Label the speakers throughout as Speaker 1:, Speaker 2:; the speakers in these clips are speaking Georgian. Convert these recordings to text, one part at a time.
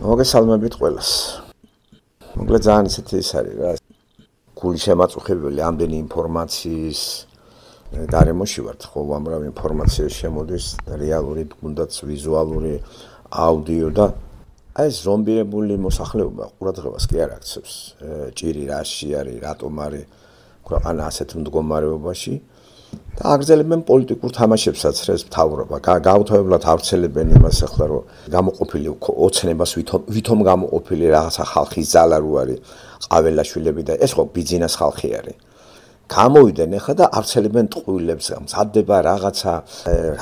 Speaker 1: მოგესალმებით ყველას. მოკლედ ძალიან ისეთი ის არის რა. გული შემაწუხებელი ამდენი ინფორმაციის გარემოში ვართ, ხო, ამრავ ინფორმაცია შემოდის რეალური, თუნდაც ვიზუალური, აუდიო და აი ზომბირებული მოსახლეობა ყურადღებას კი არ აქცევს. ჭირი რაში არის, რატომ არის ქვეყანა ასეთ მდგომარეობაში? და აგრძელებენ პოლიტიკურ თამაშებსაც ეს თავრობა. გაავთავებლად აგრძელებენ იმას ახლა რომ გამოყოფილი ოცნებას ვითომ ვითომ გამოყოფილი რაღაცა ხალხი ზალა რო არის ყველაშვილები და ეს ხო ბიზნეს ხალხი არის. გამოვიდნენ ახლა და აგრძელებენ ტყუილებს, მზადდება რაღაცა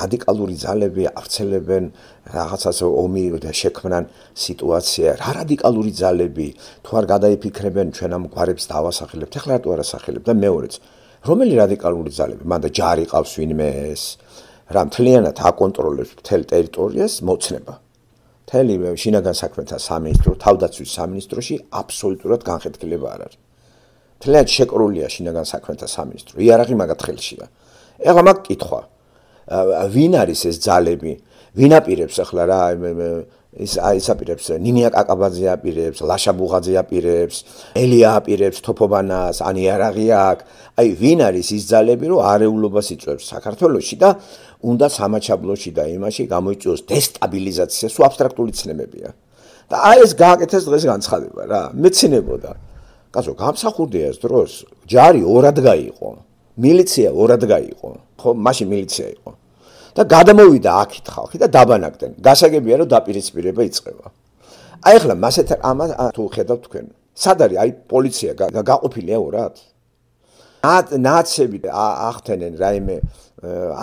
Speaker 1: რადიკალური ძალები აგრძელებენ რაღაცას ომი და შექმნან სიტუაცია. რა რადიკალური ძალები თუ არ გადაიფიქრებენ ჩვენ ამ გვარებს დავასახელებთ. ახლა რატო არასახელებთ და მეორეც რომელი რადიკალური ძალები მანდა ჯარი ყავს ვინმე ეს რა მთლიანად აკონტროლებს მთელ ტერიტორიას მოცნება თელი შინაგან საქმეთა სამინისტრო თავდაცვის სამინისტროში აბსოლუტურად განხეთქილება არ არის თლიანად შეკრულია შინაგან საქმეთა სამინისტრო იარაღი მაგათ ხელშია ეხლა მაგ კითხვა ვინ არის ეს ძალები ვინ აპირებს ახლა რა ის აი საპირებს ნინია კაკაბაძე აპირებს ლაშა ბუღაძე აპირებს ელია აპირებს თოფობანას ანი არაღი აქ აი ვინ არის ის ძალები რომ არეულობას იწვევს საქართველოსში და უნდა სამაჩაბლოში და იმაში გამოიწვიოს დესტაბილიზაცია სუ აბსტრაქტული ცნებებია და აი ეს გააკეთეს დღეს განცხადება რა მეცინებოდა კაცო გამსახურდია ეს დროს ჯარი ორად გაიყო მილიცია ორად გაიყო ხო მაშინ მილიცია იყო და გადმოვიდა აქეთ ხალხი და დაბანაკდნენ. გასაგებია რომ დაპირისპირება იწყება. აი ახლა მასეთ ამას თუ ხედავთ თქვენ, სად არის აი პოლიცია გაყופיლია ორად? ნაცები ახთენენ რაიმე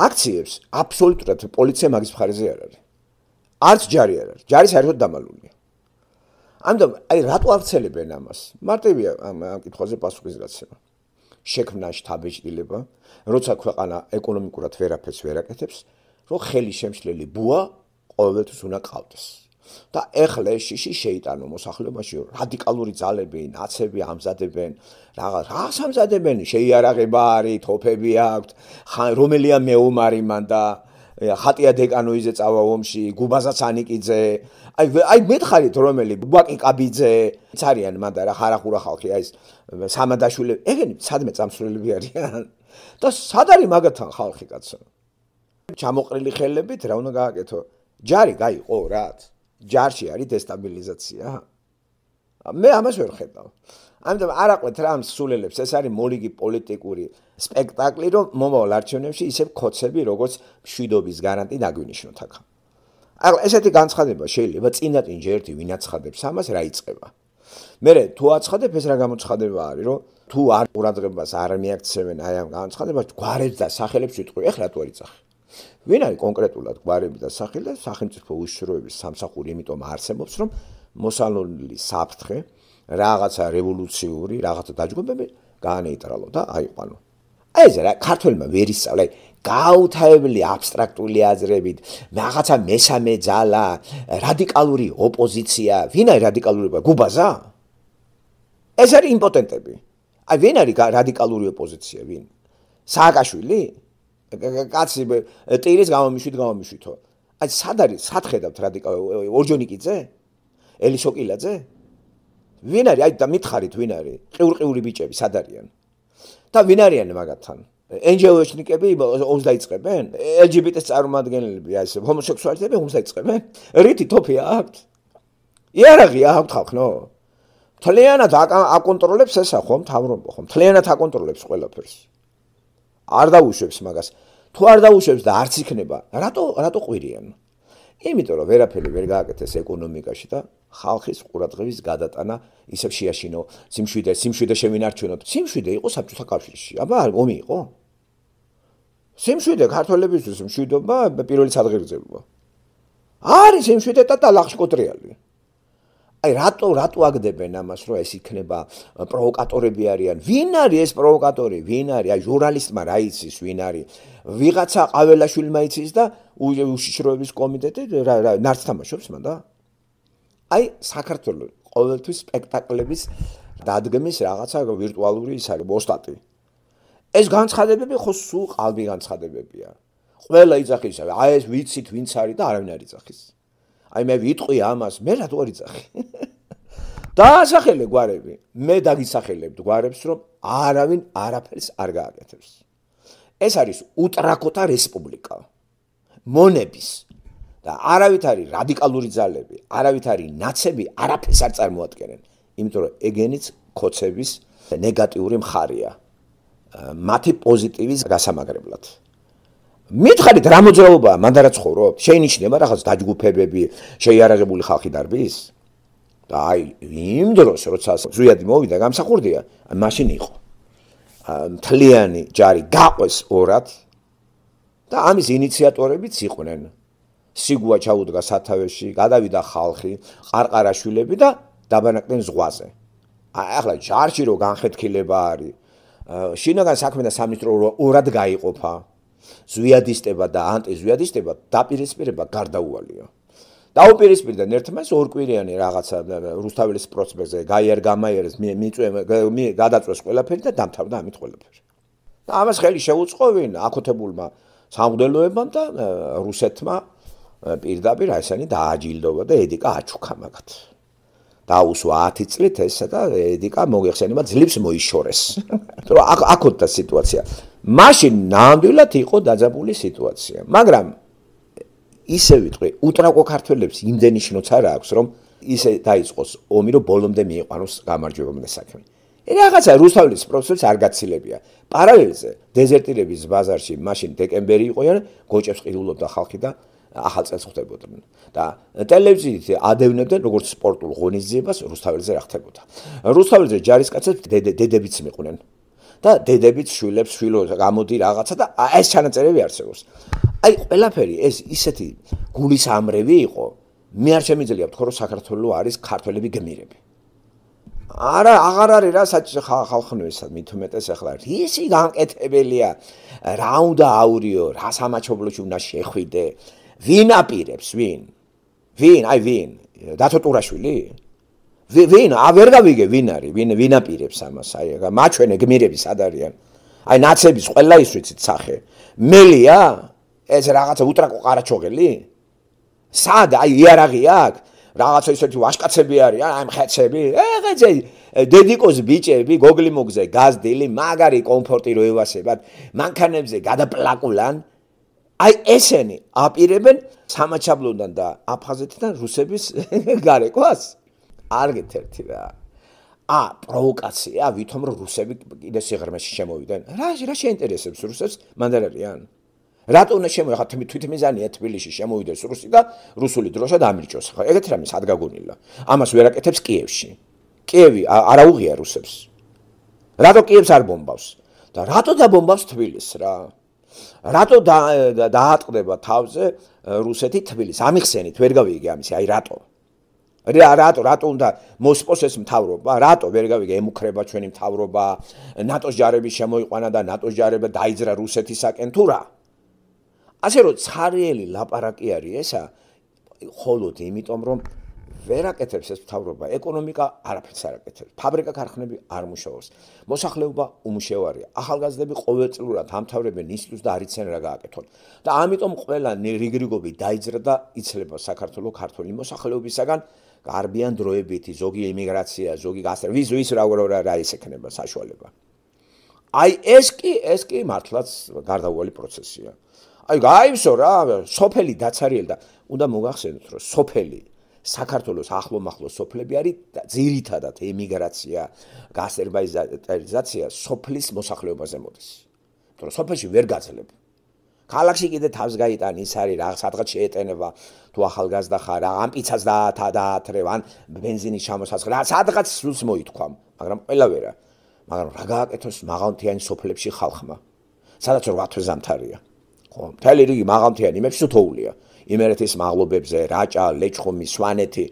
Speaker 1: აქციებს, აბსოლუტურად პოლიცია მაგის მხარეზე არ არის. არც ჯარი არ არის. ჯარი საერთოდ დამალულია. ამიტომ აი რატო აცელებენ ამას? მარტივია ამ ამ კითხვაზე პასუხისგაცემა. შექმნა შთაბეჭდილება, როცა ქვეყანა ეკონომიკურად ვერაფერს ვერაკეთებს, რომ ხელი შემშლელი ბუა ყოველთვის უნდა ყავდეს. და ეხლა შიში შეიტანო მოსახლეობაში რადიკალური ძალები, ნაცები ამზადებენ, რაღაც რას ამზადებენ? შეიარაღება არის, თოფები აქვს, რომელია მეომარი მან და ხატია დეკანოიზე წავა ომში, გუბაზაც ანიკიძე, აი აი მეთხარით რომელი ბაკი კაბიძე, ის არიან მან და რა ხარახურა ხალხი, აი ეს სამადაშვილი, ეგენი სადმე წამსვლელები არიან. და სად არის მაგათთან ხალხი კაცო? ჩამოყრილი ხელებით რა უნდა გააკეთო? ჯარი გაიყო რაც. ჯარში არის დესტაბილიზაცია. მე ამას ვერ ხედავ. ამიტომ არაყვეთ რა ამ სულელებს, ეს არის მოლიგი პოლიტიკური სპექტაკლი, რომ მომავალ არჩევნებში ისევ ხოცები როგორც მშვიდობის გარანტი დაგვინიშნოთ აქ. აი ესეთი განცხადება შეიძლება წინათინ ჯერ ერთი ვინაცხადებს ამას რა იწება. მერე თუ აცხადებ ეს რა გამოცხადება არის, რომ თუ არ ყურადღებას არ მიაქცევენ აი ამ განცხადებას, გვარებს და სახელებს ვიტყვი. ეხლა თუ არ იწახე. ვინ არის კონკრეტულად გვარები და სახელი და სახელმწიფო უშროების სამსახური იმიტომ არსებობს რომ მოსალონილი საფრთხე რაღაცა რევოლუციური რაღაცა დაჯგუფები გაანეიტრალო და აიყვანო აი ეს რა ქართველმა ვერ ისწავლა აი გაუთავებელი აბსტრაქტული აზრებით რაღაცა მესამე ძალა რადიკალური ოპოზიცია ვინ არის რადიკალურობა გუბაზა ეს არის იმპოტენტები აი ვინ არის რადიკალური ოპოზიცია ვინ სააკაშვილი კაცი ტირის გამომიშვით გამომიშვითო აი სად არის სათხედავთ რადიკალ ორჯონიკიძე ელისოკილაძე ვინ არის აი და მითხარით ვინ არის ყიურყიური ბიჭები სად არიან და ვინ არიან მაგათთან ენჯელოშნიკები ოს დაიწყებენ ლგბტ წარმომადგენლები აი ესე ჰომოსექსუალები ოს დაიწყებენ რითი თოფი აქვთ იარაღი აქვთ ხო თლიანად აკონტროლებს ესა ხო თავრობო ხო თლიანად აკონტროლებს ყველაფერს არ დაუშვებს მაგას. თუ არ დაუშვებს და არც იქნება, რატო რატო ყვირიან? იმიტომ რომ ვერაფერი ვერ გააკეთეს ეკონომიკაში და ხალხის ყურადღების გადატანა ისევ შეაშინო. სიმშვიდე, სიმშვიდე შევინარჩუნოთ. სიმშვიდე იყო საბჭოთა კავშირში. აბა, გომი იყო? სიმშვიდე ქართველებისთვის მშვიდობა პირველი საფრთხეა. არის სიმშვიდე და ლახშკოტრიალი. აი რატო რატო აგდებენ ამას რომ ეს იქნება პროვოკატორები არიან ვინ არის ეს პროვოკატორი ვინ არის აი ჟურნალისტმა რა იცის ვინ არის ვიღაცა ყველაშვილმა იცის და უშიშროების კომიტეტი რა რა ნარც თამაშობს მანდა აი საქართველოს ყოველთვის სპექტაკლების დადგმის რაღაცა ვირტუალური ის არის ბოსტატი ეს განცხადებები ხო სულ ყალბი განცხადებებია ყველა იძახის აი ეს ვიცით ვინც არის და არავინ არ იძახის აი მე ვიტყვი ამას, მე რა თორიცახი. დაასახელე გვარები. მე დაგისახელებ გვარებს, რომ არავინ არაფერს არ გააკეთებს. ეს არის უტრაკოთა რესპუბლიკა. მონების და არავით არის რადიკალური ძალები, არავით არის ნაცები, არაფერს არ წარმოადგენენ, იმიტომ რომ ეგენიც ხოცების ნეგატიური მხარეა. მათი პოზიტივის გასამაგრებლად. მითხარით რა მოძრაობაა მანდ არა ცხოვრობ შეინიშნება რაღაც დაჯგუფებები შეიარაღებული ხალხი დარბის და აი იმ დროს როცა ზუიადი მოვიდა გამსახურდია მაშინ იყო მთლიანი ჯარი გაყვეს ორად და ამის ინიციატორებიც იყვნენ სიგუა ჩაუდგა სათავეში გადავიდა ხალხი ყარყარაშვილები და დაბანაკდნენ ზღვაზე აი ახლა ჯარში რო განხეთქილება არის შინაგან საქმეთა სამინისტრო ორად გაიყოფა ზვიადისტება და ანტიზვიადისტება დაპირისპირება გარდაუვალიო. დაუპირისპირდნენ ერთმანეთს ორკვირიანი რაღაცა რუსთაველის პროცესზე, გაიერ გამაიერეს, მიწვე გადაწვეს ყველაფერი და დამთავრდა ამით ყველაფერი. და ამას ხელი შეუწყოვენ აკოთებულმა სამღვდელოებამ და რუსეთმა პირდაპირ ასენი დააჯილდოვა და ედიკა აჩუქა მაგათ. დაუსვა 10 წლით ესა და ედიკა მოიხსენება ძლიფს მოიშორეს. ანუ აკოთდა სიტუაცია. მაშინ ნამდვილად იყო დაძაბული სიტუაცია. მაგრამ ისე ვიტყვი, უტრაკო ქართველებს იმდენი შნოც არ აქვს, რომ ისე დაიწყოს ომი, რომ ბოლომდე მიიყვანოს გამარჯვებამდე საქმე. რაღაცა რუსთავის პროცესს არ გაცილებია. პარალელზე დეზერტირების ბაზარში მაშინ დეკემბერი იყო, ან გოჭებს ყიდულობდა ხალხი და ახალ წელს ხდებოდნენ. და ტელევიზიით ადევნებდნენ როგორც სპორტულ ღონისძიებას რუსთაველზე რა ხდებოდა. რუსთაველზე ჯარისკაცებს დედებიც მიყვნენ. და დედებიც შვილებს შვილოს გამოდი რაღაცა და ეს ჩანაწერები არსებობს. აი ყველაფერი ეს ისეთი გულის ამრევი იყო. მე არ შემიძლია თქო რომ საქართველოს არის ქართველები გმირები. არა, აღარ არის რა საჭი ხალხნო ეს მithumetes ახლა. ისი განკეთებელია. რა უნდა აურიო, რა სამაჩობლოში უნდა შეხვიდე? ვინ აპირებს, ვინ? ვინ, აი ვინ? დათო ტურაშვილი? ვინ ვერ გავიგე ვინ არის ვინ ვინაპირებს ამას აი მაჩვენე გმირები სად არიან აი ნაცების ყველა ის ვიცით სახე მელია ეს რაღაცა უტრაკო ყარაჩოგელი სად აი იარაღი აქვს რაღაცა ისეთი ვაშკაცები არიან აი მხეცები ეგეთი დედიკოს ბიჭები გოგლი მოგზე გაზდილი მაგარი კომფორტი რო ევასებად მანქანებზე გადაპლაკულან აი ესენი აპირებენ სამაჩაბლოდან და აფხაზეთიდან რუსების გარეკვას არ გეთერთი რა. ა პროვოკაცია, ვითომ რომ რუსები კიდე სიღრმეში შემოვიდნენ. რა რა შეინტერესებს რუსებს? მანდარარიან. რატომ უნდა შემოიღო თვითმიზანია თბილისში შემოვიდეს რუსი და რუსული დროშა დამირჩოს. ხა ეგეთ რამე სად გაგონილა? ამას ვერ აკეთებს კიევში. კიევი არაუღია რუსებს. რატო კიევს არ ბომბავს? და რატო დაბომბავს თბილისს რა? რატო დაატყდება თავზე რუსეთი თბილისს? ამიხსენით, ვერ გავიგე ამისი, აი რატო? რა რატო რატო უნდა მოსპოს ეს მთავრობა? რატო ვერ გავიგე ემუქრება ჩვენი მთავრობა? ნატოს ჯარები შემოიყვანა და ნატოს ჯარები დაიძრა რუსეთისაკენ თუ რა? ასე რომ ცარიელი ლაპარაკი არის ესა. ხოლოდ იმიტომ რომ ვერაკეთებს ეს მთავრობა, ეკონომიკა არაფერს არაკეთებს. ფაბრიკა ქარხნები არ მუშაობს. მოსახლეობა უმუშევარია. არის. ახალგაზრდები ყოველწლიურად ამთავრებენ ინსტიტუტს და არიცენ რა გააკეთონ. და ამიტომ ყველა რიგრიგობი დაიძრა და იცლება საქართველოს ქართული მოსახლეობისაგან. გარბიან დროებითი ზოგი ემიგრაცია ზოგი გასტრა ვის ვის რა რა რა ის ექნება საშუალება აი ეს კი ეს კი მართლაც გარდაუვალი პროცესია აი გაიმსო რა სოფელი დაცარიელ და უნდა მოგახსენოთ რომ სოფელი საქართველოს ახლომახლო სოფლები არის ძირითადად ემიგრაცია გასერბაიზაციაა სოფლის მოსახლეობაზე მოდის. მაგრამ სოფელში ვერ გაძლებს. ქალაქში კიდე თავს გაიტან ის არის რა სადღაც შეეტენება თუ ახალგაზრდა ხარ რა ამ პიცას დაათა დაათრევან бенზინის ჩამოსასხ რა სადღაც სულს მოითქვამ მაგრამ ყველავერა მაგრამ რა გააკეთოს მაღალმთიანი სოფლებში ხალხმა სადაც 8 თვე ზამთარია ხო მთელი რიგი მაღალმთიანი იმებში თუ თოულია იმერეთის მაღლობებზე რაჭა ლეჩხუმი სვანეთი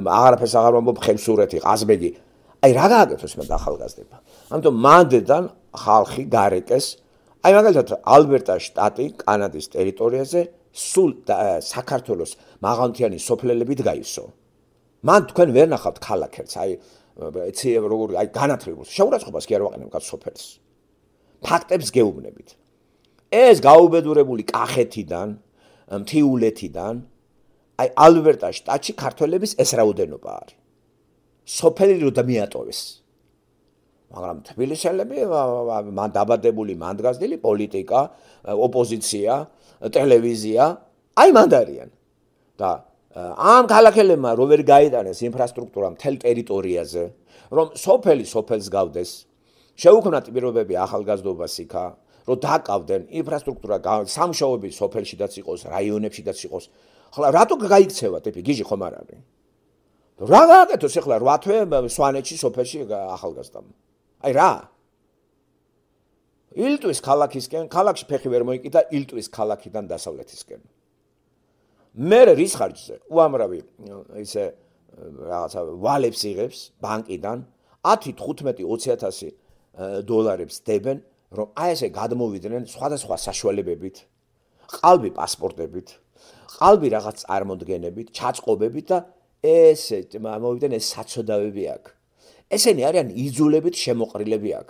Speaker 1: აღარაფერს აღარ მომბ ხემსურეთი ყაზბეგი აი რა გააკეთოს მაგ ახალგაზრდა ამიტომ მანდედან ხალხი გარეკეს აი მაგალითად ალბერტას შტატი კანადის ტერიტორიაზე სულ საქართველოს მაღალმთიანი სოფლელები დაიისო. მან თქვენ ვერ ნახავთ ქალაქებს, აი ეცი როგორ აი განათლებულს. შეურაცხყოფას კი არ ვაყენებ კაც სოფელს. ფაქტებს გეუბნებით. ეს გაუბედურებული კახეთიდან, მთიულეთიდან, აი ალბერტას შტატში ქართველების ეს რაოდენობა არის. სოფელი რომ დამიატოვეს. მაგრამ თბილისელები მან დაბადებული მანდგაზდილი პოლიტიკა, ოპოზიცია, ტელევიზია, აი მანდ არიან. და ამ ქალაქელებმა რო ვერ გაიტანეს ინფრასტრუქტურა მთელ ტერიტორიაზე, რომ სოფელი სოფელს გავდეს, შეუქმნათ პირობები ახალგაზრდობას იქა, რომ დაკავდნენ ინფრასტრუქტურა სამშოვები სოფელშიდაც იყოს, რაიონებშიდაც იყოს. ხოლა რატო გაიქცევა ტიპი გიჟი ხომ არ არის? რა გააკეთოს ახლა 8 თვე სვანეთში სოფელში ახალგაზრდამ? აი რა ილტვის ქალაქისკენ ქალაქში ფეხი ვერ მოიკიდა ილტვის ქალაქიდან დასავლეთისკენ მე რის ხარჯზე უამრავი ისე რაღაცა ვალებს იღებს ბანკიდან 10-15-20000 დოლარებს დებენ რომ აი ესე გადმოვიდნენ სხვადასხვა საშუალებებით ყალბი პასპორტებით ყალბი რაღაც წარმოდგენებით ჩაწყობებით და ესე მოვიდნენ ეს საწოდავები აქვს ესენი არიან იზოლებით შემოყრილები აქ.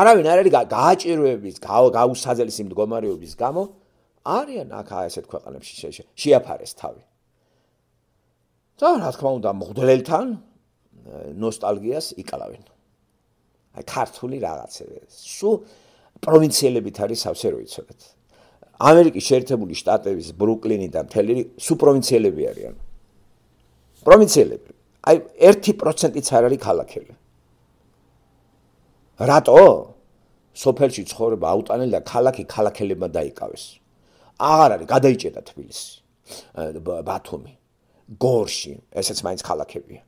Speaker 1: არავინ არ არის გააჭიროების, გაუსაძლელი სიმ მდგომარეობის გამო არიან აქ ასეთ ქვეყნებში შეაფარეს თავი. და რა თქმა უნდა მღვდლელთან ნოსტალგიას იკლავენ. აი ქართული რაღაცები. სუ პროვინციელებით არის სავსე რო იცოდეთ. ამერიკის შეერთებული შტატების ბრუკლინი და თელერი სუპროვინციელები არიან. პროვინციელები. აი 1%-იც არ არის ქალაქელი. რატო? სოფელში ცხოვრება აუტანელი და ქალაქი ქალაქელებმა დაიკავეს. აღარ არის გადაიჭედა თბილისი. ბათუმი, გორში, ესეც მაინც ქალაქებია.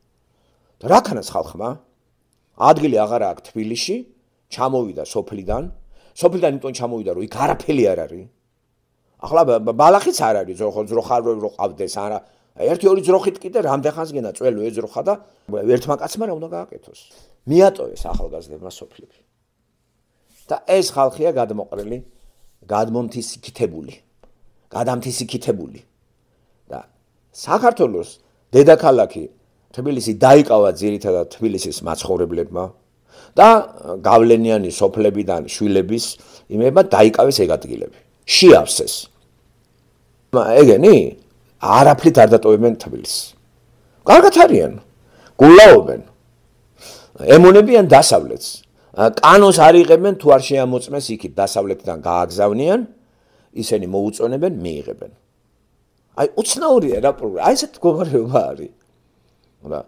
Speaker 1: და რაკანაც ხალხმა ადგილი აღარა აქვს თბილისში, ჩამოვიდა სოფლიდან. სოფლიდან იმიტომ ჩამოვიდა, რომ იქ არაფერი არ არის. ახლა ბალახიც არ არის, ზოხო ზოხარვე რო ყავდეს, არა ერთი ორი ძროხით კიდე რამდენხანს გენა წველო ეძროხა და ერთმა კაცმა რა უნდა გააკეთოს მიატოვეს ახალგაზრდებმა სოფლები და ეს ხალხია გადმოყრილი გადმომთისიქითებული გადამთისიქითებული და საქართველოს დედაქალაქი თბილისი დაიკავა ძირითადად თბილისის მაცხოვრებლებმა და გავლენიანი სოფლებიდან შვილების იმება დაიკავეს ეგ ადგილები შიავსეს ეგენი არაფრით არ დატოვებენ თბილისს. კარგად არიან. გულაობენ. ემონებიან დასავლეთს. კანოს არ იღებენ თუ არ შეამოწმეს იქ დასავლეთიდან გააგზავნიან, ისინი მოუწონებენ, მიიღებენ. აი უცნაურია რა პრობლემა. აი ესეთ გოგორება არის. რა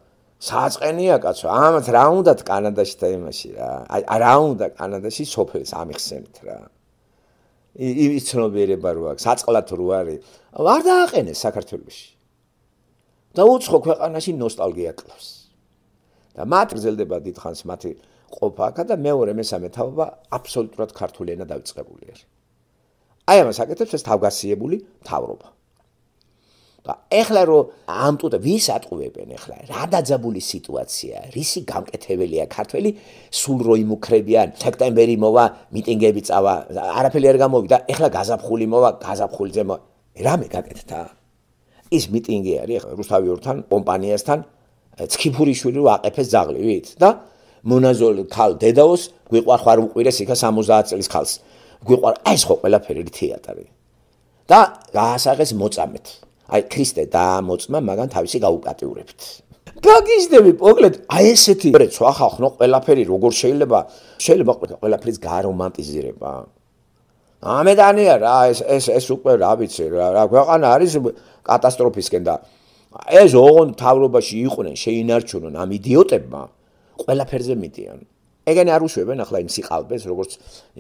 Speaker 1: საწენია კაცო, ამათ რა უნდათ კანადაში და იმაში რა. აი რა უნდა კანადაში სოფელს ამიხსენით რა. იცნობიერება როაქ, საწყლათ რო არის. არ დააყენეს საქართველოში. და უცხო ქვეყანაში ნოსტალგია კლავს. და მათ გრძელდება დიდხანს მათი ყოფა აქა და მეორე მესამე თაობა აბსოლუტურად ქართული ენა დაიწყებული არის. აი ამას აკეთებს ეს თავგასიებული თავრობა. და ეხლა რო ამტუტა ვის ატყუებენ ეხლა რა დაძაბული სიტუაცია რისი გამკეთებელია ქართველი სულ რო იმუქრებიან სექტემბერი მოვა მიტინგები წავა არაფერი არ გამოვიდა ეხლა გაზაფხული მოვა გაზაფხულზე მოვა რამე გაკეთდა? ის მიტინგი არის რუსთავიორთან, კომპანიასთან, ცქიფურიშვილი რო აყეფეს ზაღლივით და მონაზოლ ქალ დედაოს გვიყვარ ხარ უყვირეს იქა 70 წელს ქალს. გვიყვარ აი ეს ხო ყველაფერი თეატრი. და გაასაღეს მოწამეთ. აი ქრისტე დაამოწმა, მაგან თავისი გაუკატეურებთ. გაგიჟდები, მოკლედ, აი ესეთი, რეცო ახახნო ყველაფერი როგორ შეიძლება, შეიძლება ყველაფერს გარომანტიზირება. ამედანია რა ეს ეს ეს უკვე რა ვიცი რა რა ქვეყანა არის კატასტროფისკენ და ეს ოღონდ თავრობაში იყვნენ შეინარჩუნონ ამ იდიოტებმა ყველაფერზე მიდიან ეგენი არ უშვებენ ახლა იმ სიყალბეს როგორც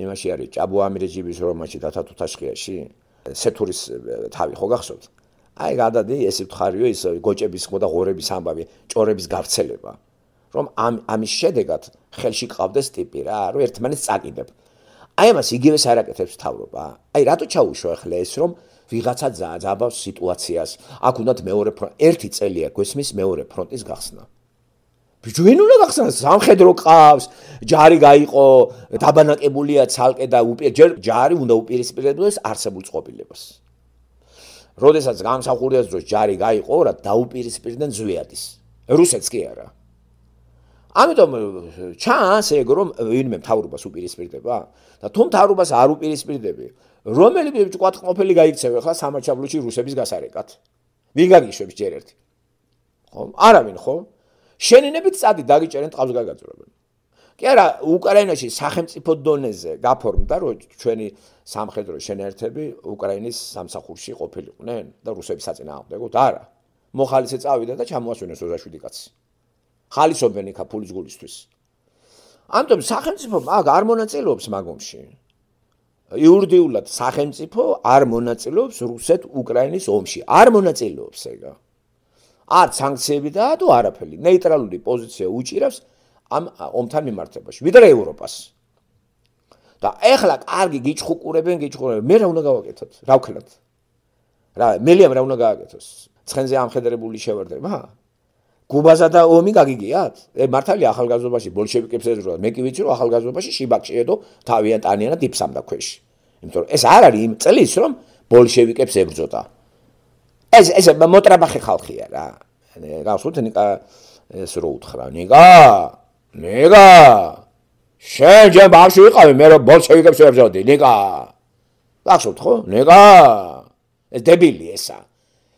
Speaker 1: იმაში არის ჭაბუ ამირეჯიბის რომანში დათათუთაშხიაში სეთურის თავი ხო გახსოვთ აი გადადი ეს ვთხარიო ის გოჭების ხო და ღორების ამბავი ჭორების გავრცელება რომ ამ ამის შედეგად ხელში ყავდეს ტიპი რა რომ ერთმანეთს წაკიდებს აი ამას იგივეს არაკეთებს თავრობა. აი რატო ჩაუშო ახლა ეს რომ ვიღაცა ძაბავს სიტუაციას. აქ უნდათ მეორე ფრონტი, ერთი წელია გესმის მეორე ფრონტის გახსნა. ჯვენ უნდა გახსნა სამხედრო ყავს, ჯარი გაიყო, დაბანაკებულია ცალკე და უპირ ჯერ ჯარი უნდა უპირისპირდეს არსებულ წყობილებას. როდესაც განსახურდეს დროს ჯარი გაიყო, რა დაუპირისპირდნენ ზვიადის. რუსეთს კი არა. ამიტომ э, ჩანს ეგ რომ ვინმე მთავრობას უპირისპირდება და თუ მთავრობას არ უპირისპირდები რომელი ბიჭი ყვატყმოფელი გაიქცევა ხა სამაჩაბლოში რუსების გასარეკად ვინ გაგიშვებს ჯერ ერთი ხო არავინ ხო შენინებით წადი დაგიჭერენ ტყავს გაგაძრობენ კი არა უკრაინაში სახელმწიფო დონეზე გაფორმდა რომ ჩვენი სამხედრო შენერთები უკრაინის სამსახურში ყოფილიყვნენ და რუსების საწინააღმდეგოდ არა მოხალისე წავიდა და ჩამოასვენეს 27 კაცი ხალისობენ იქა ფულის გულისთვის. ამიტომ სახელმწიფო აგ არ მონაწილეობს მაგომში. იურიდიულად სახელმწიფო არ მონაწილეობს რუსეთ-უკრაინის ომში. არ მონაწილეობს ეგა. არ სანქციები და თუ არაფერი. ნეიტრალური პოზიცია უჭირავს ამ ომთან მიმართებაში, ვიდრე ევროპას. და ეხლა კარგი გიჩხუკურებენ, გიჩხუკურებენ. მე რა უნდა გავაკეთოთ? რა ვქნათ? რა, მელიამ რა უნდა გააკეთოს? ცხენზე ამხედრებული შევარდე, მაგრამ გუბაზა და ომი გაგიგია? ე მართალია ახალგაზრდობაში ბოლშევიკებს ეძრულა. მე კი ვიცი რომ ახალგაზრდობაში შიბაკში ედო თავიან ტანიანად იფსამდა ქვეში. იმიტომ რომ ეს არ არის იმ წელს რომ ბოლშევიკებს ებრძოდა. ეს ეს მოტრაბახი ხალხია რა. გავსულთ ნიკა ეს რო უთხრა ნიკა? ნიკა! შენ ჯერ ბავშვი ვიყავი მე რომ ბოლშევიკებს ებრძოდი ნიკა. გავსულთ ხო? ნიკა! ეს დებილი ესაა.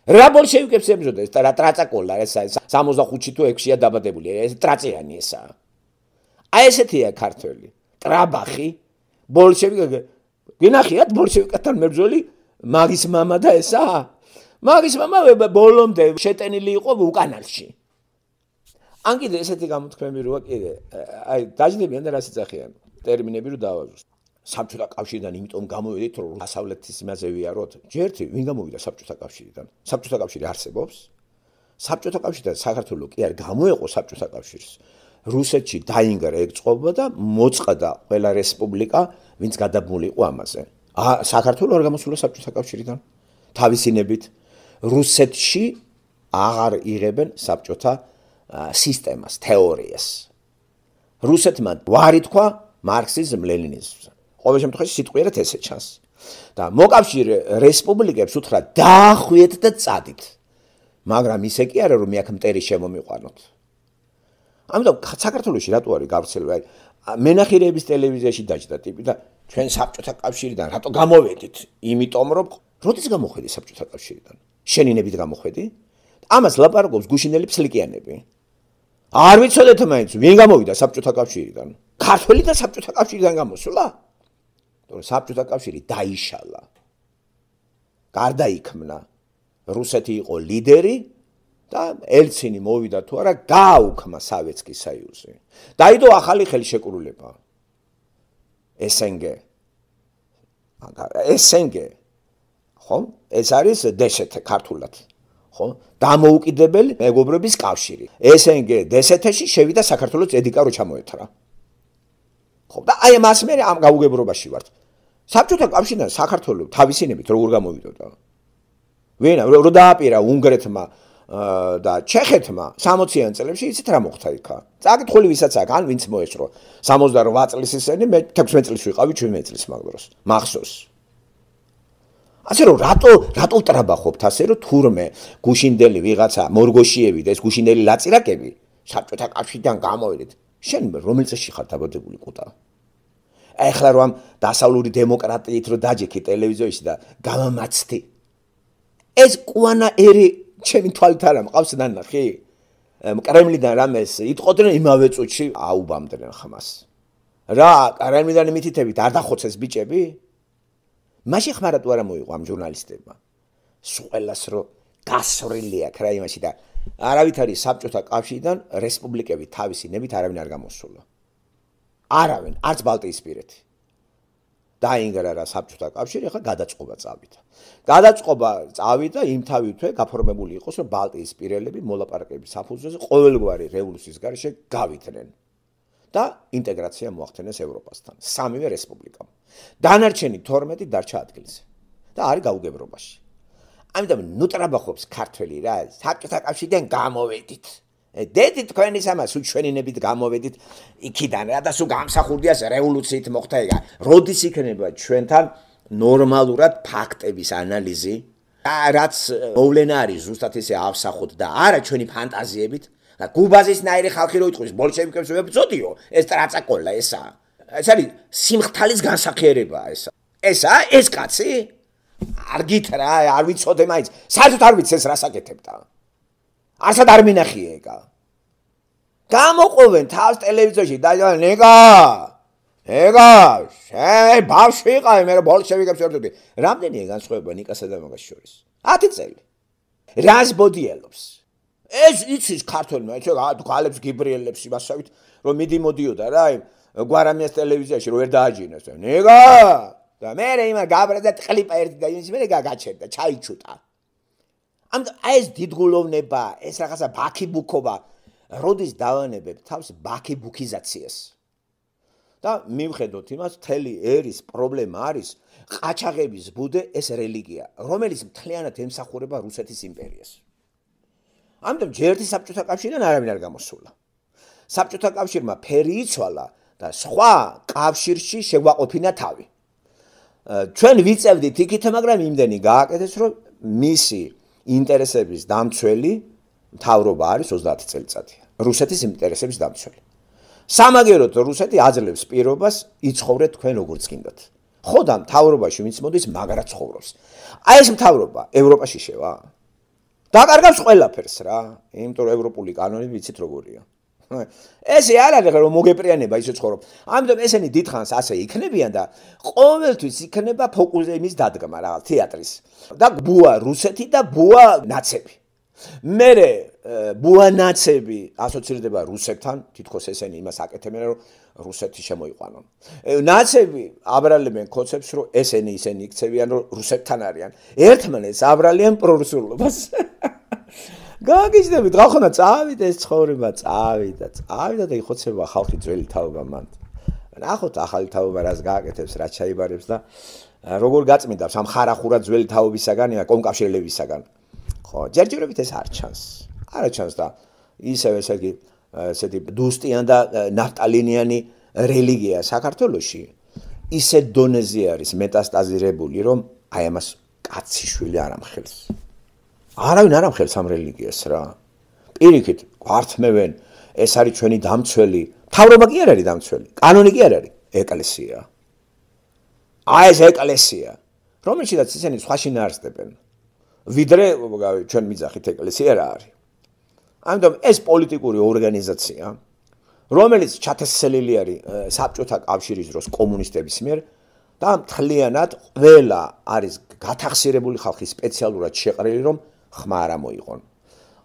Speaker 1: რა ბოლშევიკებს ემზოდა ეს რა ტრაცაკოლა ესა 65-ში თუ 6-ია დაბადებული ეს ტრაციანი ესა აი ესეთია ქართველი ტრაბახი ბოლშევიკები გინახიათ ბოლშევიკთან მებრძოლი მაგის мама და ესა მაგის мама ბოლომდე შეტენილი იყო უკანალში ან კიდე ესეთი გამოთქმები როა კიდე აი დაჟდებიან და რას ეცახიან ტერმინები რომ დავაზუსტო საბჭოთა კავშირიდან იმიტომ გამოვიდით, რომ დასავლეთის იმაზე ვიაროთ. ჯერთი ვინ გამოვიდა საბჭოთა კავშირიდან? საბჭოთა კავშირი არსებობს. საბჭოთა კავშირიდან საქართველო კი არ გამოეყო საბჭოთა კავშირს. რუსეთში დაინგრა ეგწობა და მოწყდა ყველა რესპუბლიკა, ვინც გადაბმული იყო ამაზე. ა საქართველო არ გამოსულა საბჭოთა კავშირიდან. თავისინებით რუსეთში აღარ იღებენ საბჭოთა სისტემას, თეორიას. რუსეთმა ვარი თქვა მარქსიზმ-ლენინიზმზე. ყოველ შემთხვევაში სიტყვიერად ესე ჩანს. და მოკავშირე რესპუბლიკებს უთხრა დაახვიეთ და წადით. მაგრამ ისე კი არა რომ მე აქ მტერი შემომიყვანოთ. ამიტომ საქართველოსში რატო არის გავრცელება? მენახირეების ტელევიზიაში დაჭდა ტიპი და ჩვენ საბჭოთა კავშირიდან რატო გამოვედით? იმიტომ რომ როდის გამოხედი საბჭოთა კავშირიდან? შენინებით გამოხედი? ამას ლაპარაკობს გუშინელი ფსლიკიანები. არ ვიცოდეთ მაინც ვინ გამოვიდა საბჭოთა კავშირიდან? ქართველი და საბჭოთა კავშირიდან გამოსულა? საბჭოთა კავშირი დაიშალა. გარდაიქმნა. რუსეთი იყო ლიდერი და ელცინი მოვიდა თუ არა გააუქმა სავეთსკი საიუზი. დაიდო ახალი ხელშეკრულება. SNG. აგა SNG. ხო? ეს არის DST ქართულად. ხო? დამოუკიდებელი მეგობრების კავშირი. SNG DST-ში შევიდა საქართველოს ედიკა რო ჩამოეთრა. ხო და აი მას მე ამ გაუგებრობაში ვარ. საბჭოთა კავშირიდან საქართველოს თავისინებით როგორ გამოვიდოდა? ვენა რო დააპირა უნგრეთმა და ჩეხეთმა 60-იან წლებში იცით რა მოხდა იქა. წაკითხული ვისაც აქ, ან ვინც მოეშრო 78 წლის ისენი მე 16 წლის ვიყავი 17 წლის მაგდროს. მახსოვს. ასე რომ რატო რატო ტრაბახობთ ასე რომ თურმე გუშინდელი ვიღაცა მორგოშიევი და ეს გუშინდელი ლაწირაკები საბჭოთა კავშირიდან გამოვიდეთ. შენ რომელ წესში ხარ დაბადებული კუტა? აი ახლა რომ დასავლური დემოკრატიით რომ დაჯექი ტელევიზიაში და გამამაცდი ეს ყვანა ერი ჩემი თვალით არა მყავს ნანახი კრემლიდან რამეს იტყოდნენ იმავე წუთში აუბამდნენ ხმას რა კრემლიდან მითითებით არ დახოცეს ბიჭები მაშინ ხმარად უარა მოიყვა ამ ჟურნალისტებმა სულას რო გასრილია კრაიმაში და არავით არის საბჭოთა კავშირიდან რესპუბლიკები თავისი ნებით არავინ არ გამოსულა არავენ არც ბალტიისპირეთი დაინგრა რა საბჭოთა კავშირი ახლა გადაწყობა წავიდა გადაწყობა წავიდა იმ თავითვე გაფორმებული იყოს რომ ბალტიისპირელები მოლაპარაკების საფუძველზე ყოველგვარი რევოლუციის გარშე გავიდნენ და ინტეგრაცია მოახდინეს ევროპასთან სამივე რესპუბლიკამ დანარჩენი 12 დარჩა ადგილზე და არის გაუგებრობაში ამიტომ ნუტრაბახობს ქართველი რა საბჭოთა კავშირიდან გამოვედით დედი თქვენი სამას უჩვენინებით გამოვედით იქიდან რა და სულ გამსახურდიას რევოლუციით მოხდა ეგა როდის იქნება ჩვენთან ნორმალურად ფაქტების ანალიზი და რაც მოვლენა არის ზუსტად ესე ავსახოთ და არა ჩვენი ფანტაზიებით და გუბაზის ნაირი ხალხი რო იყვის ბოლშევიკებს ვებწოდიო ეს ტრაცაკოლა ესა ეს არის სიმხთალის განსახიერებაა ესა ესა ეს კაცი არ გითრა არ ვიცოდე მაინც საერთოდ არ ვიცი ეს რას აკეთებდა არსად არ მინახია ეგა გამოყვენ თავს ტელევიზორში და ნეგა ეგა შეიძლება ბავშვი იყავი მე ბოლშევიკებს ერთობდი რამდენი განსხვავება ნიკასა და მაგას შორის 10 წელი რას ბოდიელობს ეს იცის ქართველმა ეს გვალებს გიბრიელებს იმასავით რომ მიდი მოდიოდა რა აი გვარამიას ტელევიზიაში რომ ვერ დააჯინოს ნეგა და მე რე იმა გაბრაზე ტყლიპა ერთი და იმის მე გაჩერდა ჩაიჩუტა ამიტომ აი ეს დიდგულოვნება, ეს რაღაცა ბაკიბუქობა, როდის დავანებებ თავს ბაკიბუქიზაციას. და მიმხედოთ იმას, თელი ერის პრობლემა არის ყაჩაღების ბუდე ეს რელიგია, რომელიც მთლიანად ემსახურება რუსეთის იმპერიას. ამიტომ ჯერთი საბჭოთა კავშირიდან არავინ არ გამოსულა. საბჭოთა კავშირმა ფერი იცვალა და სხვა კავშირში შეგვაყოფინა თავი. ჩვენ ვიწევდით იქით, მაგრამ იმდენი გააკეთეს, რომ მისი ინტერესების დამცველი თავრობა არის 30 წელიწადია. რუსეთის ინტერესების დამცველი. სამაგეროთ რუსეთი აძლევს პირობას იცხოვრეთ თქვენ როგორც გინდათ. ხო და თავრობაში ვინც მოდის, მაგრაც ხოვრობს. აი ეს თავრობა ევროპაში შევა. დაკარგავს ყველაფერს რა, იმიტომ რომ ევროპული კანონები ვიცით როგორია. ესე არ არის რომ მოგეპრიანება ისე ცხოვრობ. ამიტომ ესენი დითხანს ასე იქნებიან და ყოველთვის იქნება ფოკუსზე იმის დადგმა რაღაც თეატრის. და ბუა რუსეთი და ბუა ნაცები. მე ბუა ნაცები ასოცირდება რუსებთან, თითქოს ესენი იმას აკეთებენ რომ რუსეთი შემოიყვანონ. ნაცები აბრალებენ კონცეფს რომ ესენი ისენი იქცევიან რომ რუსებთან არიან. ერთმანეს აბრალიან პრორუსულობას. გააგიჟდები დღახონა წავიდე ეს ცხოვრება წავიდა წავიდა და იხოცება ხალხი ძველი თავობა მანდ ნახოთ ახალი თავობა რას გააკეთებს რა ჩაიბარებს და როგორ გაწმინდა სამ ხარახურა ძველი თავობისაგანია კომკავშირლებისაგან ხო ჯერჯერობით ეს არ ჩანს არა ჩანს და ისევ ესე იგი ესეთი დუსტიან და ნაფტალინიანი რელიგია საქართველოში ისე დონეზე არის მეტასტაზირებული რომ აი ამას კაცი შვილი არ ამხელს არავინ არ ამხელს ამ რელიგიას რა. პირიქით, გვართმევენ, ეს არის ჩვენი დამცველი. თავრობა კი არ არის დამცველი, კანონი კი არ არის, ეკლესია. აი ეს ეკლესია, რომელშიდაც ისინი სხვაში ნარსდებენ. ვიდრე ჩვენ მიძახით ეკლესია რა არის. ამიტომ ეს პოლიტიკური ორგანიზაცია, რომელიც ჩათესლილი არის საბჭოთა კავშირის დროს კომუნისტების მიერ და მთლიანად ყველა არის გათახსირებული ხალხი სპეციალურად შეყრილი რომ ხმა არ მოიღონ.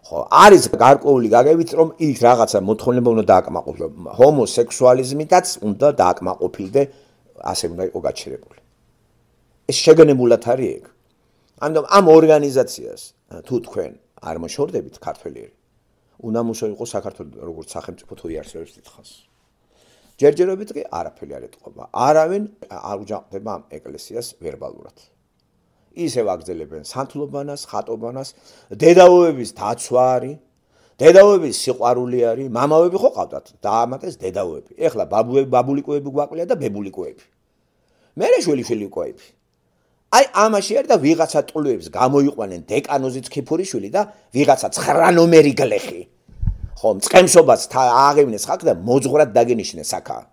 Speaker 1: ხო, არის გარკვეული გაგებით, რომ ის რაღაცა მოთხოვნება უნდა დააკმაყოფილო. ჰომოსექსუალიზმიდაც უნდა დააკმაყოფილდე ასე უნდა იყოს გაჩერებული. ეს შეგენებულად არის ეგ. ანუ ამ ორგანიზაციას თუ თქვენ არ მოშორდებით ქართველიერი, უნდა მუშა იყოს საქართველოს როგორც სახელმწიფო თუ იარსებს თხას. ჯერჯერობით კი არაფერი არ ეტყობა. არავინ არ უჯანყდება ამ ეკლესიას ვერბალურად. ისევ აგზელებენ სანთლობანას, ხატობანას, დედაოების დაცვა არის, დედაოების სიყვარული არის, მამაოები ხო ყავდათ, დაამატეს დედაოები. ეხლა ბაბუები, ბაბულიკოები გვაკლია და ბებულიკოები. მე რე შვილიშვილი ყოიფი. აი ამაში არ და ვიღაცა ტყლუებს გამოიყვანენ დეკანოზიც ქიფურიშვილი და ვიღაცა ცხრა ნომერი გლეხი. ხო, წკემსობაც აღივნეს ხაკ და მოძღვრად დაგენიშნეს ახაა.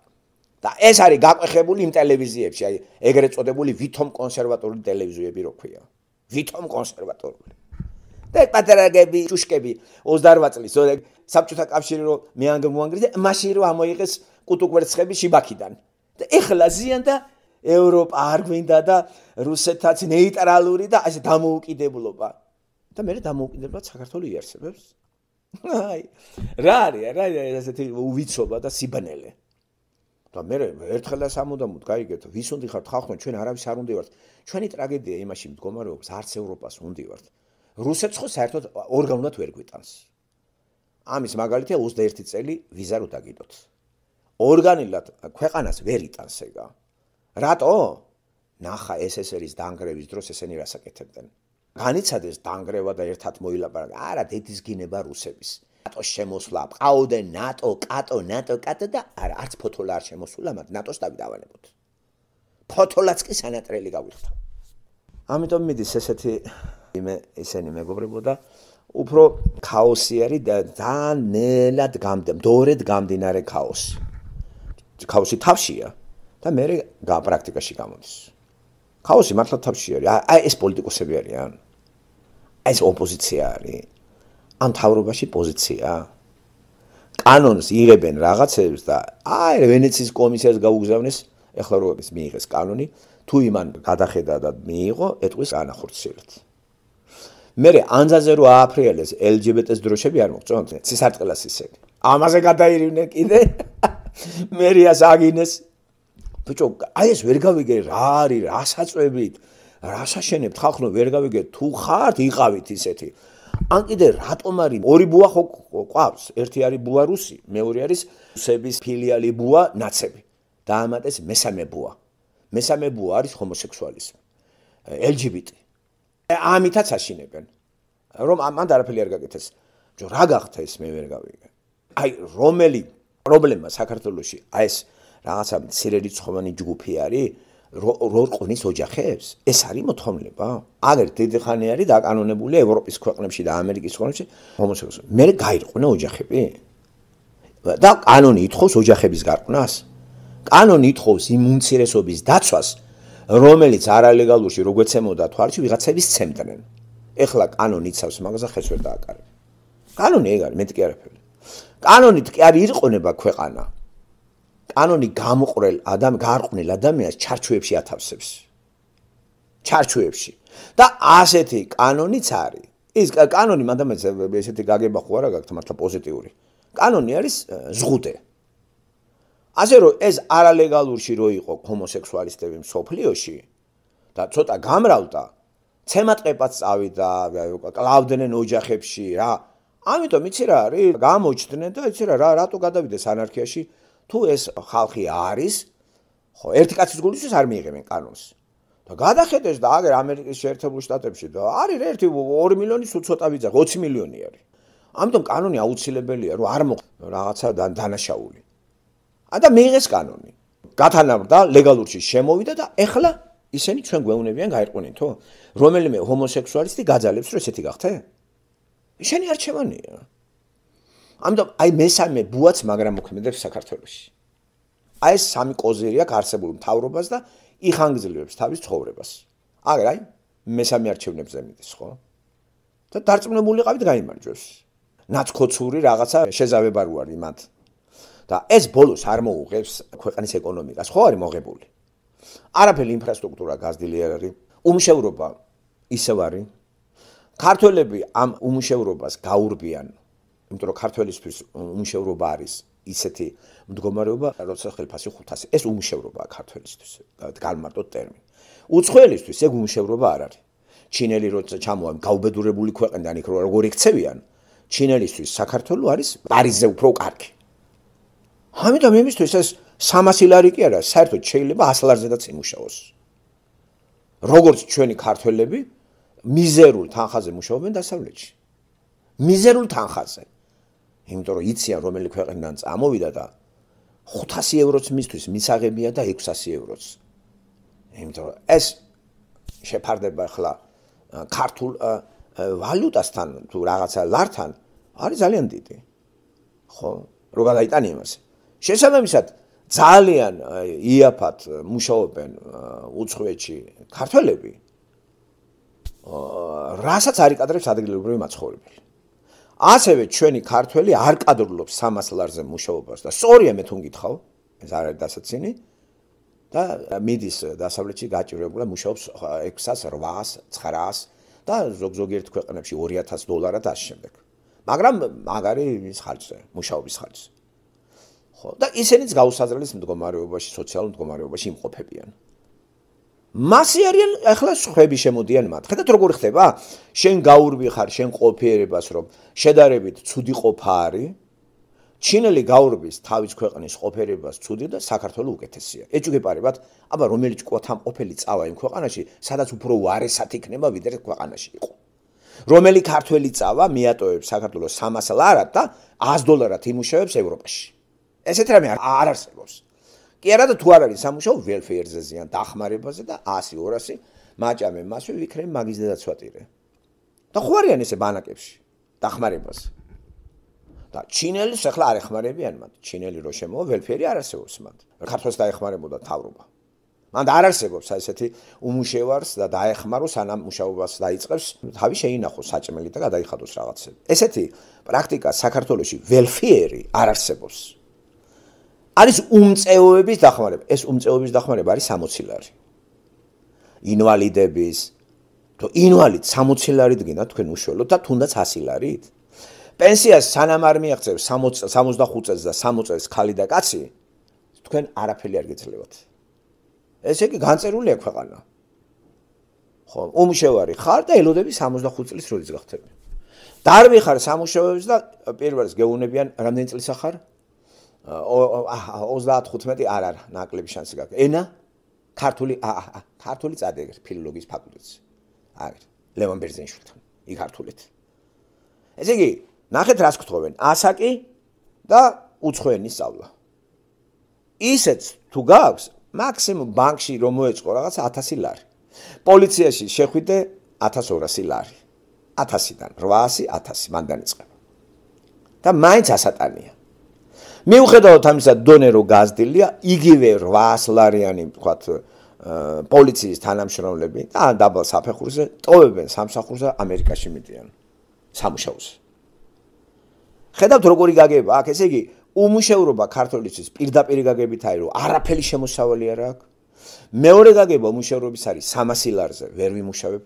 Speaker 1: და ეს არის გაკვეხებული იმ ტელევიზიებში, აი ეგრეთ წოდებული ვითომ კონსერვატორული ტელევიზიები როქვია. ვითომ კონსერვატორული. და პატარაგები, ჩუშკები 28 წლის, ზოგი საბჭოთა კავშირი რომ მეანგმოანგრიზე, მაშინ რომ ამოიღეს კუტუკვერცხები შიბაქიდან. და ეხლა ზიანდა ევროპა არ გვინდა და რუსეთაც ნეიტრალური და ასე დამოუკიდებლობა. და მე დამოუკიდებლობა საქართველოს იარსებებს. აი, რა არის, რა არის ასეთი უვიცობა და სიბნელე. და მე ერთხელ და სამუდამოდ გაიგეთ, ვის უნდა ხართ ხალხო, ჩვენ არავის არ უნდა ვართ. ჩვენი ტრაგედია იმაში მდგომარეობს, არც ევროპას უნდა ვართ. რუსეთს ხო საერთოდ ორგანულად ვერ გვიტანს. ამის მაგალითია 21 წელი ვიზა რო დაგიდოთ. ორგანულად ქვეყანას ვერ იტანს ეგა. რატო? ნახა SSR-ის დაანგრევის დროს ესენი რას აკეთებდნენ. განიცადეს დაანგრევა და ერთად მოილაპარაკა. არა, დედის გინება რუსების. ნატო შემოსვლა ყაოდე ნატო კატო ნატო კატო და არ არც ფოთოლა არ შემოსულა მაგრამ ნატოს დავიდავალებოთ ფოთოლაც კი სანატრელი გავიხდა ამიტომ მიდის ესეთი იმე ისენი მეგობრებო და უფრო ქაოსი არის და ძალიან ნელად გამდემ დორედ გამდინარე ქაოსი ქაოსი თავშია და მე პრაქტიკაში გამოდის ქაოსი მართლა თავში არის აი ეს პოლიტიკოსები არიან ეს ოპოზიცია არის ან თავრობაში პოზიცია. კანონს იღებენ რაღაცებს და აი ვენეციის კომისიას გაუგზავნეს, ეხლა რო არის მიიღეს კანონი, თუ იმან გადახედა და მიიღო, ეტყვის განახორციელებს. მერე ანზაზე რო ააფრიალეს LGBT-ს დროშები არ მოგწონთ? ცისარტყელას ისეთი. ამაზე გადაირივნე კიდე. მერიას აგინეს. ბიჭო, აი ეს ვერ გავიგე რა არის, რა საწვევით, რა საშენებთ ხალხო ვერ გავიგე თუ ხართ იყავით ისეთი. ან კიდე რატომ არის ორი ბუა ხო ყავს? ერთი არის ბუა რუსი, მეორე არის რუსების ფილიალი ბუა ნაცები. დაამატეს მესამე ბუა. მესამე ბუა არის ჰომოსექსუალიზმი. LGBT. ამითაც აშინებენ. რომ ამან დაფელი არ გაკეთეს. ჯო რა გახთა ეს მე ვერ გავიგე. აი რომელი პრობლემა საქართველოში? აი ეს რაღაცა ცერერიცხოვანი ჯგუფი არის? როყვნის ოჯახებს ეს არის მოთხოვნილება აგერ დიდი ხანი არის დაკანონებული ევროპის ქვეყნებში და ამერიკის ქვეყნებში ჰომოსექსუალი მე გაირყვნა ოჯახები და კანონი ეთხოვს ოჯახების გარყვნას კანონი ეთხოვს იმ უმცირესობის დაცვას რომელიც არალეგალურში როგვეცემოდა თვარში ვიღაცების ცემდნენ ეხლა კანონი იცავს მაგას და ხელს ვერ დააკარებს კანონი ეგ არის მეტი კი არაფერი კანონით კი არ იყონება ქვეყანა კანონი გამყრელ ადამ გარყვნილ ადამიანს ჩარჩოებში ათავსებს ჩარჩოებში და ასეთი კანონიც არის ის კანონი მანდამაც ესეთი გაგება ხო არა გაქვთ მართლა პოზიტიური კანონი არის ზღუდე ასე რომ ეს არალეგალურში რო იყო ჰომოსექსუალისტები მსოფლიოში და ცოტა გამრავლდა ცემატყებაც წავიდა კლავდნენ ოჯახებში რა ამიტომ იცი რა არის გამოჩდნენ და იცი რა რატო გადავიდეს ანარქიაში თუ ეს ხალხი არის ხო ერთი კაცის გულისთვის არ მიიღებენ კანონს და გადახედეს და აგერ ამერიკის შეერთებულ შტატებში და არის ერთი 2 მილიონის უცოტა ვიძახი 20 მილიონი არის ამიტომ კანონი აუცილებელია რომ არ მოხდეს რაღაცა დანაშაული ა და მიიღეს კანონი გათანაბრდა ლეგალურში შემოვიდა და ეხლა ისინი ჩვენ გვეუბნებიან გაიყვნენ თო რომელიმე ჰომოსექსუალისტი გაძალებს რომ ესეთი გახდე შენი არჩევანია ამიტომ აი მესამე ბუაც მაგრამ მოქმედებს საქართველოსში. აი სამი კოზერი აქვს არსებულ მთავრობას და იხანგძლებს თავის ცხოვრებას. აგერ აი მესამე არჩევნებზე მიდის, ხო? და დარწმუნებულიყავით გამარჯვებს. ნაცკოცური რაღაცა შეზავება როარ იმათ. და ეს ბოლოს არ მოუღებს ქვეყნის ეკონომიკას, ხო არის მოღებული? არაფერი ინფრასტრუქტურა გაზრდილი არ არის. უმშევრობა ისევ არის. ქართველები ამ უმშევრობას გაურბიან იმიტომ რომ ქართველისთვის უმშევრობა არის ისეთი მდგომარეობა, როცა ხელფასი 500. ეს უმშევრობაა ქართველისთვის, გამარტოთ ტერმინი. უცხოელისთვის ეგ უმშევრობა არ არის. ჩინელი როცა ჩამოვა გაუბედურებული ქვეყნიდან იქ როგორ იქცევიან, ჩინელისთვის საქართველო არის პარიზზე უფრო კარგი. ამიტომ იმისთვის ეს 300 ლარი კი არა, საერთოდ შეიძლება 100 ლარზედაც იმუშაოს. როგორც ჩვენი ქართველები მიზერულ თანხაზე მუშაობენ დასავლეთში. მიზერულ თანხაზე. იმიტომ რომ იციან რომელი ქვეყნიდან წამოვიდა და 500 ევროც მისთვის მისაღებია და 600 ევროც. იმიტომ რომ ეს შეფარდება ხლა ქართულ ვალუტასთან თუ რაღაცა ლართან არის ძალიან დიდი. ხო, რო გადაიტანი იმას. შესაბამისად ძალიან იაფად მუშაობენ უცხოეთში ქართველები. რასაც არიკადრებს ადგილობრივი მაცხოვრებელი. ასევე ჩვენი ქართველი არ კადრულობს სამას ლარზე მუშაობას და სწორია მე თუნ გითხავ ეს არ არის დასაცინი და მიდის დასავლეთში გაჭირებულა მუშაობს 600 900 და ზოგიერთ ქვეყნებში 2000 დოლარად ამ შემდეგ მაგრამ მაგარი ის ხარჯზე მუშაობის ხარჯზე ხო და ისინიც გაუსაზრელს მდგომარეობაში სოციალურ მდგომარეობაში იმყოფებიან მასი არიან ახლა ხვები შემოდიან მათ. ხედავთ როგორი ხდება? შენ გაურბიხარ შენ ყოფიერებას, რომ შედარებით ცუდი ყოფა არის. ჩინელი გაურბის თავის ქვეყნის ყოფიერებას ცუდი და საქართველოს უკეთესია. ეჭვგეპარებათ, აბა რომელი ყოთამ ყოფილი წავა იმ ქვეყანაში, სადაც უფრო ვარესად იქნება ვიდრე ქვეყანაში იყო. რომელი ქართველი წავა მიატოვებს საქართველოს 300 ლარად და 100 დოლარად იმუშავებს ევროპაში. ესეთ რამე არ არსებობს. კი არა და თუ არ არის სამუშაო welfare-ზე ზიან დახმარებაზე და 100 200 მაჭამე მასვე ვიქრე მაგის და დაცვატირე. და ხო არიან ესე ბანაკებში დახმარებას. და ჩინელს ახლა არ ეხმარებიან მათ. ჩინელი რო შემოა welfare-ი არ არსებობს მათ. ქართლს დაეხმარებოდა თავრობა. მან და არ არსებობს აი ესეთი უმუშევარს და დაეხმარო სანამ მუშაობას დაიწყებს, თავი შეინახოს საჭმელი და გადაიხადოს რაღაცები. ესეთი პრაქტიკა საქართველოში welfare-ი არ არსებობს. არის უმწეოების დახმარება. ეს უმწეოების დახმარება არის 60 ლარი. ინვალიდების თუ ინვალიდ 60 ლარი დგინა თქვენ უშუალოდ და თუნდაც 100 ლარით. პენსიას სანამ არ მიაღწევს 65 წელს და 60 წელს ხალი და კაცი თქვენ არაფერი არ გეძლევათ. ესე იგი განწერულია ქვეყანა. ხო, უმშევარი ხარ და ელოდები 65 წლის როდის გახდები. დარვიხარ სამუშაოებს და პირველს გეუნებიან რამდენი წელი სახარ 65 35 არ არა ნაკლები შანსი გაქვს ენა ქართული აა ქართული წადეგერ ფილოლოგიის ფაკულტეტზე აგერ ლევან ბერძენიშვილთან იქ ქართულით ესე იგი ნახეთ რას გთხოვენ ასაკი და უცხოენის სწავლა ისეც თუ გაქვს მაქსიმუმ ბანკში რომ მოეწყო რაღაც 1000 ლარი პოლიციაში შეხვიდე 1200 ლარი 1000-დან 800 1000 მანდანიც და მაინც ასატანია მიუხედავად ამისა დონე რო გაზდილია, იგივე 800 ლარიანი ვთქვათ პოლიციის თანამშრომლები და დაბალ საფეხურზე ტოვებენ სამსახურზე ამერიკაში მიდიან სამუშაოს. ხედავთ როგორი გაგება აქ, ესე იგი, უმუშევრობა ქართლისთვის პირდაპირ გაგებით არის, რომ არაფერი შემოსავალი არ აქვს. მეორე გაგება უმუშევრობის არის 300 ლარზე, ვერ ვიმუშავებ.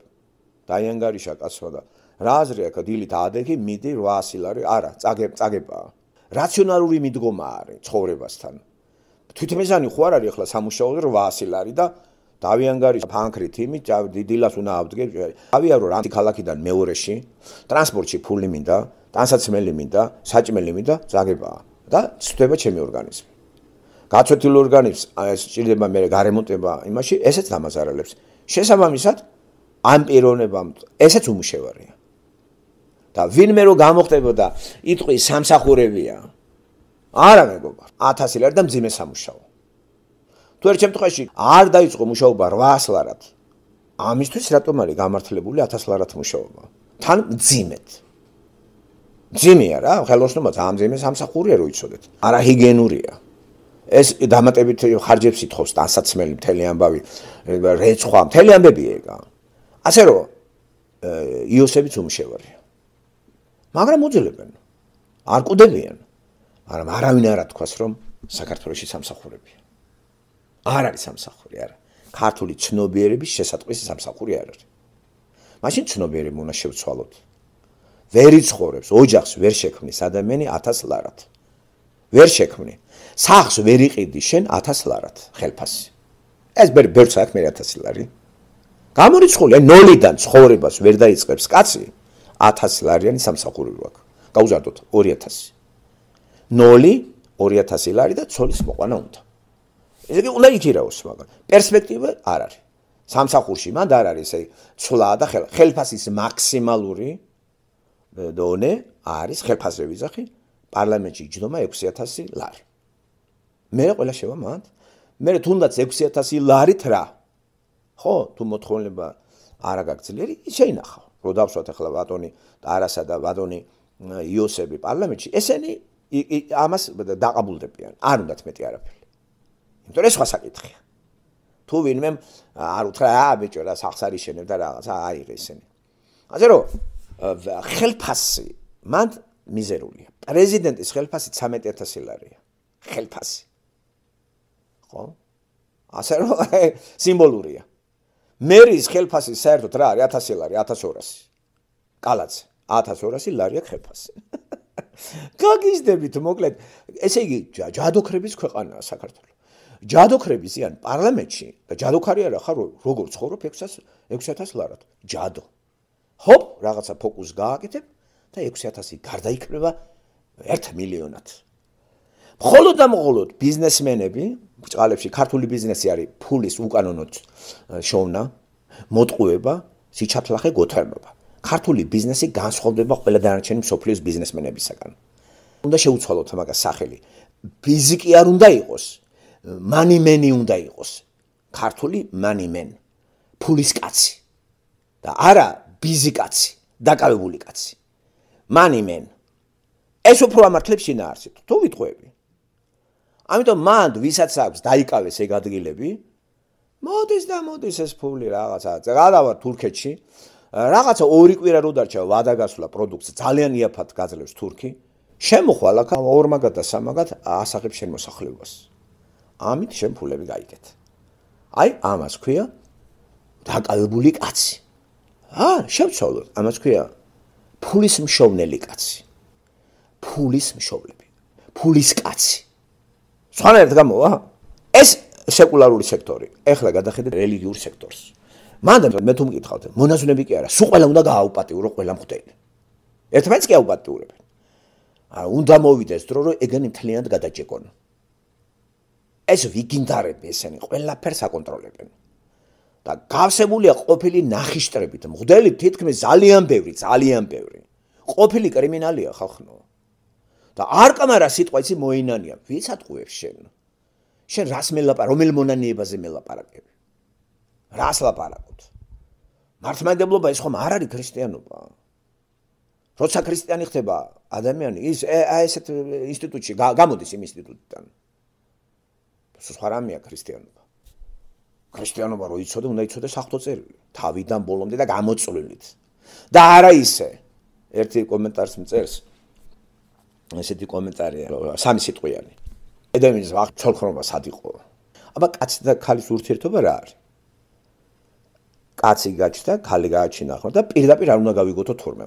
Speaker 1: დაიანგარიშა კაცო და რა აზრი აქვს დილით ადეგი მიდი 800 ლარი არა, წაგებ, წაგებაა. რაციონალური მიდგომა არის ცხოვრებასთან. თვითმეზანი ხო არ არის ახლა სამუშაოზე 800 ლარი და დავიანგარი ფანქრით იმი დიდილას უნდა ავდგე. დავიარო რომ ამ ქალაქიდან მეორეში ტრანსპორტში ფული მინდა, ტანსაცმელი მინდა, საჭმელი მინდა, ზაგებაა და ცდება ჩემი ორგანიზმი. გაცვეთილი ორგანიზმს ეს ჭირდება მე გარემონტება იმაში, ესეც დამაზარალებს. შესაბამისად ამ პიროვნებამ ესეც უმუშევარია. და ვინმე რო გამოხდებოდა იტყვი სამსახურებია არა მეგობარ 1000 ლარი და მძიმე სამუშაო თუ ერთ შემთხვევაში არ დაიწყო მუშაობა 800 ლარად ამისთვის რატომ არის გამართლებული 1000 ლარად მუშაობა თან მძიმეთ ძიმეა რა ხელოსნობაც ამ ძიმეს სამსახურია რო იცოდეთ არა ჰიგიენურია ეს დამატებით ხარჯებს ითხოვს დასაცმელი მთელი ამბავი რეცხვა მთელი ამბებია ეგა ასე რომ იოსებიც უმშევარია მაგრამ უძლებენ. არ კუდებიან. მაგრამ არავინ არ თქვას რომ საქართველოსი სამსახურებია. არ არის სამსახური არა. ქართული ცნობიერების შესატყვისი სამსახური არ არის. მაშინ ცნობიერებ უნდა შევცვალოთ. ვერიცხოვებს, ოჯახს ვერ შექმნის ადამიანი 1000 ლარად. ვერ შექმნე. სახს ვერ იყიდი შენ 1000 ლარად ხელფასი. ეს ვერ ბერცა აქ მე 1000 ლარი. გამორიცხული, ნოლიდან ცხოვრებას ვერ დაიწყებს კაცი. 1000 ლარიანი სამსახურიო აქვს. გაუზარდოთ 2000. 0 2000 ლარი და ცოლის მოყვანა უნდა. ესე იგი უნდა იქირაოს, მაგრამ პერსპექტივა არ არის. სამსახურში მან და არ არის ესე ცვლა და ხელფასის მაქსიმალური დონე არის ხელფასზე ვიზახი პარლამენტში ჯდომა 6000 ლარი. მე ყველა შევამოთ. მე თუნდაც 6000 ლარით რა. ხო, თუ მოთხოვნება არ აგაგძლიერი, შეინახავ. რო დავსვათ ახლა ბატონი არასა და ბატონი იოსები პარლამენტში ესენი ამას დაყაბულდებიან არ უნდათ მეტი არაფერი იმიტომ რომ ეს სხვა საკითხია თუ ვინმე არ უთხრა აა ბიჭო რა სახსარი შენებ და რაღაც აიღე ესენი ასე რომ ხელფასი მან მიზერულია პრეზიდენტის ხელფასი 13000 ლარია ხელფასი ხო ასე რომ სიმბოლურია მერის ხელფასი საერთოდ რა არის 1000 ლარი 1200 კალაცი 1200 ლარია ხელფასი გაგიზდებით მოკლედ ესე იგი ჯადოქრების ქვეყანაა საქართველო ჯადოქრების იან პარლამენტში და ჯადოქარი არა ხარ როგორ ცხოვრობ 600 600 ლარად ჯადო ჰოპ რაღაცა ფოკუს გააკეთებ და 6000 გარდაიქმნება 1 მილიონად მხოლოდ და მხოლოდ ბიზნესმენები ბრალებში ქართული ბიზნესი არის ფულის უკანონო შოვნა, მოტყუება, სიჩათლახე გოთარნობა. ქართული ბიზნესი განსხვავდება ყველა დანარჩენი სოფლის ბიზნესმენებისაგან. უნდა შეუცვალოთ მაგას სახელი. ფიზიკი არ უნდა იყოს, მანიმენი უნდა იყოს. ქართული მანიმენ, ფულის კაცი. და არა ბიზიკაცი, დაკავებული კაცი. მანიმენ. ეს უფრო ამართლებს შინაარსით. თუ ვიტყვევი ამიტომ მან ვისაც აქვს დაიკავეს ეგ ადგილები მოდის და მოდის ეს ფული რაღაცა რადავა თურქეთში რაღაცა ორი კვირა რო დარჩა ვადაგასვლა პროდუქტს ძალიან იაფად გაძლევს თურქი შემოხვალ აქ ორმაგად და სამაგად ასაღებს შენ მოსახლეობას ამით შენ ფულები გაიგეთ აი ამას ქვია დაკავებული კაცი ა შევცვალოთ ამას ქვია ფულის მშოვნელი კაცი ფულის მშობლები ფულის კაცი ზღანერთ გამოვა ეს სეკულარული სექტორი ეხლა გადახედეთ რელიგიურ სექტორს მანდ მე თუ მკითხავთ მონაზვნები კი არა სულ ყველა უნდა გააუპატიურო ყველა მხდელი ერთმანეთს კი აუპატიურებენ არა უნდა მოვიდეს დრო რომ ეგენი მთლიანად გადაჭეკონ ეს ვიგინდარები ესენი ყველაფერს აკონტროლებენ და გავსებულია ყოფილი ნახიშტრებით მხდელი თითქმის ძალიან ბევრი ძალიან ბევრი ყოფილი კრიმინალია ხალხო და არ კამარა სიტყვა იცი მოინანია ვის ატყუებს შენ შენ რას მელაპარაკ რომელ მონანიებაზე მელაპარაკებ რას ლაპარაკობ მართმადებლობა ის ხომ არ არის ქრისტიანობა როცა ქრისტიანი ხდება ადამიანი ის აი ესეთ ინსტიტუტში გამოდის იმ ინსტიტუტიდან სხვა რამეა ქრისტიანობა ქრისტიანობა რო იცოდე უნდა იცოდე საფთო წერილი თავიდან ბოლომდე და გამოწვლილით და არა ისე ერთი კომენტარს მწერს ესეთი კომენტარია სამი სიტყვიანი ადამიანის ხალხრომა სად იყო აბა კაცი და ქალის ურთიერთობა რა არის კაცი გაჩნდა ქალი გააჩინა ხო და პირდაპირ არ უნდა გავიგოთო თორმე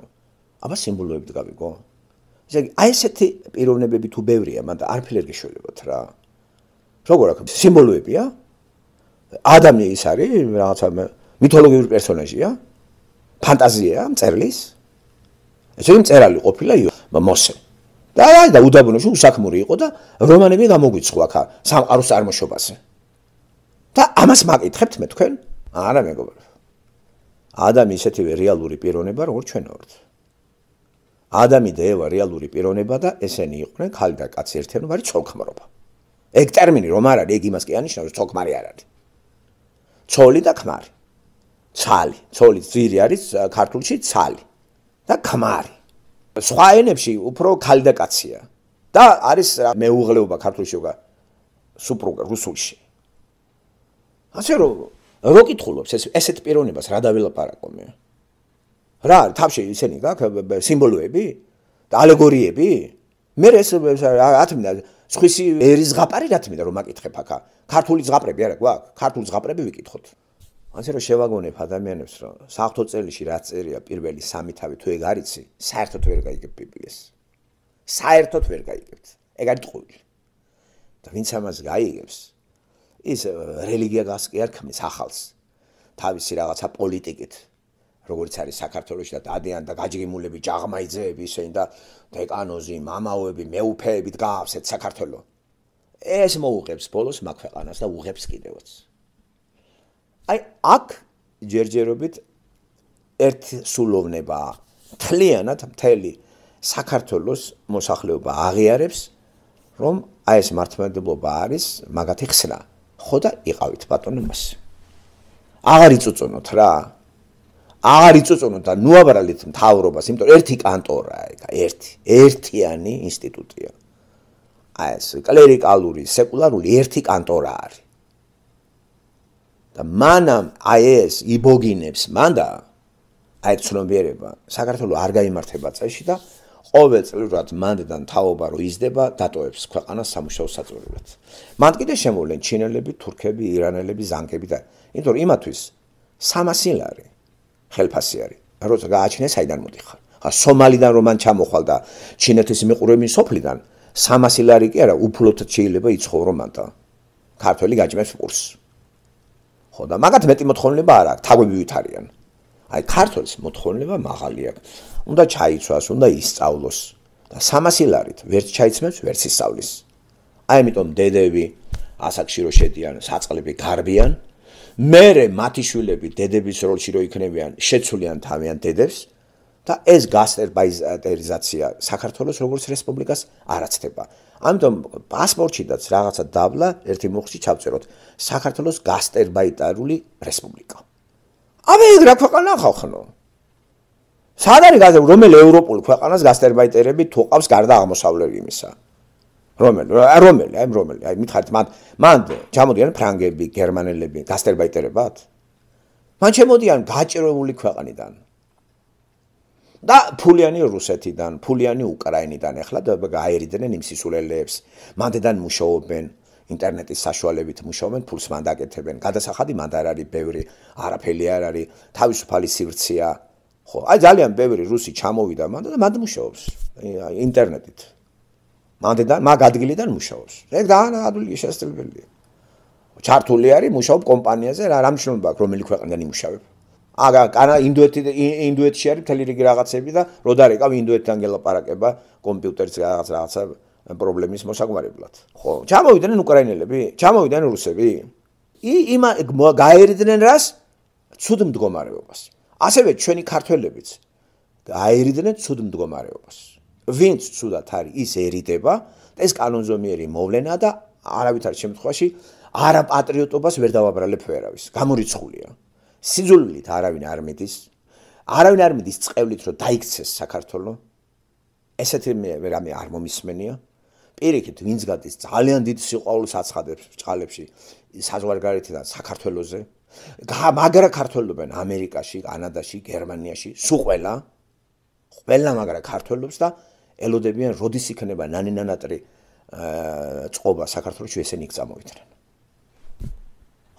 Speaker 1: აბა სიმბოლოებით გავიგო ესე იგი აი ესეთი პიროვნებები თუ ბევრია მანდ არფერ გეშველებოთ რა როგორ აქ სიმბოლოებია ადამიანი ის არის რაღაცა მითოლოგიური პერსონაჟია ფანტაზია მწერლის ესე იგი მწერალი ყოფილა მოსე და აი და უდაბნოში უსაქმური იყო და რომანები გამოგვიცხო აქა სამყაროს წარმოშობაზე. და ამას მაკითხებთ მე თქვენ? არა მეგობრებო. ადამი ისეთივე რეალური პიროვნება როგორც ჩვენ ვართ. ადამი და ევა რეალური პიროვნება და ესენი იყვნენ ხალი და კაცი ერთნაირი ცოლქმრობა. ეგ ტერმინი რომ არ არის, ეგ იმას კი ანიშნავს, ცოლქმარი არ არის. ცოლი და ქმარი. ცალი, ცოლი ძირი არის ქართულში ცალი და ქმარი. სხვა ენებში უფრო ქალდაკაცია და არის მეუღლეობა ქართულში უკვე супруга რუსულში ასე რომ რო კითხულობს ეს ესეთ პიროვნებას რა დაველაპარაკო მე რა თავში ისენი გაქ სიმბოლოები და ალეგორიები მე ეს ათმინა სხვისი ერის ზღაპარი რა თმინა რომ მაკითხებ აქა ქართული ზღაპრები არა გვაქვს ქართული ზღაპრები ვიკითხოთ ასე რომ შევაგონებ ადამიანებს, რომ საღთოწელიში რა წერია პირველი სამი თავი თუ ეგ არიცი, საერთოდ ვერ გაიგებ ბიბლიას. საერთოდ ვერ გაიგებ. ეგ არის ყვილი. და ვინც ამას გაიგებს, ის რელიგია გას კი არ ქმნის ახალს. თავისი რაღაცა პოლიტიკით როგორც არის საქართველოს და დადიან და გაჯგემულები ჯაღმაიძეები ისინი და დეკანოზი, მამაოები, მეუფეები დგავს ეს საქართველოს. ეს მოუღებს ბოლოს მაგ ქვეყანას და უღებს კიდევაც. აი აქ ჯერჯერობით ერთ სულოვნებაა თლიანად მთელი საქართველოს მოსახლეობა აღიარებს რომ აი ეს მართლმადებლობა არის მაგათი ხსნა ხო და იყავით ბატონო მას აღარ იწუწუნოთ რა აღარ იწუწუნოთ და ნუ აბრალეთ მთავრობას იმიტომ ერთი კანტორა ეგა ერთი ერთიანი ინსტიტუტია აი ეს კლერიკალური სეკულარული ერთი კანტორა არის და მანამ აი ეს იბოგინებს მანდა აი ცნობიერება საქართველოს არ გამართება წეში და ყოველ წლურად მანდიდან თაობა რო იზდება დატოებს ქვეყანას სამუშაო საწურველად მანდ კიდე შემოვლენ ჩინელები თურქები ირანელები ზანგები და იმიტომ რომ იმათვის 300 ლარი ხელფასი არის როცა გააჩნია საიდან მოდიხარ ხა სომალიდან რომ მან ჩამოხვალ და ჩინეთის მიყურებინ სოფლიდან 300 ლარი კი არა უფლოთ შეიძლება იცხოვრო მანდა ქართველი გაჭმევს კურსს ხო და მაგათ მეტი მოთხოვნილება არ აქვს, თაგვები ვითარიან. აი ქართულის მოთხოვნილება მაღალი აქვს. უნდა ჩაიცვას, უნდა ისწავლოს და 300 ლარით ვერც ჩაიცმებს, ვერც ისწავლის. აი ამიტომ დედები ასაკში რო შედიან, საწყლები გარბიან. მერე მათი შვილები დედების როლში რო იქნებიან, შეცვლიან თავიანთ დედებს. და ეს გასერბაიზატერიზაცია საქართველოს როგორც რესპუბლიკას არაცდება. ამიტომ პასპორტშიდაც რაღაცა დავლა ერთი მუხში ჩავწეროთ საქართველოს გასერბაიტარული რესპუბლიკა. აბა ეგ რა ქვეყანა ხავხნო? სად არის გაზე რომელ ევროპული ქვეყანას გასერბაიტერები თოყავს გარდა აღმოსავლელი იმისა? რომელ რომელ აი რომელ აი მითხარით მან მან ჩამოდიან ფრანგები, გერმანელები გასერბაიტერებად? მან ჩემოდიან გაჭრებული ქვეყნიდან. და ფულიანი რუსეთიდან, ფულიანი უკრაინიდან ახლა გაერიდნენ იმ სისულელეებს. მანდედან მუშაობენ ინტერნეტის საშუალებით მუშაობენ, ფულს მან დაკეთებენ. გადასახადი მან არ არის ბევრი, არაფერი არ არის, თავისუფალი სივრცეა. ხო, აი ძალიან ბევრი რუსი ჩამოვიდა მან და მან მუშაობს ინტერნეტით. მანდედან მაგ ადგილიდან მუშაობს. ეგ დაანადგილი შესაძლებელია. ჩართული არის მუშაობ კომპანიაზე რა რამშნობა აქვს რომელი ქვეყნიდან იმუშავებს. აგა კანა ინდუეთი ინდუეთში არის მთელი რიგი რაღაცები და რო დარეკავ ინდუეთთან გელაპარაკება კომპიუტერის რაღაც რაღაცა პრობლემის მოსაგვარებლად. ხო, ჩამოვიდნენ უკრაინელები, ჩამოვიდნენ რუსები. ი იმა გაერიდნენ რას? ცუდ მდგომარეობას. ასევე ჩვენი ქართველებიც გაერიდნენ ცუდ მდგომარეობას. ვინც ცუდად არის, ის ერიდება და ეს კანონზომიერი მოვლენა და არავითარ შემთხვევაში არაპატრიოტობას ვერ დავაბრალებ ფერავის. გამორიცხულია. სიძულვილით არავინ არ მიდის არავინ არ მიდის წევლით რომ დაიქცეს საქართველოს ესეთი რამე არ მომისმენია პირიქით ვინც გადის ძალიან დიდ სიყვარულს აცხადებს ბჭალებში საზღვარგარეთიდან საქართველოსზე მაგრა ქართველობენ ამერიკაში, კანადაში, გერმანიაში, სუყველა ყველა მაგრა ქართველობს და ელოდებიან როდის იქნება ნანინანატრი წობა საქართველოს ესენი იქ წამოვიდნენ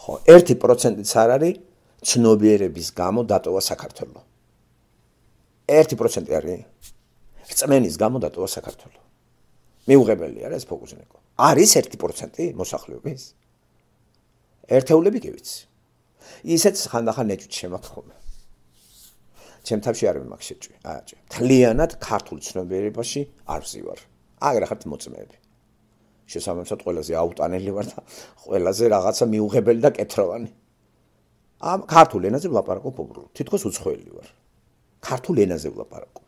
Speaker 1: ხო 1% არის ცნობიერების გამო დატოვა საქართველო. 1% არის წმენის გამო დატოვა საქართველო. მიუღებელი არა ეს ფოკუსენიკო. არის 1% მოსახლეობის? ერთეულები კი ვიცი. ისეც ხანდახან ეჭვი შემახხომა. ჩემ თავში არ მაქვს ეჭვი, აჭვი. თლიანად ქართულ ცნობიერებაში არ ვზივარ. აგრე ხართ მოწმეები. შესაბამისად ყველაზე აუტანელი ვარ და ყველაზე რაღაცა მიუღებელი და კეთროვანი. ამ ქართულ ენაზე ვლაპარაკობ უბრალოდ. თითქოს უცხოელი ვარ. ქართულ ენაზე ვლაპარაკობ.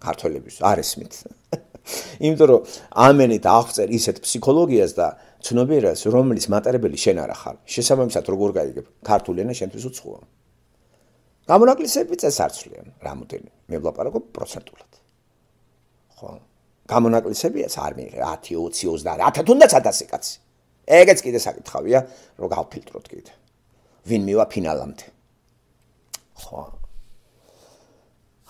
Speaker 1: ქართველებს არ ესმით. იმიტომ რომ ამენით აღწერ ისეთ ფსიქოლოგიას და ცნობიერებას, რომლის მატარებელი შენ არ ახარ. შესაბამისად როგორ გაიგებ? ქართულ ენა შენთვის უცხოა. გამონაკლისები წეს არ ცვლიან რამოდენი. მე ვლაპარაკობ პროცენტულად. ხო. გამონაკლისებიაც არ მიიღე 10, 20, 30, 1000 თუნდაც ადასე კაცი. ეგეც კიდე საკითხავია, რომ გავფილტროთ კიდე. ვინ მივა ფინალამდე. ხო.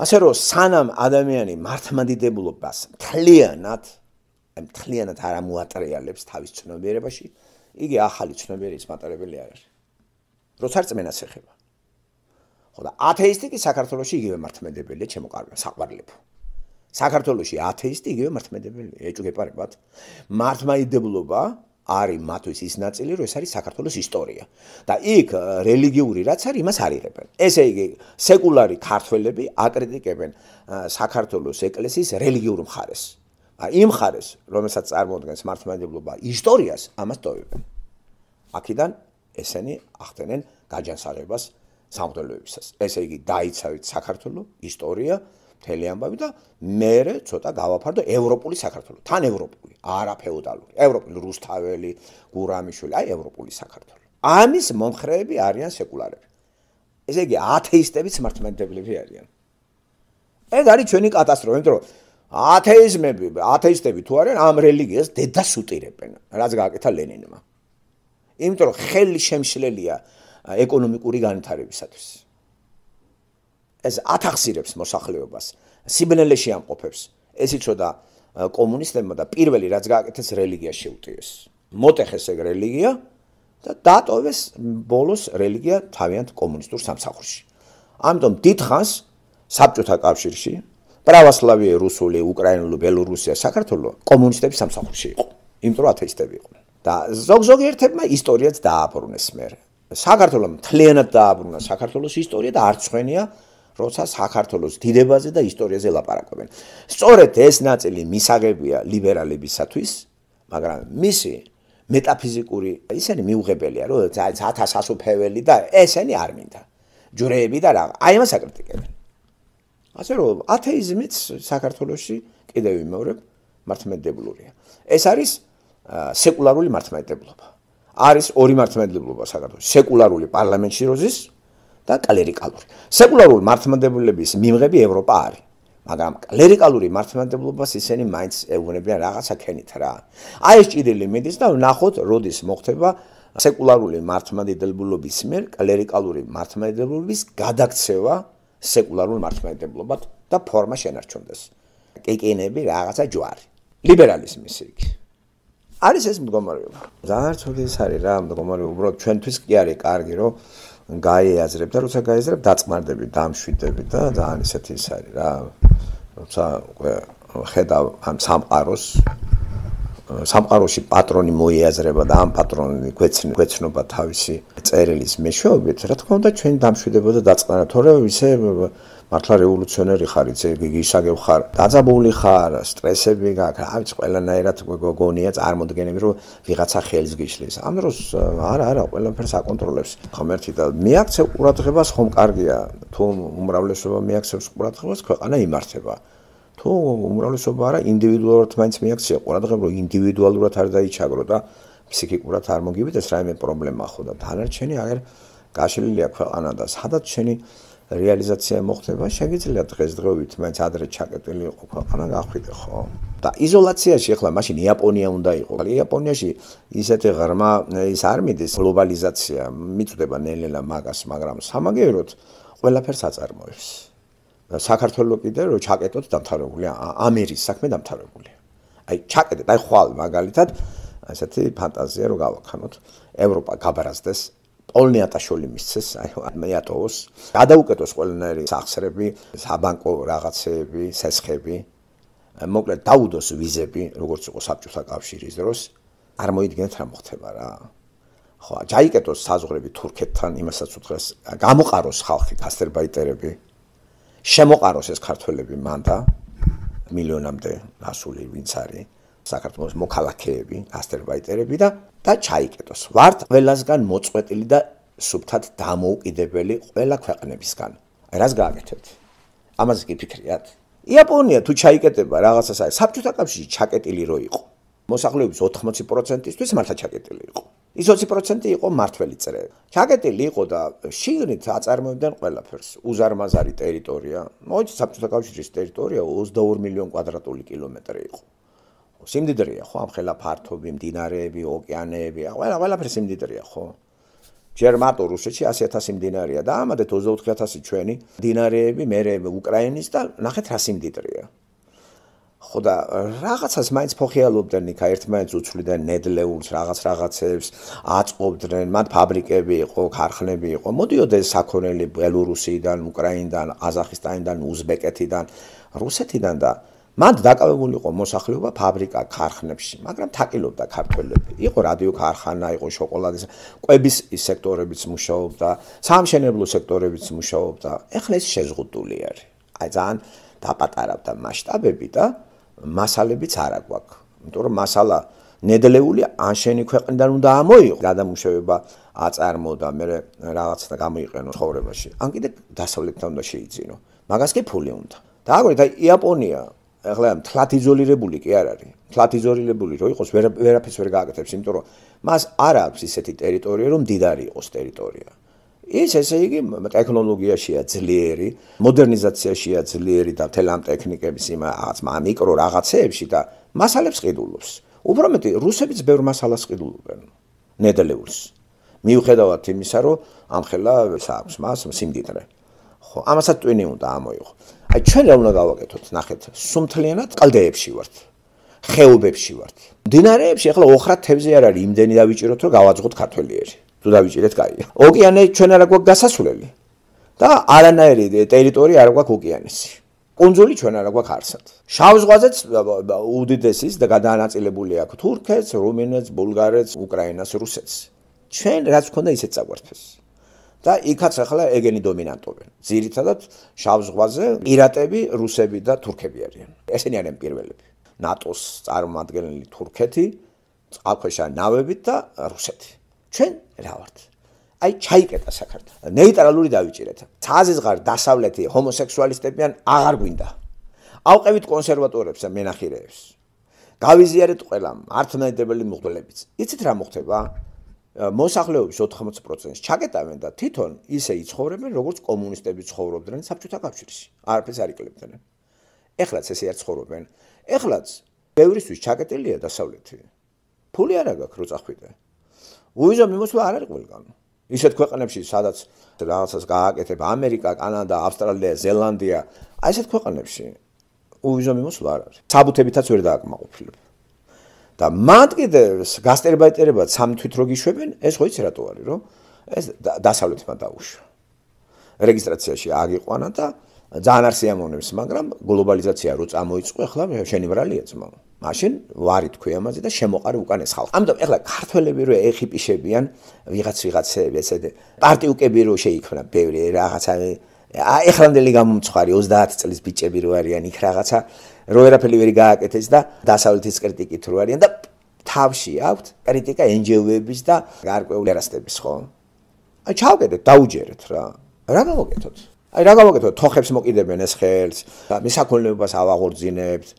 Speaker 1: ასე რომ სანამ ადამიანი მართმადიდებლობას მთლიანად აი მთლიანად არ ამოატრიალებს თავის ცნობიერებაში, იგი ახალი ცნობიერების მატარებელი არ არის. როცა წმენას ეხება. ხო და ათეისტი კი საქართველოში იგივე მართმადებელია ჩემო კარგო საყვარლებო. საქართველოში ათეისტი იგივე მართმადებელია, ეჭვგეპარებათ. მართმადიდებლობა არის მათთვის ის ნაწილი, რომ ეს არის საქართველოს ისტორია. და იქ რელიგიური რაც არის, იმას არ იღებენ. ესე იგი, სეკულარი ქართველები აკრიტიკებენ საქართველოს ეკლესიის რელიგიურ მხარეს. აი იმ მხარეს, რომელსაც წარმოადგენს მართლმადიდებლობა, ისტორიას ამას დავიბენ. აქედან ესენი ახდენენ გაჯანსაღებას სამღვდელოებისას. ესე იგი, დაიცავით საქართველოს ისტორია მთელი ამბავი და მე ცოტა გავაფარდო ევროპული საქართველო. თან ევროპული, არა ფეოდალური. ევროპული რუსთაველი, გურამიშვილი, აი ევროპული საქართველო. ამის მომხრეები არიან სეკულარები. ესე იგი ათეისტებიც მართლმადიდებლები არიან. ეს არის ჩვენი კატასტროფა, იმიტომ რომ ათეიზმები, ათეისტები თუ არიან, ამ რელიგიას დედას უტირებენ, რაც გააკეთა ლენინმა. იმიტომ რომ ხელი შემშლელია ეკონომიკური განვითარებისათვის. ეს ათახსირებს მოსახლეობას, სიბნელეში ამყოფებს. ეს იწოდა კომუნისტებმა და პირველი რაც გააკეთეს რელიგია შეუტიეს. მოტეხეს ეგ რელიგია და დატოვეს ბოლოს რელიგია თავიანთ კომუნისტურ სამსახურში. ამიტომ დიდხანს საბჭოთა კავშირში პრავასლავიე, რუსული, უკრაინული, ბელორუსია, საქართველო კომუნისტების სამსახურში იყო, იმიტომ რომ ათეისტები იყო. და ზოგ-ზოგი ერთებმა ისტორიაც დააბრუნეს მერე. საქართველოს მთლიანად დააბრუნა საქართველოს ისტორია და არ ცხენია როცა საქართველოს დიდებაზე და ისტორიაზე ლაპარაკობენ. სწორედ ეს ნაწილი მისაგებია ლიბერალებისათვის, მაგრამ მისი მეტაფიზიკური ისენი მიუღებელია, რომ 1000 ასოფეველი და ესენი არ მინდა. ჯურეები და რაღა. აი ამას აკრიტიკებენ. ასე რომ ათეიზმიც საქართველოსში კიდევ იმეორებ მართმედებლურია. ეს არის სეკულარული მართმედებლობა. არის ორი მართმედებლობა საქართველოს. სეკულარული პარლამენტში როზის და კლერიკალური. სეკულარული მართლმადებლობის მიმღები ევროპა არის. მაგრამ კლერიკალური მართლმადებლობას ისინი მაინც ეუბნებიან რაღაცა ქენით რა. აი ეს ჭიდილი მიდის და ნახოთ როდის მოხდება სეკულარული მართლმადებლობის მიერ კლერიკალური მართლმადებლობის გადაქცევა სეკულარულ მართლმადებლობად და ფორმა შენარჩუნდეს. კეკინები რაღაცა ჯვარი. ლიბერალიზმის რიგი. არის ეს მდგომარეობა. ზანარწოდეს არის რა მდგომარეობა, უბრალოდ ჩვენთვის კი არის კარგი, რომ გაეაზრებ და როცა გაეაზრებ დაწმარდები, დამშვიდები და ძალიან ისეთი ის არის რა. როცა ხედავ ამ სამყაროს სამყაროში პატრონი მოიაზრება და ამ პატრონი ქვეცნ ქვეცნობა თავისი წერილის მეშვეობით, რა თქმა უნდა, ჩვენ დამშვიდება და დაწყნარა, თორე ისე მართლა რევოლუციონერი ხარიც, ისაგებ ხარ, დაძაბული ხარ, სტრესები გაქვს, არ ვიცი, ყველანაირად გგონია წარმოდგენები, რომ ვიღაცა ხელს გიშლის. ამ დროს არა, არა, ყველაფერს აკონტროლებს. ხომერთი და მეაქცე ყურადღებას ხომ კარგია, თუ უმრავლესობა მეაქცეს ყურადღებას ქვეყანა იმართება. თუ უმრავლესობა არა ინდივიდუალურად მაინც მიაქცია ყველა დღე რომ ინდივიდუალურად არ დაიჩაგრო და ფსიქიკურად არ მოგივიდეს ეს რაიმე პრობლემა ხო და დანარჩენი აღარ გაშლილია ქვეყანა და სადაც შენი რეალიზაცია მოხდება შეგიძლია დღესდღეობით მაინც ადრე ჩაკეტილი იყო ქვეყანა გახვიდე ხო და იზოლაციაში ახლა მაშინ იაპონია უნდა იყოს იაპონიაში ისეთი ღრმა ის არ მიდის გლობალიზაცია მიწდება ნელ-ნელა მაგას მაგრამ სამაგეროთ ყველაფერს აწარმოებს საქართველო კიდე რო ჩაკეტოთ დამთავრებულია ამერის საქმე დამთავრებულია აი ჩაკეტეთ აი ხვალ მაგალითად ასეთი ფანტაზია რო გავაქანოთ ევროპა გაბარაზდეს პოლნიატაშოლი მისცეს აი მეატოოს გადაუკეტოს ყველანაირი სახსრები საბანკო რაღაცეები სესხები მოკლედ დაუდოს ვიზები როგორც იყო საბჭოთა კავშირის დროს არ მოიდგენთ რა მოხდება რა ხო აი ჩაიკეტოს საზღვრები თურქეთთან იმასაც უთხრეს გამოყაროს ხალხი ასერბაიჯანები შემოყაროს ეს ქართველები მან და მილიონამდე ასული ვინც არის საქართველოს მოქალაქეები, ასტერბაიტერები და და ჩაიკეტოს. ვართ ყველასგან მოწყვეტილი და სუფთად დამოუკიდებელი ყველა ქვეყნებისგან. აი რას გააკეთებთ? ამაზე კი ფიქრიათ? იაპონია თუ ჩაიკეტება რაღაცას აი საბჭოთა კავშირში ჩაკეტილი რო იყო. მოსახლეობის 80%-ისთვის მართლა ჩაკეტილი იყო. ის 20% იყო მართველი წრე. ჩაკეტილი იყო და შიგნით აწარმოებდნენ ყველაფერს. უზარმაზარი ტერიტორია. მოიცა საბჭოთა კავშირის ტერიტორია 22 მილიონ კვადრატული კილომეტრი იყო. სიმდიდრეა ხო, ამ ხელა ფართობი, მდინარეები, ოკეანეები, ყველა ყველაფერი სიმდიდრეა ხო. ჯერ მარტო რუსეთში 100000 მდინარეა და ამადეთ 24000 ჩვენი მდინარეები მე უკრაინის და ნახეთ რა სიმდიდრეა. ხო და რაღაცას მაინც ფოხიალობდნენ იქა ერთმანეთს უცვლიდნენ ნედლეულს რაღაც რაღაცებს აწყობდნენ მათ ფაბრიკები იყო ქარხნები იყო მოდიოდეს საქონელი ბელორუსიიდან უკრაინიდან ყაზახისტანიდან უზბეკეთიდან რუსეთიდან და მათ დაკავებულიყო მოსახლეობა ფაბრიკა ქარხნებში მაგრამ თაკილობდა ქართველები იყო რადიო ქარხანა იყო შოკოლადის ყების სექტორებიც მუშაობდა სამშენებლო სექტორებიც მუშაობდა ეხლა ეს შეზღუდული არის აი ძალიან და პატარავდა მასშტაბები და მასალებიც არ აგვაქვს. იმიტომ რომ მასალა ნედლეული ანშენი ქვეყნიდან უნდა ამოიღო. გადამუშავება აწარმოდა მე რაღაც და გამოიყენო ცხოვრებაში. ან კიდე დასავლეთთან უნდა შეიძინო. მაგას კი ფული უნდა. და აგურეთ აი იაპონია ახლა თლათ იზოლირებული კი არ არის. თლათ იზოლირებული რო იყოს ვერაფერს ვერ გააკეთებს, იმიტომ რომ მას არ აქვს ისეთი ტერიტორია, რომ დიდარი იყოს ტერიტორია. ის ესე იგი ტექნოლოგიაშია ძლიერი, მოდერნიზაციაშია ძლიერი და მთელ ამ ტექნიკების იმ რაღაც მიკრო რაღაცეებში და მასალებს ყიდულობს. უფრო მეტი რუსებიც ბევრ მასალას ყიდულობენ ნედლეულს. მიუხედავად იმისა, რომ ამხელა საქმს მას სიმდიდრე. ხო, ამასაც ტვინი უნდა ამოიღო. აი ჩვენ რა უნდა გავაკეთოთ? ნახეთ, სუმთლიანად ყალდეებში ვართ. ხეობებში ვართ. მდინარეებში ახლა ოხრა თევზი არ არის, იმდენი დავიჭიროთ, რომ გავაძღოთ ქართველიერი. თუ დავიჭირეთ კაია. ოკეანე ჩვენ არ გვაქვს გასასვლელი და არანაირი ტერიტორია არ გვაქვს ოკეანეში. კონძული ჩვენ არ გვაქვს არსად. შავ ზღვაზეც უდიდესის და გადაანაწილებული აქვს თურქეთს, რუმინეთს, ბულგარეთს, უკრაინას, რუსეთს. ჩვენ რაც ქონდა ისეც წაგვართვეს. და იქაც ახლა ეგენი დომინანტობენ. ძირითადად შავ ზღვაზე პირატები რუსები და თურქები არიან. ესენი არიან პირველები. ნატოს წარმომადგენელი თურქეთი, წყალქვეშა ნავებით და რუსეთი. ჩვენ რა ვართ? აი ჩაიკეტა საქართველო. ნეიტრალური დაიჭირეთ. თაზის ღარ დასავლეთი ჰომოსექსუალისტებიან აღარ გვინდა. ავყევით კონსერვატორებს და მენახირეებს. გავიზიარეთ ყველა მართლმადიდებელი მუღლებს. იცით რა მოხდება? მოსახლეობის 80%-ს ჩაკეტავენ და თვითონ ისე იცხოვრებენ, როგორც კომუნისტები ცხოვრობდნენ საბჭოთა კავშირში. არაფერს არ იკლებდნენ. ეხლაც ესე არ ცხოვრობენ. ეხლაც ბევრისთვის ჩაკეტილია დასავლეთი. ფული არ აქვს რო წახვიდე. უიზა მიმოსვლა არ არის ყველგან. ისეთ ქვეყნებში, სადაც რაღაცას გააკეთებ ამერიკა, კანადა, ავსტრალია, ზელანდია, აი ესეთ ქვეყნებში უიზა მიმოსვლა არ არის. საბუთებითაც ვერ დააკმაყოფილებ. და მათ კიდევს გასტერბაიტერება სამ თვით რო გიშვებენ, ეს ხო იცი რატო არის, რომ ეს დასავლეთმა დაუშვა. რეგისტრაციაში აგიყვანა და ძალიან არ შეამონებს, მაგრამ გლობალიზაცია რო წამოიწყო, ახლა შენი ბრალია ძმო. მაშინ ვარი თქვი ამაზე და შემოყარე უკანეს ხალხს. ამიტომ ახლა ქართველები რო ეხიპიშებიან ვიღაც ვიღაცები, ესეთი პარტიუკები რო შეიქმნა ბევრი რაღაცა ა ეხლანდელი გამომცხარი 30 წლის ბიჭები რო არიან იქ რაღაცა რო ვერაფერი ვერ გააკეთეს და დასავლეთის კრიტიკით რო არიან და თავში აქვთ კრიტიკა ენჯელოების და გარკვეული არასტების ხო? აი ჩავგედეთ, დაუჯერეთ რა. რა გავაკეთოთ? აი რა გავაკეთოთ თოხებს მოკიდებენ ეს ხელს მისაქონლებას ავაღორძინებს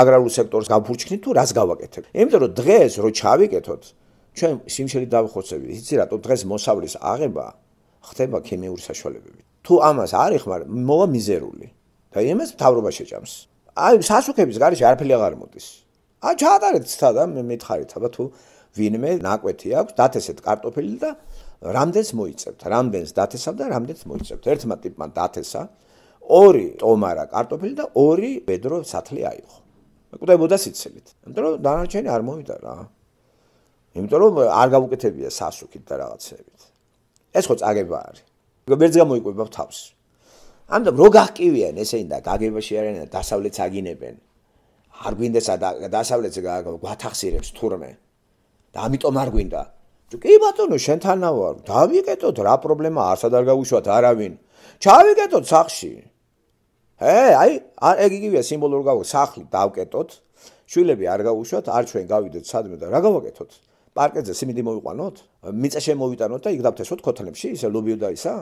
Speaker 1: აგრარულ სექტორს გაფურჩქნით თუ რას გავაკეთებთ იმიტომ რომ დღეს რო ჩავიკეთოთ ჩვენ სიმშელი დავხოცები იცი რატო დღეს მოსავლის აღება ხდება ქიმიური საშუალებებით თუ ამას არ იხმარ მოვა მიზერული და იმას თავრობა შეჭამს აი სასუქების გარშე არაფერი აღარ მოდის ა ჩაატარეთ სადა მითხარით აბა თუ ვინმე ნაკვეთი აქვს დათესეთ картоფილი და რამდენს მოიწევთ? რამდენს დათესავ და რამდენს მოიწევთ? ერთმა ტიპმა დათესა ორი ტომარა კარტოფილი და ორი ბედრო სათლი აიღო. მეკუტებოდა სიცილით. ამიტომ დანარჩენი არ მომიდა რა. იმიტომ რომ არ გავუკეთებია სასუქით და რაღაცებით. ეს ხო წაგება არის. ვერც გამოიყვება თავს. ამიტომ რო გაგკივიან ესეი და გაგებაში არიან და დასავლეთს აგინებენ. არ გვინდა სადა დასავლეთს გააგო გვათახსირებს თურმე. და ამიტომ არ გვინდა კი ბატონო, შენთანა ვარ. დავიკეტოთ რა პრობლემა, არსა და არ გავუშვათ არავინ. ჩავიკეტოთ სახში. ჰე, აი, ეგ იგივეა სიმბოლურ გავო, სახლი დავკეტოთ. შვილები არ გავუშვათ, არ ჩვენ გავიდეთ სადმე და რა გავაკეთოთ? პარკეზე სიმინდი მოვიყვანოთ, მიწა შემოვიტანოთ და იქ დავთესოთ ქოთლებში, ისე ლობიო დაისა?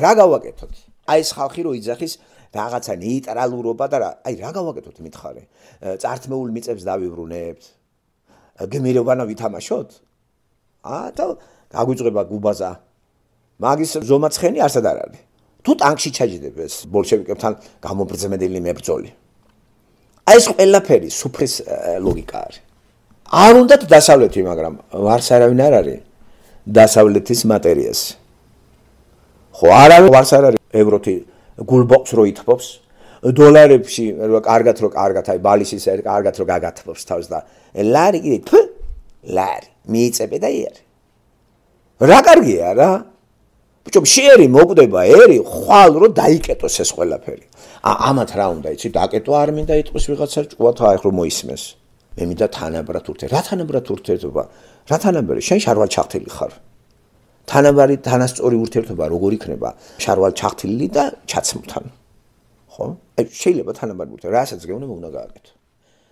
Speaker 1: რა გავაკეთოთ? აი ეს ხალხი რო იძახის რაღაცა ნეიტრალურობა და რა, აი რა გავაკეთოთ მითხარი? წართმეულ მიწებს დავიბრუნებთ? გმირობანა ვითამაშოთ? ათო გაგვიწובה გუბაზა მაგის ზომაცხენი არსად არ არის თუ ტანკში ჩაჯდებ ეს ბოლშევიკებთან გამობრძმედელი მებრძოლი აი ეს ყველაფერი სუფრის ლოგიკა არის არ უნდა დასავლეთი მაგრამ ვარს არავინ არ არის დასავლეთის მატერიას ხო არავინ ვარს არ არის ევროთი გულბოქს რო ითფობს დოლარებში რა კარგად რო კარგად აი ბალისის კარგად რო გაგათფობს თავს და ლარი კიდე ფ ლარი მიიწებე და იარე. რა კარგია რა? ბჭო, შეერი მოკვდება ერი, ხვალ რო დაიკეტოს ეს ყველაფერი. ა ამათ რა უნდა იცი, დაკეტო არ მინდა იყოს ვიღაცა ჭკუა თა ახლა მოისმეს. მე მინდა თანაბრად თურთე. რა თანაბრად თურთეობა? რა თანაბარი? შენ შარვალ ჩახთილი ხარ. თანაბარი თანასწორი ურთიერთობა როგორ იქნება? შარვალ ჩახთილი და ჩაცმულთან. ხო? აი შეიძლება თანაბარი ურთიერთობა, რასაც გეუბნება უნდა გააკეთო.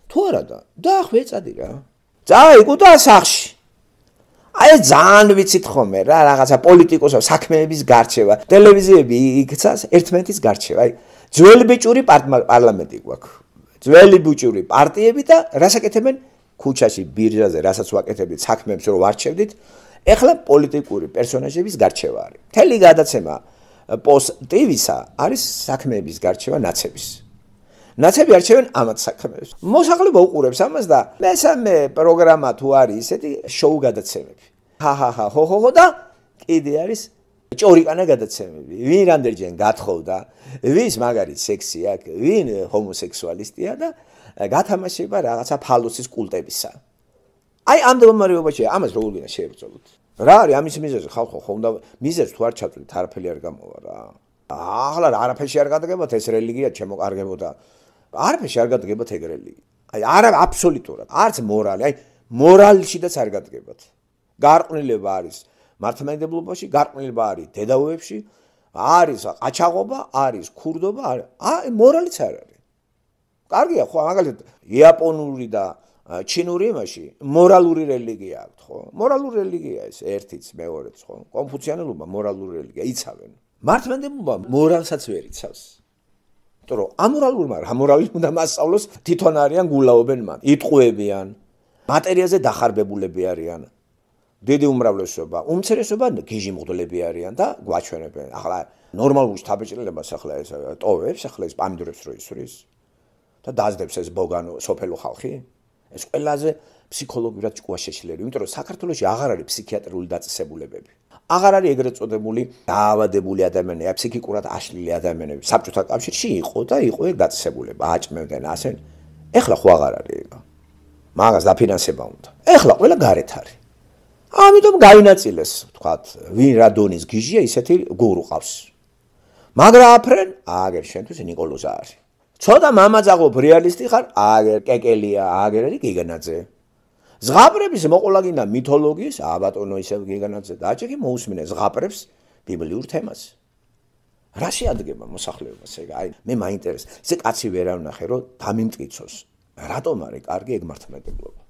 Speaker 1: თუ არადა, დაახვეწადი რა. წაიყუ და სახში. აი ძალიან ვიცით ხოლმე რა რაღაცა პოლიტიკოსო საქმეების გარჩევა ტელევიზიები იქცას ერთმანეთის გარჩევა აი ძველი ბიჭური პარლამენტი გვაქვს ძველი ბიჭური პარტიები და რასაკეთებენ ქუჩაში ბირჟაზე რასაც ვაკეთებთ საქმეებს რო ვარჩევდით ეხლა პოლიტიკური პერსონაჟების გარჩევა არის მთელი გადაცემა პოსტივისა არის საქმეების გარჩევა ნაცების ნაცები არჩევენ ამათ საქმეებს მოსახლეობა უყურებს ამას და მესამე პროგრამა თუ არის ესეთი შოუ გადაცემები ჰა ჰა ჰა ჰო ჰო ჰო და კიდე არის ჭორიკანა გადაცემები. ვინ რამდენჯერ გათხოვდა, ვის მაგარი სექსი აქვს, ვინ ჰომოსექსუალისტია და გათამაშება რაღაცა ფალოსის კულტებისა. აი ამ დემომარიობაში ამას როგორ გინდა შეებრძოლოთ? რა არის ამის მიზეზი ხალხო ხომ და მიზეზს თუ არ ჩავწვით, არაფერი არ გამოვა რა. ახლა არაფერი არ გადაგებოთ ეს რელიგია ჩემოყარგებოდა. არაფერი არ გადაგებოთ ეგ რელიგია. აი არა აბსოლუტურად. არც მორალი, აი მორალშიდაც არ გადაგებოთ. გარყვნილება არის მართლმადიდებლობაში, გარყვნილება არის დედაუებში, არის აჩაღობა, არის ქურდობა, აი მორალიც არ არის. კარგია, ხო, მაგალითად, იაპონური და ჩინური იმაში მორალური რელიგია აქვს, ხო? მორალური რელიგია ეს ერთიც, მეორეც, ხო? კონფუციანელობა მორალური რელიგია იცავენ. მართლმადიდებლობა მორალსაც ვერ იცავს. იმიტომ რომ ამორალურმა რამორალის უნდა მასწავლოს თვითონ არიან გულაობენ მან. იტყუებიან. მატერიაზე დახარბებულები არიან. დიდი უმრავლესობა, უმცირესობა გიჟი მღვდლები არიან და გვაჩვენებენ. ახლა ნორმალურ შთაბეჭდილებას ახლა ეს ტოვებს, ახლა ეს პამიდურებს რო ისვრის და დაძდებს ეს ბოგანო სოფელო ხალხი. ეს ყველაზე ფსიქოლოგიურად ჭკუა შეშლელი, იმიტომ რომ საქართველოსი აღარ არის ფსიქიატრიული დაწესებულებები. აღარ არის ეგრეთ წოდებული დაავადებული ადამიანები, ფსიქიკურად აშლილი ადამიანები. საბჭოთა კავშირში იყო და იყო ეგ დაწესებულება, აჭმევდნენ ასე. ეხლა ხო აღარ არის ეგ. მაგას დაფინანსება უნდა. ეხლა ყველა გარეთ არის. ამიტომ გაინაწილეს თქვათ ვინ რა დონის გიჟია ისეთი გურ უყავს მაგრამ აფრენ აგერ შენთვის ნიკოლოზა არის ცოტა მამაძაღობ რეალისტი ხარ აგერ კეკელია აგერ არის გიგანაძე ზღაპრების მოყოლაგინა მითოლოგიის აბატონო ისე გიგანაძე დაჭიქი მოусმინე ზღაპრებს ბიბლიურ თემას რა შეადგება მოსახლეობას ეგ აი მე მაინტერესებს ესე კაცი ვერავნახე რომ დამიმტკიცოს რატომ არის კარგი ეგ მართლმადიდებლობა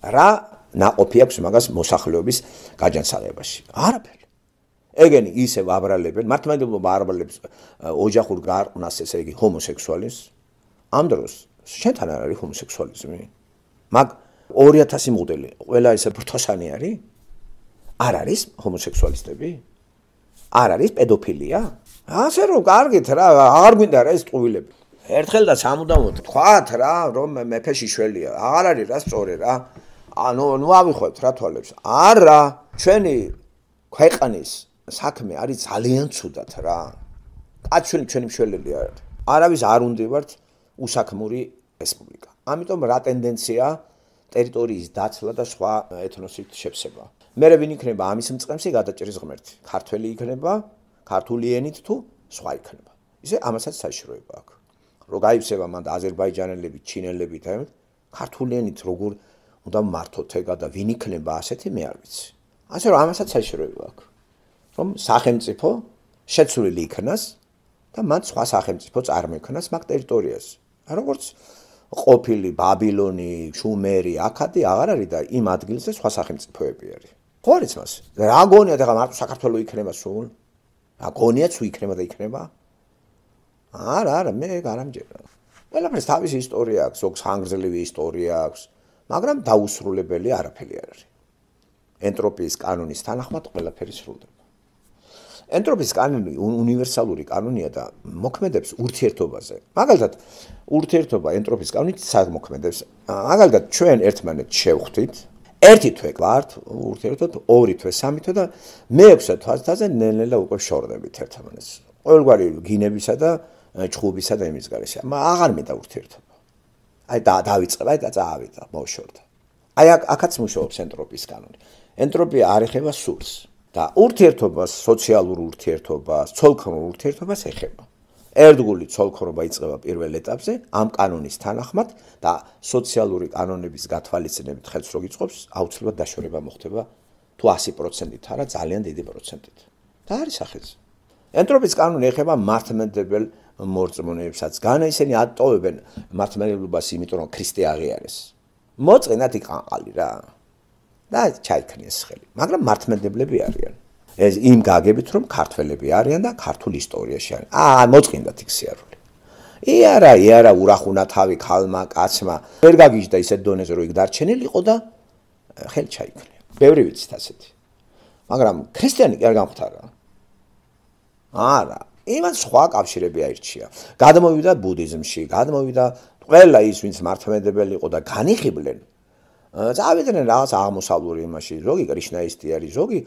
Speaker 1: რა ناقოფი აქვს მაგას მოსახლეობის გაჯანსაღებაში? არაფერი. ეგენი ისევ აბრალებენ, მართლმადებლობა აბრალებს ოჯახურ გარყვნას, ესე იგი ჰომოსექსუალის. ამ დროს შეთან არ არის ჰომოსექსუალიზმი. მაგ 2000 მოდელი, ყველა ეს ფრთოსანი არის? არ არის ჰომოსექსუალისტები? არ არის პედოფილია? ასე რომ კარგით რა, არ გვინდა რა ეს ტყუილები. ერთხელ და სამუდამოდ თქვათ რა, რომ მეფეში შველია. აღარ არის რა სწორე რა. ანუ ნუ ავიხოთ რა თვალებს. არა, ჩვენი ქვეყნის საქმე არის ძალიან ცუდად რა. კაცული ჩვენი მშველელი არ არის. არავის არ უნდებართ უსაქმური რესპუბლიკა. ამიტომ რა ტენდენცია ტერიტორიის დაცლა და სხვა ეთნოსით შეფსება. მერე ვინ იქნება ამის მწყემსი გადაჭრის ღმერთი? ქართველი იქნება, ქართული ენით თუ სხვა იქნება. ისე ამასაც საშროება აქვს. რო გაიფსება მანდ აზერბაიჯანელები, ჩინელები და ქართული ენით როგორ უნდა მართო თეგა და ვინ იქნება ასეთი მე არ ვიცი. ასე რომ ამასაც საშიროები აქვს. რომ სახელმწიფო შეცვლილი იქნას და მათ სხვა სახელმწიფო წარმოქმნას მაგ ტერიტორიას. ა როგორც ყოფილი ბაბილონი, შუმერი, აკადი აღარ არის და იმ ადგილზე სხვა სახელმწიფოები არის. ხო არის მას? რა გონია და მართ საქართველო იქნება სულ? რა გონია თუ იქნება და იქნება? არა, არა, მე გარამჯერა. ყველაფერს თავისი ისტორია აქვს, ოქს ხანგრძლივი ისტორია აქვს. მაგრამ დაუსრულებელი არაფერი არ არის. ენტროპიის კანონის თანახმად ყველაფერი სრულდება. ენტროპიის კანონი უნივერსალური კანონია და მოქმედებს ურთიერთობაზე. მაგალითად, ურთიერთობა ენტროპიის კანონით საქმოქმედებს. მაგალითად, ჩვენ ერთმანეთს შევხვდით, ერთი თვე გვართ, ურთიერთობთ ორი თვე, სამი თვე და მეექვსე თვეზე ნელ-ნელა უკვე შორდებით ერთმანეთს. ყოველგვარი გინებისა და ჩხუბისა და იმის გარეშე. მაგრამ აღარ მეტა ურთიერთობა. აი და დავიწყება, აი და წაავიდა ბავშორთან. აი აქ აქაც მუშაობს ენტროპიის კანონი. ენტროპია არ ეხება სულს და ურთიერთობას, სოციალურ ურთიერთობას, ცოლქმრულ ურთიერთობას ეხება. ერთგული ცოლქმრობა იწყება პირველ ეტაპზე ამ კანონის თანახმად და სოციალური კანონების გათვალისწინებით ხელს რო გიწყობს, აუცილებლად დაშორება მოხდება თუ 100%-ით, არა ძალიან დიდი პროცენტით. და არის ახეც. ენტროპიის კანონი ეხება მართლმადებელ მორწმუნეებსაც განა ისინი ატოვებენ მართლმადიდებლობას იმიტომ რომ ქრისტე აღიარეს მოწენათი ყანყალი რა და ჩაიქნეს ხელი მაგრამ მართლმადიდებლები არიან ეს იმ გაგებით რომ ქართველები არიან და ქართულ ისტორიაში არიან აა მოწენათი ქსიარული იარა იარა ურახუნა თავი ხალმა კაცმა ვერ გაგიჟდა ისეთ დონეზე რომ იქ დარჩენილიყო და ხელი ჩაიქნე ბევრი ვიცით ასეთი მაგრამ ქრისტიანი კი არ გამხდარა არა იმან სხვა კავშირები აირჩია. გადმოვიდა ბუდიზმში, გადმოვიდა ყველა ის, ვინც მართლმადებელი იყო და განიღიბლენ. წავიდნენ რაღაც აღმოსავლური იმაში, ზოგი კრიშნაისტი არის, ზოგი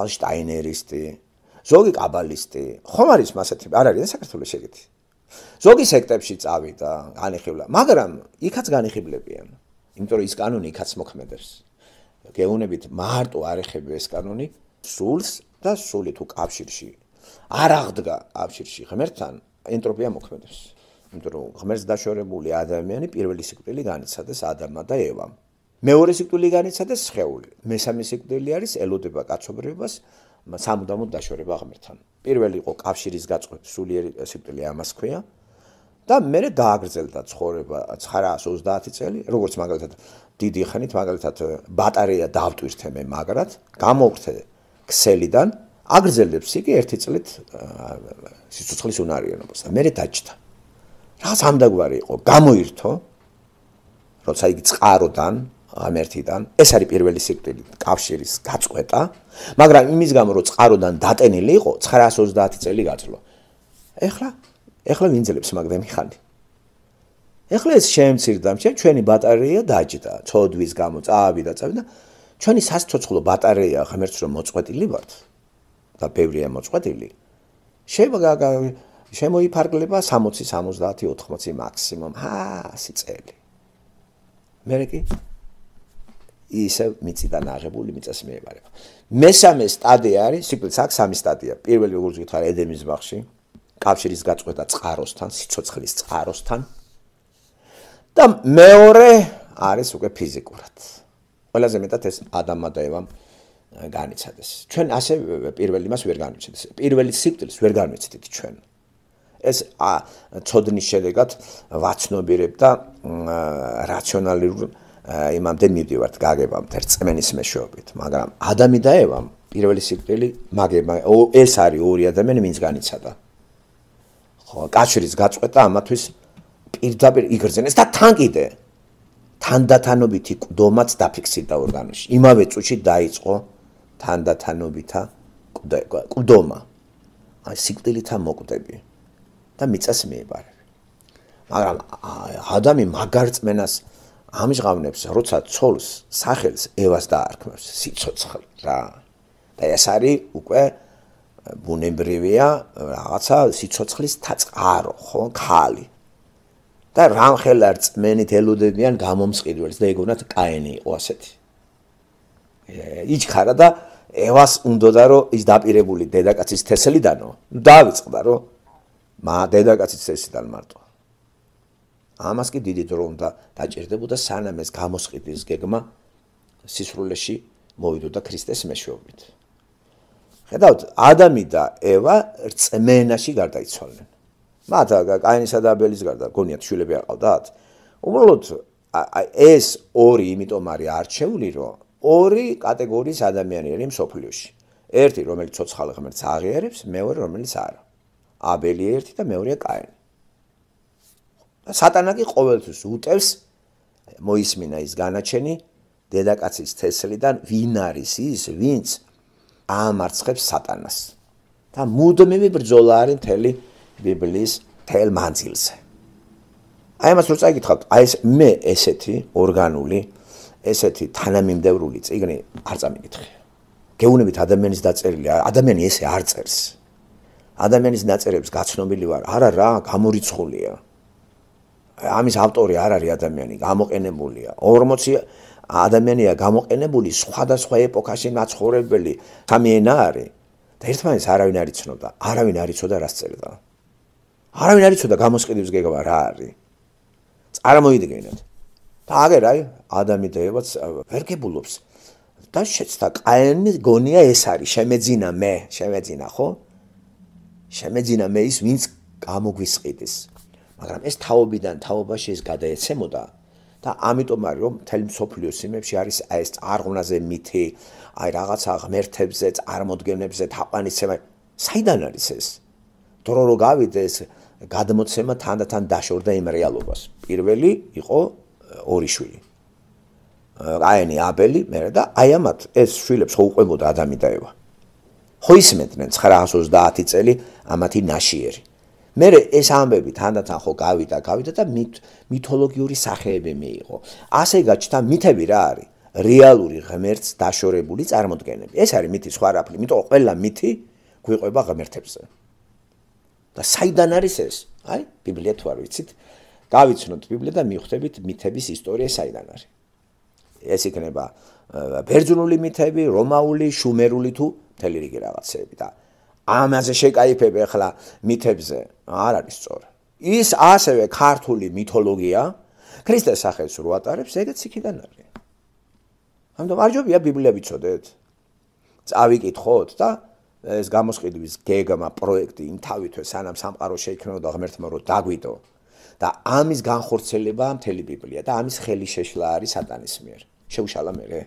Speaker 1: აშტაინერისტი, ზოგი კაბალისტი. ხომ არის მასეთი? არ არის საქართველოს შეკეთი. ზოგი სექტებში წავიდა, განიღიბლა, მაგრამ იქაც განიღიბლებიან. იმიტომ რომ ის კანონი იქაც მოქმედებს. გეუნებით მარტო არ ეხება ეს კანონი სულს და სული თუ კავშირში არ აღდგა აფშირში ღმერთთან ენტროპია მოქმედებს იმიტომ რომ ღმერთს დაშორებული ადამიანი პირველი სიკვდილი განიცადეს ადამა და ევა მეორე სიკვდილი განიცადეს შეული მესამე სიკვდილი არის ელოდება კაცობრიობას სამუდამოდ დაშორება ღმერთთან პირველი იყო კავშირის გაწყვეტ სულიერი სიკვდილი ამას ქვია და მე დააგრძელდა ცხოვრება 930 წელი როგორც მაგალითად დიდი ხანით მაგალითად ბატარეა დავტვირთე მე მაგრად გამოვხდე ქსელიდან აგრძელებს იგი ერთი წლით სიცოცხლის უნარიანობას და მეરે დაჭდა. რაც ამ დაგვარი იყო, გამოირთო როცა იგი წყაროდან ამერთიდან ეს არის პირველი სიკვდილი კავშირის გაწყვეტა, მაგრამ იმის გამო რომ წყაროდან დატენილი იყო 930 წელი გაძლო. ეხლა ეხლა ვინძლებს მაგ დემიხანი. ეხლა ეს შემცირდა, ჩვენი ბატარეა დაჭდა, ცოდვის გამო წაავიდა წავიდა. ჩვენი სასწოცხლო ბატარეა ღმერთს რომ მოწყვეტილი ვართ. და ბევრია მოწყვეტილი შემოიფარგლება 60 70 80 მაქსიმუმ ჰა სიწელი მე რეკი ისე მიწიდან აღებული მიწას მეებარება მესამე სტადია არის სიკლის აქ სამი სტადია პირველი როგორც ვითარ ედემის ბაღში კავშირის გაწყვეტა წყაროსთან სიცოცხლის წყაროსთან და მეორე არის უკვე ფიზიკურად ყველაზე მეტად ეს ადამიანთან განიცადეს. ჩვენ ასე პირველ იმას ვერ განვიცადეს. პირველი სიკვდილს ვერ განვიცადეთ ჩვენ. ეს ა ცოდნის შედეგად ვაცნობიერებ და რაციონალურ იმამდე მივდივართ გაგებამდე წმენის მეშვეობით, მაგრამ ადამი და ევამ პირველი სიკვდილი მაგება ეს არის ორი ადამიანი ვინც განიცადა. ხო, კაცრის გაწყვეტა ამათვის პირდაპირ იგრძენეს და თან კიდე თანდათანობითი კვდომაც დაფიქსირდა ორგანოში. იმავე წუთში დაიწყო თანდათანობითა კვდომა აი სიკვდილითა მოკვდები და მიწას მეებარები მაგრამ ადამი მაგარ წმენას ამჟღავნებს როცა ცოლს სახელს ევას დაარქმევს სიцоცხლ რა და ეს არის უკვე ბუნებრივია რაღაცა სიцоცხლის თაწყარო ხო ხალი და რამ ხელარ წმენით ელოდებიან გამომსყიდველს და ეგ უნდა კაენი იყო ასეთი იჩქარა და ევას უნდოდა რომ ის დაპირებული დედაკაცის თესლიდანო დავიწყდა რომ მა დედაკაცის თესლიდან მარტო ამას კი დიდი დრო უნდა დაჭirdებოდა სანამ ეს გამოსყიდის გეგმა სისრულეში მოვიდოდა ქრისტეს მეშვეობით ხედავთ ადამი და ევა რწმენაში გარდაიცვალნენ მათ კაინისა და აბელის გარდა გონიათ შვილები არ ყავდათ უბრალოდ ეს ორი იმიტომ არის არჩეული რომ ორი კატეგორიის ადამიანი არის სოფლიოში. ერთი, რომელიც ცოცხალ ღმერთს აღიერებს, მეორე, რომელიც არა. აბელი ერთი და მეორე კაენი. და სატანა კი ყოველთვის უტევს მოისმინა ის განაჩენი დედაკაცის თესლიდან, ვინ არის ის, ვინც ამარცხებს სატანას. და მუდმივი ბრძოლა არის მთელი ბიბლიის თელ მანძილზე. აი მას რო წაიკითხავთ, აი ეს მე ესეთი ორგანული ესეთი თანამიმდევრული წიგნი არ წამიგითხია. გეუნებით ადამიანის დაწერილი, ადამიანი ესე არ წერს. ადამიანის ნაწერებს გაცნობილი ვარ, არა რა, გამორიცხულია. ამის ავტორი არ არის ადამიანი, გამოყენებულია. 40 ადამიანია გამოყენებული სხვადასხვა ეპოქაში მაცხოვრებელი სამიენა არის და ერთმანეთს არავინ არ იცნობდა, არავინ არ იცოდა რას წერდა. არავინ არ იცოდა გამოსყიდვის გეგმა რა არის. წარმოიდგინეთ. და აგერ აი ადამიანებაც ვერგებულობს და შეცდა კაენი გონია ეს არის შემეძინა მე შემეძინა ხო შემეძინა მე ის ვინც გამოგვისყიდეს მაგრამ ეს თაობიდან თაობაში ეს გადაეცემოდა და ამიტომ არის რომ თელ მსოფლიო სიმებში არის აი ეს არღვნაზე მითი აი რაღაცა ღმერთებზე წარმოდგენებზე თაყვანისცემა საიდან არის ეს დრო რო გავიდეს გადმოცემა თანდათან დაშორდა იმ რეალობას პირველი იყო ორი შვილი. აენი აბელი მე და აი ამათ ეს შვილებს ხო უყვებოდა ადამიანდაევა. ხო ისმენდნენ 930 წელი ამათი ناشიერი. მე ეს ამბები თანდათან ხო გავიდა, გავიდა და მითოლოგიური სახეები მიიღო. ასე გაჩნდა მითები რა არის? რეალური ღმერთს დაშორებული წარმოდგენები. ეს არის მითი სხვაrapli, იმიტომ რომ ყველა მითი გვიყვება ღმერთებზე. და საიდან არის ეს? აი, ბიბლია თუ არ ვიცით, დავიცნოთ ბიბლია და მივხვდებით მითების ისტორია საიდან არის. ეს იქნება ბერძნული მითები, რომაული, შუმერული თუ მთელი რიგი რაღაცები და ამაზე შეკაიფებ ახლა მითებზე არ არის წორ. ის ასევე ქართული მითოლოგია ქრისტეს სახელს უატარებს, ეგეც იქიდან არის. ამიტომ არჯობია ბიბლია ვიცოდეთ. წავიკითხოთ და ეს გამოსყიდვის გეგმა პროექტი იმ თავითვე სანამ სამყარო შეიქმნა და ღმერთმა რომ დაგვიდო და ამის განხორციელება მთელი ბიბლია და ამის ხელი შეშლა არის სატანის მიერ. შეუშალა მე.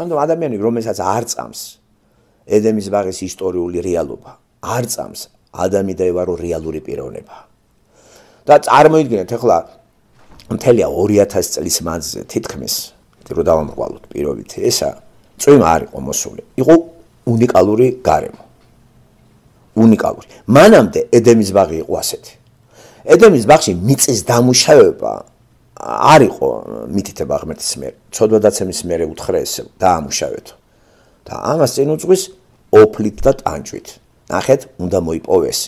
Speaker 1: ანუ ადამიანი რომელსაც არ წამს ედემის ბაღის ისტორიული რეალობა, არ წამს ადამი და ევა რო რეალური პიროვნება. და წარმოიდგინეთ ახლა მთელია 2000 წლის მანძილზე თითქმის რო დავამრყვალოთ პიროვით ესა წვიმა არ იყო მოსული. იყო უნიკალური გარემო. უნიკალური. მანამდე ედემის ბაღი იყო ასეთი. ედემის ბაღში მიწის დამუშავება არ იყო მითითე ბაღმერთის მიერ. ცოდვადაცემის მიერ უთხრა ეს დაამუშავეთ. და ამას წინ უძღვის ოფლით და ტანჯვით. ნახეთ, უნდა მოიპოვეს.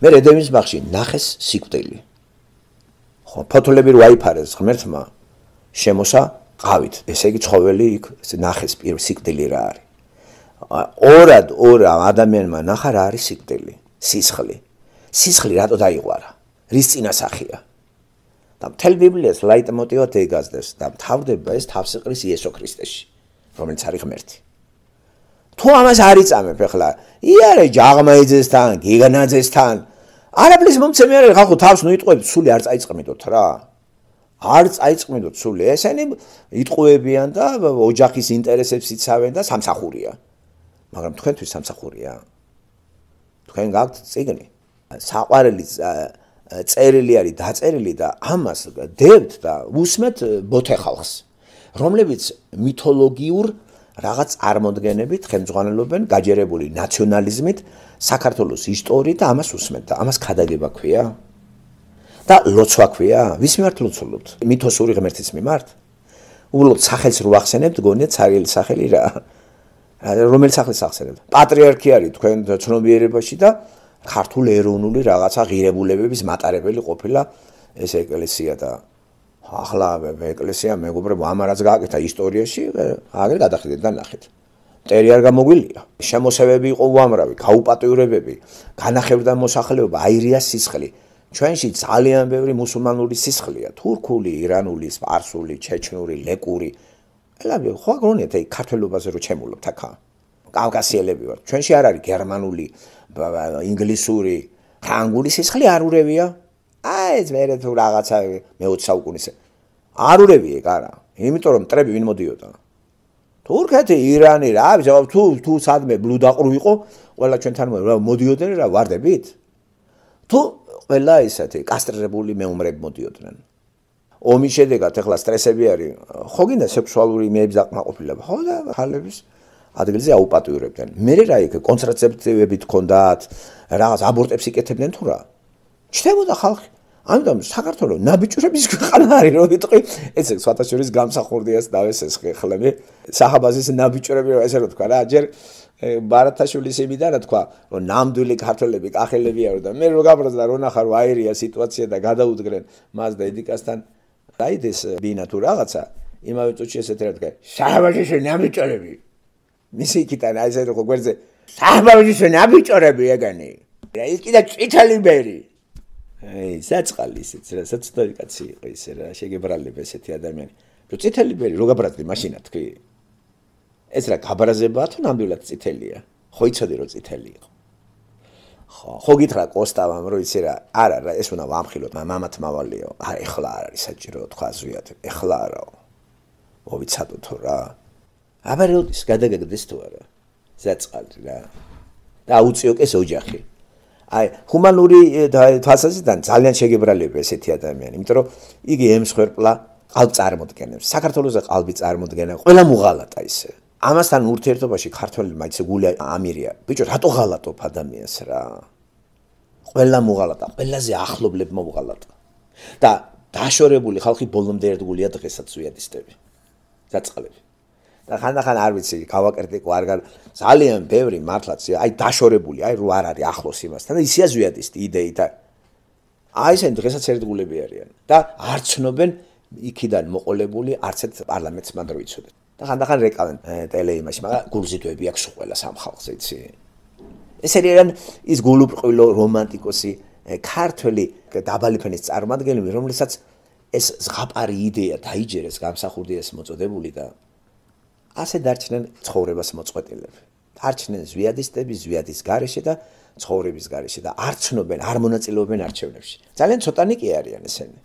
Speaker 1: მე ედემის ბაღში ნახეს სიკვდილი. ხო, ფოთლები რო აიფარეს ღმერთმა შემოსა ყავით. ესე იგი ცხოველი იქ ნახეს პირველი სიკვდილი რა არის. ორად ორ ადამიანმა ნახა რა არის სიკვდილი. სისხლი. სისხლი რატო დაიყვარა? რის წინასახია. და მთელ ბიბლიას ლაიტმოტივად ეგაზდებს და თავდება ეს თავსიყრის იესო ქრისტეში, რომელიც არის ღმერთი. თუ ამას არ იწამებ ახლა, იარე ჯაღმაიძესთან, გიგანაძესთან, არაბლის მომცემი არ არის, ხო თავს ნუიტყვებ, სული არ წაიწყმედოთ რა. არ წაიწყმედოთ სული, ესენი იტყუებიან და ოჯახის ინტერესებს იცავენ და სამსახურია. მაგრამ თქვენთვის სამსახურია. თქვენ გაქვთ წიგნი. საყვარელი წერილი არის დაწერილი და ამას დევთ და უსმეთ ბოთე ხალხს რომლებიც მითოლოგიურ რაღაც არმოდგენებით ხელმძღვანელობენ გაჯერებული ნაციონალიზმით საქართველოს ისტორიით და ამას უსმენ და ამას ხადაგება ქვია და ლოცვა ქვია ვის მიმართ ლოცულობთ მითოსური ღმერთის მიმართ უბრალოდ სახელს რო ახსენებთ გონია ცარიელი სახელი რა რომელიც ახლეს ახსენებთ პატრიარქი არის თქვენ ცნობიერებაში და ქართულ ეროვნული რაღაცა ღირებულებების მატარებელი ყოფილა ეს ეკლესია და ახლა ეკლესია მეგობრებო ამარაც გააკეთა ისტორიაში აგერ გადახედეთ და ნახეთ ტერი არ გამოგვილია შემოსევები იყო უამრავი გაუპატიურებები განახევდა მოსახლეობა აირია სისხლი ჩვენში ძალიან ბევრი მუსულმანური სისხლია თურქული ირანული სპარსული ჩეჩნური ლეკური ელაბი ხო აგონეთ აი ქართველობაზე რო ჩემულობთ აქა კავკასიელები ვართ ჩვენში არ არის გერმანული ინგლისური ფრანგული სისხლი არ ურევია. აი ეს მე თუ რაღაცა მე 20 საუკუნისა. არ ურევი ეგ არა, იმიტომ რომ მტრები ვინ მოდიოდა. თურქეთი, ირანი, რა, ზოგ თუ თუ სადმე ბლუდაყრუ იყო, ყველა ჩვენთან მოდიოდნენ რა, ვარდებით? თუ ყველა ისეთი კასტრირებული მეუმრები მოდიოდნენ. ომის შედეგად ეხლა სტრესები არის. ხო გინდა სექსუალური მეებს დაკმაყოფილება? ხო და ხალების ადგილზე აუპატიურებდნენ. მე რა იქ კონცენტრაციები თქონდათ, რაღაც აბორტებს იკეთებდნენ თუ რა. ჩდებოდა ხალხი. ამიტომ საქართველოს ნაბიჭურების ქვეყანა არის, რო ვიტყვი, ესე სვათაშორის გამსახურდიას დავეს ეს ხელები. საჰაბაზის ნაბიჭურები ესე რა თქვა რა, ჯერ ბარათაშვილის იმიდა რა თქვა, რომ ნამდვილი ქართველები კახელებია და მე რო გაბრაზდა რო ნახა რო აირია სიტუაცია და გადაუდგნენ მას და ედიკასთან დაიდეს ბინა თუ რაღაცა იმავე წუთში ესეთერად გაი. საჰაბაზის ნაბიჭურები მისი გიტარა ისე იყო გვერდზე
Speaker 2: საბავშვო
Speaker 1: ნაბიჭორები ეგენი რა ის კიდე წითელი ბერი აი საწყალი ისეც რა საწუთარი კაცი იყო ისე რა შეგებრალება ესეთი ადამიანი რო წითელი ბერი რო გაბრაზდი მაშინა თქვი ეს რა გაბრაზებაა თუ ნამდვილად წითელია ხო იცოდი რომ წითელი იყო ხო ხო გითხრა კოსტავამ რომ იცი რა არა რა ეს უნდა ვამხილოთ მაგრამ მამათ მავალიო აი ეხლა არ არის საჭირო თქვა ზვიათ ეხლა არაო მოვიცადოთო რა აბარელტის გადაგაგდეს თუ არა საწყალი რა და უწიოკეს ოჯახი აი ჰუმანური თვალსაზრისიდან ძალიან შეგებრალია ესეთი ადამიანი იმიტომ რომ იგი ემსხვერპლა ყალბ წარმოდგენებს საქართველოსა ყალბი წარმოდგენა ყველა მუღალატა ისე ამასთან ურთიერთობაში ქართველებმა ისე გული ამირია ბიჭო რატო ღალატობ ადამიანს რა ყველა მუღალატა ყველაზე ახლობლებმა მუღალატა და დაშორებული ხალხი ბოლომდე ერთგულია დღესაც ზვიადისტები საწყალები და ხანდახან არ ვიცი, გავაკრიტიკო არ გან ძალიან ბევრი მართლაც, აი დაშორებული, აი რო არ არის ახლოს იმასთან და ისია ზვიადისტ იდეით და აი ესენ დღესაც ერთგულები არიან და არ ცნობენ იქიდან მოყოლებული არცეთ პარლამენტს მანდ როიცოდეთ. და ხანდახან რეკავენ ტელეიმაში, მაგრამ გულზიტვები აქვს ყველა სამხალხს, იცი? ესენი არიან ის გულუბრყვილო რომანტიკოსი ქართველი დაბალი ფენის წარმომადგენლები, რომლებსაც ეს ზღაპარი იდეა დაიჯერეს, გამსახურდიეს მოწოდებული და ასე დარჩნენ ცხოვრებას მოწყვეტილები. არჩნენ ზვიადისტები ზვიადის გარეშე და ცხოვრების გარეშე და არცნობენ, არ მონაწილეობენ არჩევნებში. ძალიან ცოტანი კი არიან ესენი.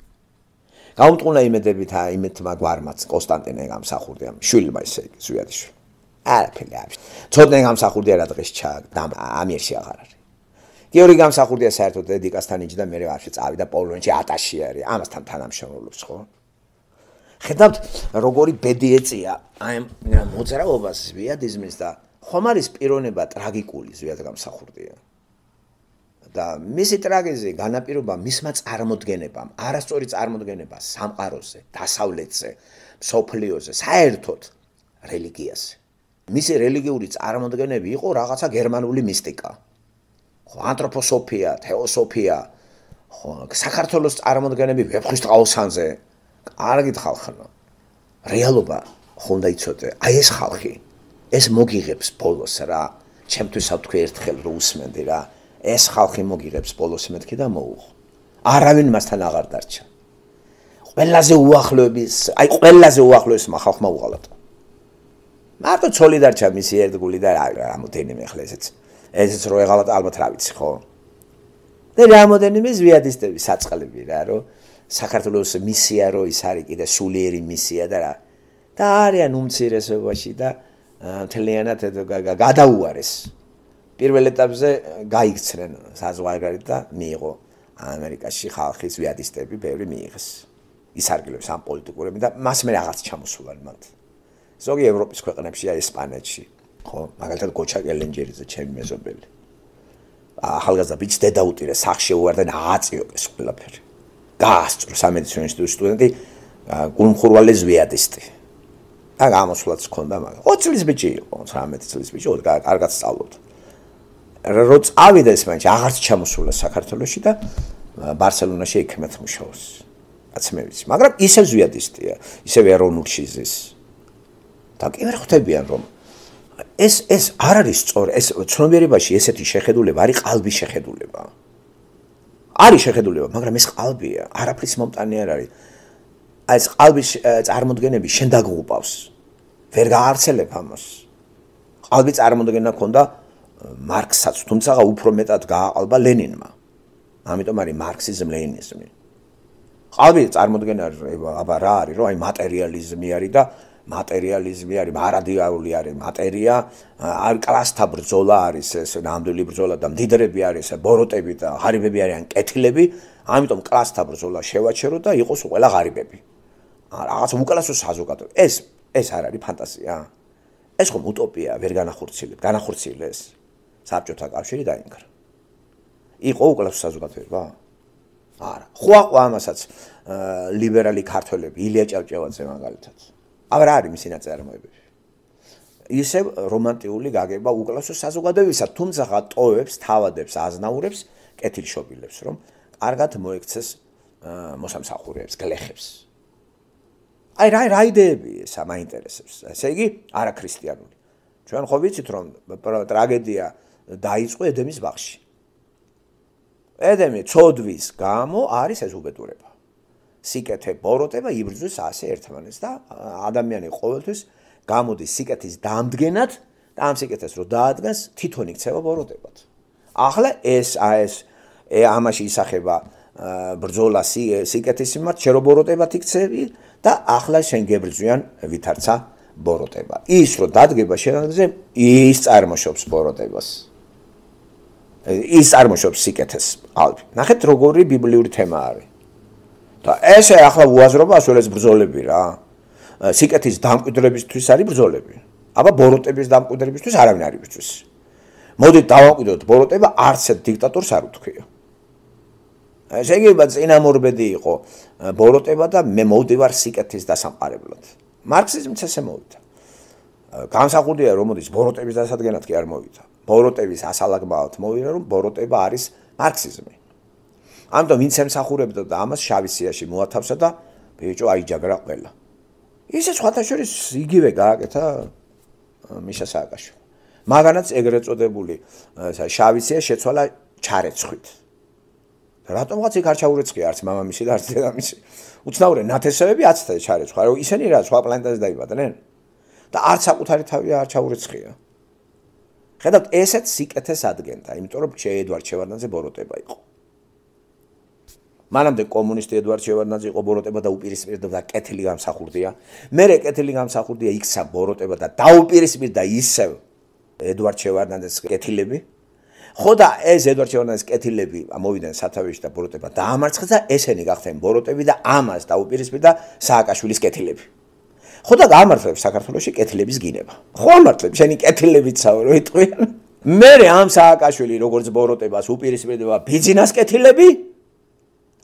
Speaker 1: გაუმტყუნა იმედებით აი იმეთმა გვარმაც კონსტანტინე გამსახურდიამ შვილმა ესე იგი ზვიადიშვილი. არაფერი არ. ცოტნე გამსახურდი არა დღეს ჩააგდა ამერში აღარ არის. გიორგი გამსახურდია საერთოდ დედიკასთან იჯდა მე რა არ შეწავი და პოლონეთში ატაშე არის. ამასთან თანამშრომლობს ხო? ხედავთ როგორი ბედიეწია აი მოძრაობას ზვიადიზმის და ხომ არის პიროვნება ტრაგიკული ზვიად გამსახურდია და მისი ტრაგედიზი განაპირობა მისმა წარმოდგენებამ არასწორი წარმოდგენება სამყაროზე დასავლეთზე სოფლიოზე საერთოდ რელიგიას მისი რელიგიური წარმოდგენები იყო რაღაცა გერმანული მისტიკა ხო ანთროპოსოფია თეოსოფია ხო საქართველოს წარმოდგენები ვეფხისტყაოსანზე არ გითხალ ხოლმე რეალობა ხონდა იცოდე აი ეს ხალხი ეს მოგიღებს ბოლოს რა ჩემთვის ავ თქვი ერთხელ რომ უსმენდი რა ეს ხალხი მოგიღებს ბოლოს მეთქი და მოუხ არავინ მასთან აღარ დარჩა ყველაზე უახლოების აი ყველაზე უახლოეს მა ხალხმა უღალატა მარტო ცოლი დარჩა მისი ერთგული და რამოდენიმე ხლა ესეც ესეც რო ეღალატა ალბათ რა ვიცი ხო და რამოდენიმე ზვიადისტები საწყლები რა რომ საქართველოს მისია რო ის არის კიდე სულიერი მისია და რა და არიან უმცირესობაში და თლიანად გადაუარეს პირველ ეტაპზე გაიქცნენ საზღვარგარეთ და მიიღო ამერიკაში ხალხის ვიადისტები ბევრი მიიღეს ისარგლებს ამ პოლიტიკურები და მას მე რაღაც ჩამოსულან მათ ზოგი ევროპის ქვეყნებშია ესპანეთში ხო მაგალითად გოჩა კელენჯერიზა ჩემი მეზობელი ახალგაზრდა ბიჭს დედა უტირა სახშე უარდა ნააციო ეს ყველაფერი გაასწრო სამედიცინო ინსტიტუტის სტუდენტი გულმხურვალე ზვიადისტი. და გამოსვლაც ჰქონდა მაგ. 20 წლის ბიჭი იყო, 19 წლის ბიჭი, კარგად სწავლობდა. რო წავიდა ეს მანჩი, აღარც ჩამოსულა საქართველოში და ბარსელონაში ექმნათ მუშაობს. აცმევიც, მაგრამ ისე ზვიადისტია, ისევე ეროვნულში ზის. და კი ვერ ხვდებიან რომ ეს ეს არ არის სწორ, ეს ცნობიერებაში ესეთი შეხედულება არის ყალბის შეხედულებაა. არის შეხედულება, მაგრამ ეს ყალბია, არაფრის მომტანი არ არის. აი ეს ყალბის წარმოდგენები შენ დაგღუპავს. ვერ გაარცელებ ამას. ყალბი წარმოდგენა ქონდა მარქსსაც, თუმცა უფრო მეტად გააყალბა ლენინმა. ამიტომ არის მარქსიზმ-ლენინიზმი. ყალბი წარმოდგენა აბა რა არის, რომ აი მატერიალიზმი არის და მატერიალიზმი არის, არადიაული არის მატერია, არ კლასთა ბრძოლა არის ეს, ნამდვილი ბრძოლა და მდიდრები არის, ბოროტები და ღარიბები არიან კეთილები, ამიტომ კლასთა ბრძოლა შევაჩერო და იყოს ყველა ღარიბები. რაღაც უკლასო საზოგადო. ეს ეს არ არის ფანტაზია. ეს ხომ утоპია, ვერ განახორციელებ, განახორციელეს. საბჭოთა კავშირი დაინგრა. იყო უკლასო საზოგადოება? არა. ხო აყვა ამასაც ლიბერალი ქართველები, ილია ჭავჭავაძე მაგალითად. აბრა არის მისი ნაწარმოებები. ისევ რომანტიული გაგება უკლასო საზოგადოებისა, თუმცა ხატოებს, თავადებს, აზნაურებს, კეთილშობილებს, რომ კარგად მოექცეს მოსამსახურეებს, გლეხებს. აი რა რა იდეები ესა მაინტერესებს. ესე იგი, არაქრისტიანული. ჩვენ ხო ვიცით რომ ტრაგედია დაიწყო ედემის ბაღში. ედემი ცოდვის გამო არის ეს უბედურება. სიკეთე ბოროტება იბრძვის ასე ერთმანეთს და ადამიანი ყოველთვის გამოდის სიკეთის დამდგენად და ამ სიკეთეს რო დაადგენს თვითონ იქცევა ბოროტებად. ახლა ეს ეს ე ამაში ისახება ბრძოლა სიკეთის მიმართ შე რო ბოროტებად იქცევი და ახლა შენ გებრძვიან ვითარცა ბოროტება. ის რო დადგება შენაზე ის წარმოშობს ბოროტებას. ის წარმოშობს სიკეთეს. ნახეთ როგორი ბიბლიური თემა არის. და ესე ახლა უაზრობა ასულეს ბრძოლები რა. სიკეთის დამკვიდრებისთვის არის ბრძოლები. აბა ბოროტების დამკვიდრებისთვის არავინ არ იბრძვის. მოდი დავაკვიდოთ ბოროტება არც დიქტატორს არ უთქვია. ესე იგი ბაცინამორბედი იყო ბოროტება და მე მოვდივარ სიკეთის დასამყარებლად. მარქსიზმიც ესე მოვიდა. განსაკუთრებია რომ მოდის ბოროტების დასადგენად კი არ მოვიდა. ბოროტების ასალაგმაოთ მოვიდა რომ ბოროტება არის მარქსიზმი. ამიტომ ვინც ემსახურებდა და ამას შავი სიაში მოათავსა და ბიჭო აიჯაგრა ყველა. ისე სხვათაშორის იგივე გააკეთა მიშა სააკაშვილი. მაგანაც ეგრეთ წოდებული შავი სია შეცვალა ჩარეცხვით. რატომღაც იქ არ ჩაურეცხი არც მამამისი და არც დედამისი. უცნაური ნათესავები აცთა ჩარეცხვა, რომ ისინი რა სხვა პლანეტაზე დაიბადნენ? და არც საკუთარი თავი არ ჩაურეცხია. ხედავთ, ესეც სიკეთეს ადგენდა, იმიტომ რომ შეედვარ ჩევარდანზე ბოროტება იყო. მანამდე კომუნისტი ედვარდ შევარდნაძე იყო ბოროტება და უპირისპირდა კეთილი გამსახურდია. მერე კეთილი გამსახურდია იქცა ბოროტება და დაუპირისპირდა ისევ ედვარდ შევარდნაძეს კეთილები. ხო და ეს ედვარდ შევარდნაძის კეთილები მოვიდნენ სათავეში და ბოროტება დაამარცხეს და ესენი გახდნენ ბოროტები და ამას დაუპირისპირდა სააკაშვილის კეთილები. ხო და გამართლებს საქართველოსი კეთილების გინება. ხო ამართლებს შენი კეთილებიცაო რითყვიან. მერე ამ სააკაშვილი როგორც ბოროტებას უპირისპირდება ბიზნეს კეთილები?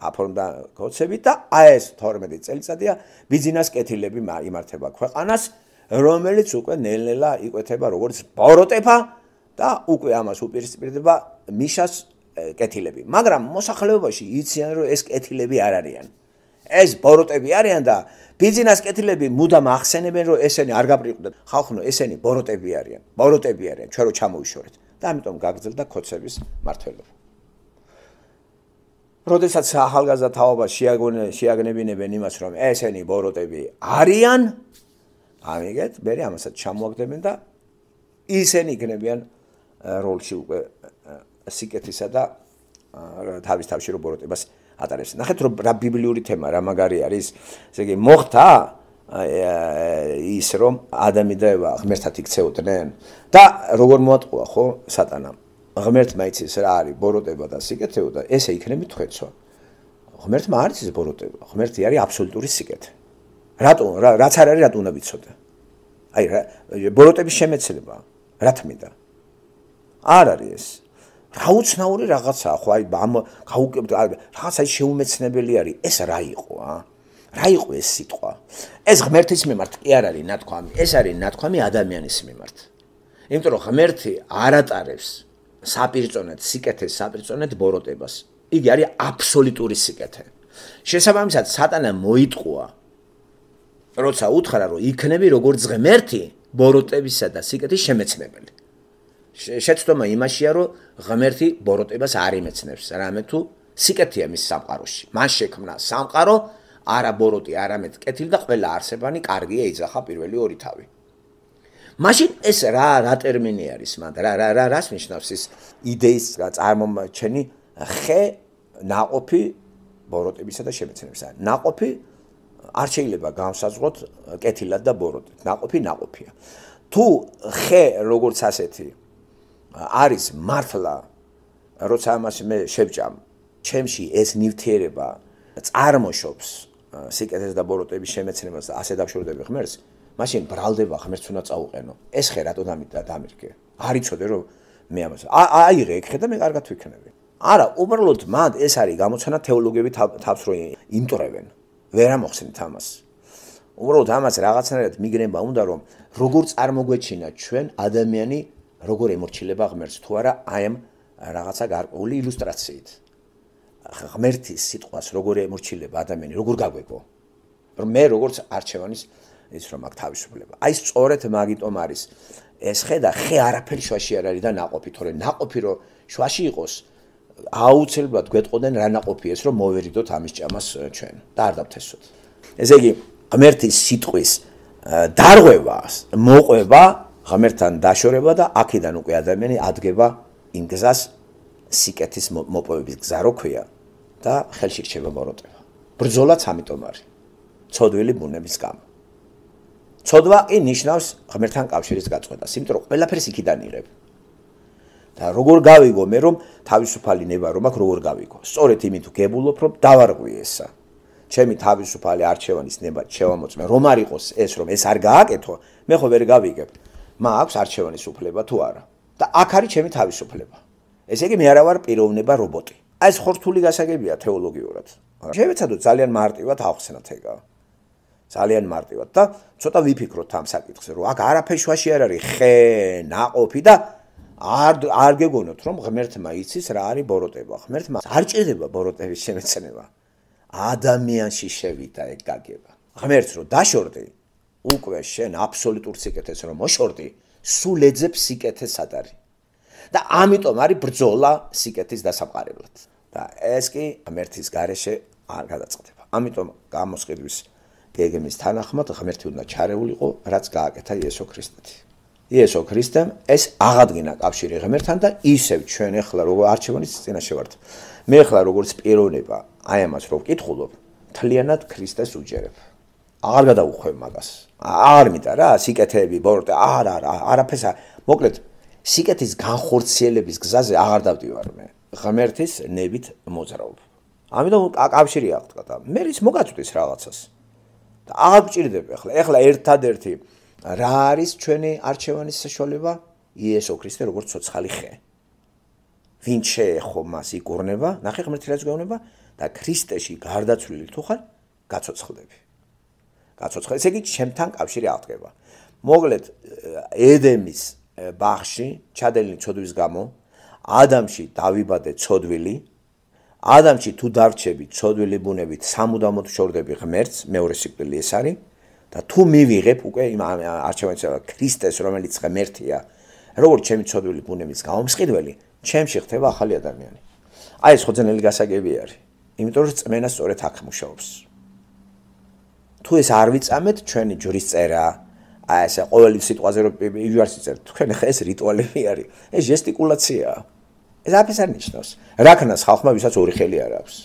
Speaker 1: აფორმდა კოცებით და აი ეს 12 წელიწადია ბიზნეს კეთილები იმართება ქვეყანას რომელიც უკვე ნელ-ნელა იკვეთება როგორც ბოროტეფა და უკვე ამას უპირისპირდება მიშას კეთილები მაგრამ მოსახლეობაში იციან რომ ეს კეთილები არ არიან ეს ბოროტები არიან და ბიზნეს კეთილები მუდამ ახსენებენ რომ ესენი არ გაპრიყვდება ხალხო ესენი ბოროტები არიან ბოროტები არიან ჩვენ რო ჩამოვიშორეთ და ამიტომ გაგძლდა კოცების მართველობა როდესაც ახალგაზრდა თაობა შეაგონე შეაგნებინებენ იმას რომ ესენი ბოროტები არიან ამიგეთ მერე ამასაც ჩამოაგდებენ და ისენი იქნებიან როლში უკვე სიკეთისა და თავის თავში რო ბოროტებას ატარებს. ნახეთ რომ რა ბიბლიური თემა რა მაგარი არის. ესე იგი მოხთა ის რომ ადამი და ევა ღმერთად იქცეოდნენ და როგორ მოატყუა ხო სატანამ ღმერთმა იცის რა არის ბოროტება და სიკეთე და ესე იქნება თხეცვა. ღმერთმა არის ეს ბოროტება, ღმერთი არის აბსოლუტური სიკეთე. რატო რაც არ არის რატო უნდა ვიცოდე? აი ბოროტების შემეცნება, რა თმიდა? არ არის ეს. გაუცნაური რაღაცაა ხო? აი ამ გაუკებდა რაღაცა შეუმეცნებელი არის. ეს რა იყო, ა? რა იყო ეს სიტყვა? ეს ღმერთის მიმართ კი არ არის ნათქვამი, ეს არის ნათქვამი ადამიანის მიმართ. იმიტომ რომ ღმერთი არ ატარებს საპირწონეთ, სიკეთეს საპირწონეთ ბოროტებას. იგი არის აბსოლუტური სიკეთე. შესაბამისად, სატანა მოიტყვა, როცა უთხრა, რომ იქნები როგორ ძღმერთი ბოროტებისა და სიკეთის შემეცნებელი. შეცდომა იმაშია, რომ ღმერთი ბოროტებას არ იმეცნებს, რამე თუ სიკეთია მის სამყაროში. მან შექმნა სამყარო არა ბოროტი, არამედ კეთილი და ყველა არსებანი კარგია იძახა პირველი ორი თავი. მაშინ ეს რა რა ტერმინი არის მანდ რა რა რა რას ნიშნავს ის იდეის წარმომჩენი ხე ناقოფი ბოროტებისა და შემეცნებისა ناقოფი არ შეიძლება განსაზღვროთ კეთილად და ბოროტით ناقოფი ناقოფია თუ ხე როგორც ასეთი არის მართლა როცა ამას მე შევჭამ ჩემში ეს ნივთიერება წარმოშობს სიკეთეს და ბოროტების შემეცნებას ასე დავშორდები ღმერთს მაშინ ბრალდება ღმერთს უნდა წაუყენო. ეს ხე რატო დამიდა დამირკე? არ იცოდე რომ მე ამას აიღე ეგ ხე და მე კარგად ვიქნები. არა, უბრალოდ მანდ ეს არის გამოცანა თეოლოგები თავს რო იმტრევენ. ვერ ამოხსენთ ამას. უბრალოდ ამას რაღაცნაირად მიგრენება უნდა რომ როგორ წარმოგვეჩინა ჩვენ ადამიანი როგორ ემორჩილება ღმერთს თუ არა აი ამ რაღაცა გარკვეული ილუსტრაციით. ღმერთის სიტყვას როგორ ემორჩილება ადამიანი, როგორ გაგვეგო? რომ მე როგორც არჩევანის ის რომ აქ თავისუფლება. აი სწორედ მაგიტომ არის ეს ხე და ხე არაფერი შვაში არ არის და ناقოფი, თორე ناقოფი რო შვაში იყოს აუცილებლად გვეტყოდნენ რა ناقოფი ეს რომ მოვერიდოთ ამის ჭამას ჩვენ და არ დაფთესოთ. ესე იგი ღმერთის სიტყვის დარღვევა, მოყვება, ღმერთთან დაშორება და აქედან უკვე ადამიანი ადგება იმ გზას სიკეთის მოპოვების გზა როქვია და ხელში რჩება ბოროტება. ბრძოლაც ამიტომ არის. ცოდვილი ბუნების გამო. ცოდვა კი ნიშნავს ღმერთთან კავშირის გაწყვეტას, იმიტომ რომ ყველაფერს იქიდან იღებ. და როგორ გავიგო მე რომ თავისუფალი ნება რომ აქ როგორ გავიგო? სწორედ იმით გებულობ რომ დავარგვი ესა. ჩემი თავისუფალი არჩევანის ნება შევამოწმე. რომ არ იყოს ეს რომ ეს არ გააკეთო, მე ხო ვერ გავიგებ. მაქვს არჩევანის უფლება თუ არა? და აქ არის ჩემი თავისუფლება. ესე იგი მე არა ვარ პიროვნება რობოტი. აი ეს ხორთული გასაგებია თეოლოგიურად. შეიძლება ცადოთ ძალიან მარტივად ახსენოთ ეგა. ძალიან მარტივად და ცოტა ვიფიქროთ ამ საკითხზე, რომ აქ არაფეშვაში არ არის ხე, ناقოფი და არ არ გეგონოთ, რომ ღმერთმა იცის რა არის ბოროტება. ღმერთმა არ ჭირდება ბოროტების შემეცნება. ადამიანში შევიდა ეგ გაგება. ღმერთს რომ დაშორდი, უკვე შენ აბსოლუტურ სიკეთეს რომ მოშორდი, სულ ეძებს სიკეთეს ატარი. და ამიტომ არის ბრძოლა სიკეთის დასაფყარებლად. და ეს კი ღმერთის გარეშე არ გადაწყდება. ამიტომ გამოსყიდვის გეგმის თანახმად ღმერთი უნდა ჩარეულიყო, რაც გააკეთა იესო ქრისტეთ. იესო ქრისტემ ეს აღადგინა კავშირი ღმერთთან და ისევ ჩვენ ახლა როგორ არჩევანის წინაშე ვართ. მე ახლა როგორც პიროვნება, აი ამას რო ვკითხულობ, თლიანად ქრისტეს უჯერებ. აღარ გადაუხვევ მაგას. არ მითხრა რა, სიკეთეები, ბორტე, არ არ არაფერს არ. მოკლედ, სიკეთის განხორციელების გზაზე აღარ დავდივარ მე. ღმერთის ნებით მოძრაობ. ამიტომ კავშირი აქვს თქვა. მე ის მოგაწვდის რაღაცას. აგვჭირდება ახლა ახლა ერთადერთი რა არის ჩვენი არჩევანის საშუალება იესო ქრისტე როგორც ცოცხალი ხე ვინ შეეხო მას იკურნება ნახე ღმერთი რაც გეუბნება და ქრისტეში გარდაცვლილი თუ ხარ გაцоცხლდები გაцоცხლ ესე იგი ჩემთან კავშირი აღდგება მოგლეთ ედემის ბაღში ჩადენილი ჩოდვის გამო ადამიანი დავიბადე ჩოდვილი ადამიანი თუ დარჩები ცოდვილი ბუნებით სამუდამოდ შორდები ღმერთს მეორე სიკვდილი ეს არის და თუ მივიღებ უკვე იმ არჩევანსა ქრისტეს რომელიც ღმერთია როგორც ჩემი ცოდვილი ბუნების გამომსყიდველი ჩემში ხდება ახალი ადამიანი აი ეს ხოცნელი გასაგები არის იმიტომ რომ წმენა სწორედ აქ მუშაობს თუ ეს არ ვიწამეთ ჩვენი ჯვრის წერა აი ესე ყოველი სიტყვაზე რომ იუარსი წერ თქვენ ხა ეს რიტუალები არის ეს ჟესტიკულაციაა ეს აფის არ ნიშნავს. რაკნას ხალხმა ვისაც ორი ხელი არ აქვს.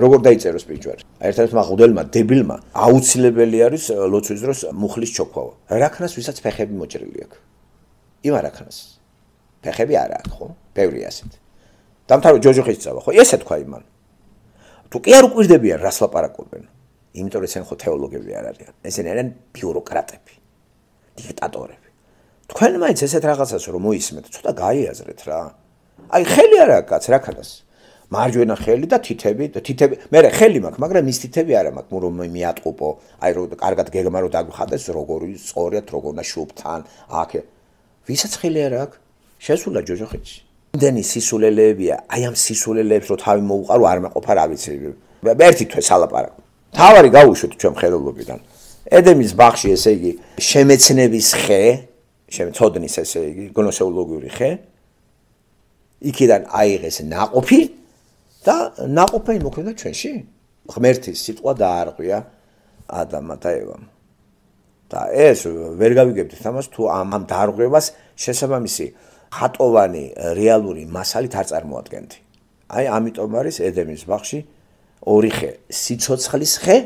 Speaker 1: როგორ დაიწეროს ბიჭვარი? ერთ-ერთი მაღუდელმა, დებილმა, აუცილებელი არის э, ლოცვის დროს მუხლის ჩოქვა. რაკნას ვისაც ფეხები მოჭრილი აქვს. იმ არაკნას. ფეხები არ აქვს ხო? ბევრი ასეთ. დამთავრო ჯოჯოხის წავა ხო? ესე თქვა იმან. თუ კი არ უკვირდებიან რას ლაპარაკობენ? იმიტომ რომ ესენ ხო თეოლოგები არ არიან. ესენი არიან ბიუროკრატები. დიქტატორები. თქვენ მაინც ესეთ რაღაცას რომ მოისმეთ, ცოტა გაიაზრეთ რა. აი ხელი არა კაც რა ქანას მარჯვენა ხელი და თითები და თითები მე რა ხელი მაქვს მაგრამ ის თითები არა მაქვს რომ მეატყუპო აი რომ კარგად გეგმა რომ დაგხატეს როგორი სწორია როგორ უნდა შუბთან აქ ვისაც ხელი არა აქვს შესულა ჯოჯოხეთში ნდენი სისულელეებია აი ამ სისულელეებს რო თავი მოუყარო არ მეყოფარ ავიცი ერთი თვე სალაპარაკო თავარი გავუშვით ჩვენ ხელობებიდან ედემის ბაღში ესე იგი შემეცნების ხე შემეცოდნის ესე იგი გონოსეოლოგიური ხე იქიდან აიღეს ناقופי და ناقופי მოქმედა ჩვენში. ღმერთის სიტყვა დაარღვია ადამა და ევამ. და ეს ვერ გავიგებთ ამას თუ ამ ამ დაარღვევას შესაბამისი ხატოვანი რეალური მასალით არ წარმოადგენთ. აი ამიტომ არის ედემის ბაღში ორი ხე, სიцоცხლის ხე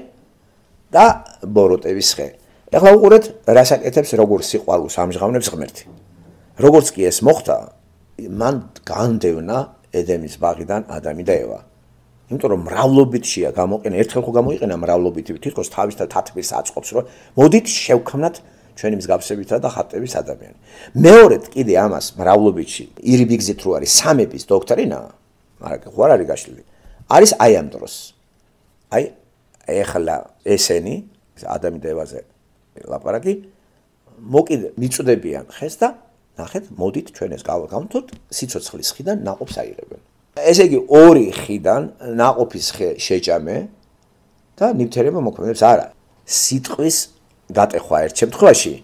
Speaker 1: და ბოროტების ხე. ახლა უყურეთ, რას აკეთებს როგორ სიყვალოს ამჟღავნებს ღმერთი. როგორც კი ეს მოხდა, მან განდევნა ედემის ბაღიდან ადამი და ევა. იმიტომ რომ მრავლობითშია გამოყენა, ერთხელ ხო გამოიყენა მრავლობითი, თითქოს თავის და თათმის აწყობს, რომ მოდით შევქმნათ ჩვენი მსგავსებითა და ხატების ადამიანები. მეორედ კიდე ამას მრავლობითში ირიბიგზით რო არის სამების დოქტრინა, მაგრამ ხო არ არის გაშლილი. არის აი ამ დროს. აი ეხლა ესენი ადამი და ევაზე ლაპარაკი მოკიდ მიწდებიან ხეს და ნახეთ, მოდით ჩვენ ეს გავაკეთოთ, სიცოცხლის ხიდან ناقობს აიღებენ. ესე იგი, ორი ხიდან ناقობის ხე შეჭამე და ნივთერება მოქმედებს არა. სიტყვის გატეხვა ერთ შემთხვევაში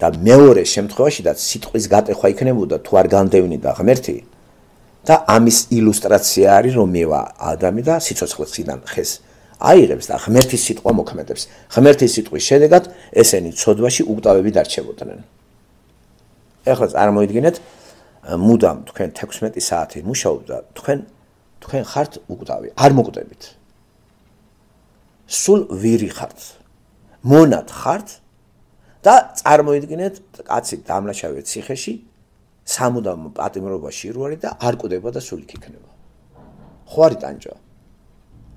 Speaker 1: და მეორე შემთხვევაში და სიტყვის გატეხვა იქნებოდა თუ არ განდევნიდა ღმერთი და ამის ილუსტრაცია არის რომ მევა ადამი და სიცოცხლის ხიდან ხეს აიღებს და ღმერთის სიტყვა მოქმედებს ღმერთის სიტყვის შედეგად ესენი ცოდვაში უკტავები დარჩებოდნენ ეხლა წარმოიდგინეთ მუდამ თქვენ 16 საათი მუშაობდა თქვენ თქვენ ხართ უკდავი არ მოკდებით სულ ვირი ხართ მონად ხართ და წარმოიდგინეთ კაცი დამლაშავე ციხეში სამუდამო პატიმრობაში რვარი და არ კვდება და სულ იქ იქნება ხო არი ტანჯა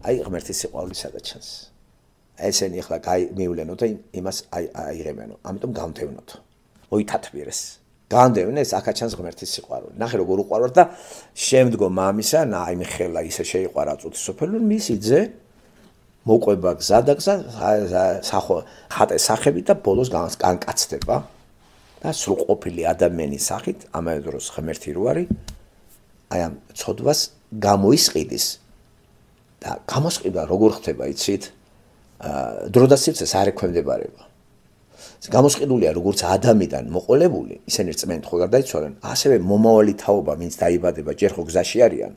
Speaker 1: აი ღმერთის სიყვარულისაგან ჩანს ესენი ახლა გამივლენოთ და იმას აი აიღებენო ამიტომ გამთევნოთ მოითათბირეს განდევნა ეს ახაჩანს ღმერთის სიყვარული. ნახე როგორ უყვარვარ და შემდგომ ამისა აი მიხელა ისე შეიყვარა წუთი სოფელი მისი ძე მოყვება გზა და გზა სახო ხატე სახები და ბოლოს განკაცდება და სრულყოფილი ადამიანის სახით ამავდროულს ღმერთი როარი აი ამ ცოდვას გამოისყიდის და გამოსყიდა როგორ ხდება იცით? აა დროდასიცეს არ ექვემდებარება. გამოსყიდულია როგორც ადამიანთან მოყოლებული, ისინი რწმენით ხო გარდაიცვალენ, ასევე მომავალი თაობა, ვინც დაიბადება, ჯერ ხო გზაში არიან.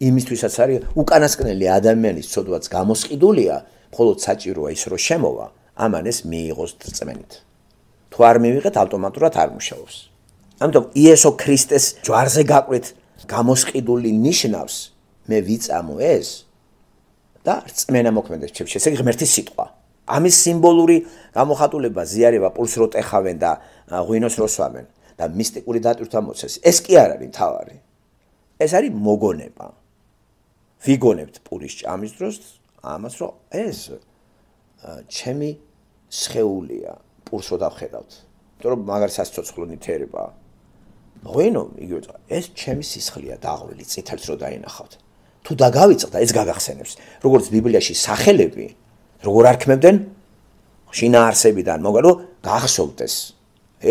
Speaker 1: იმისთვისაც არის უკანასკნელი ადამიანის ცოდვაც გამოსყიდულია, მხოლოდ საჭიროა ის რომ შემოვა, ამანეს მიიღოს რწმენით. თუ არ მივიღეთ, ავტომატურად არ მუშაობს. ამიტომ იესო ქრისტეს ჯვარზე გაყრით გამოსყიდული ნიშნავს მე ვიწამო ეს და რწმენა მოქმედებს ჩემში. ესე იგი ღმერთის სიტყვა. ამის სიმბოლური გამოხატულება ზიარება პულს როტეხავენ და ღვინოს როსვამენ და მისტიკური დატვირთვა მოცეს. ეს კი არ არის თავარი. ეს არის მოგონება. ვიგონებთ პურის ჭამის დროს ამას, რომ ეს ჩემი შეეულია პურს რო დავხედავთ. იმიტომ რომ მაგარი სასწოცხლო ნითერება. ღვინო იგივე წა ეს ჩემი სისხლია დაღვილი წითელს რო დაინახავთ. თუ დაგავიწყდა ეს გაგახსენებს, როგორც ბიბლიაში სახელები როგორ არქმევდნენ შინაარსებიდან მოგალო გახსოვდეს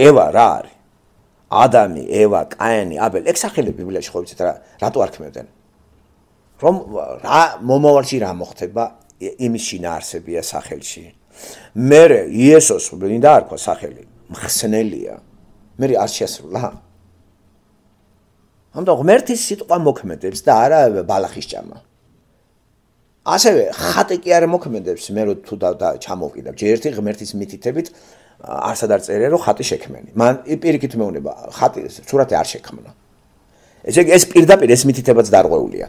Speaker 1: ევა რა არის ადამი ევა კაენი აბელი ეგ სახელი ბიბლიაში ხო ვიცით რა რატო არქმევდნენ რომ რა მომავალში რა მოხდება იმის შინაარსებია სახელში მე იესოს მინდა არქვა სახელი მხსნელია მე არ შეასრულა ამიტომ ღმერთის სიტყვა მოქმედებს და არა ბალახის ჭამა ასევე ხატი კი არ მოქმედებს მე რო თუ და ჩამოვიდებ ჯერ ერთი ღმერთის მითითებით არსად არ წერია რომ ხატი შექმენი მან პირიქით მეუნება ხატი სურათი არ შექმნა ეს ეს პირდაპირ ეს მითითებაც დარღვეულია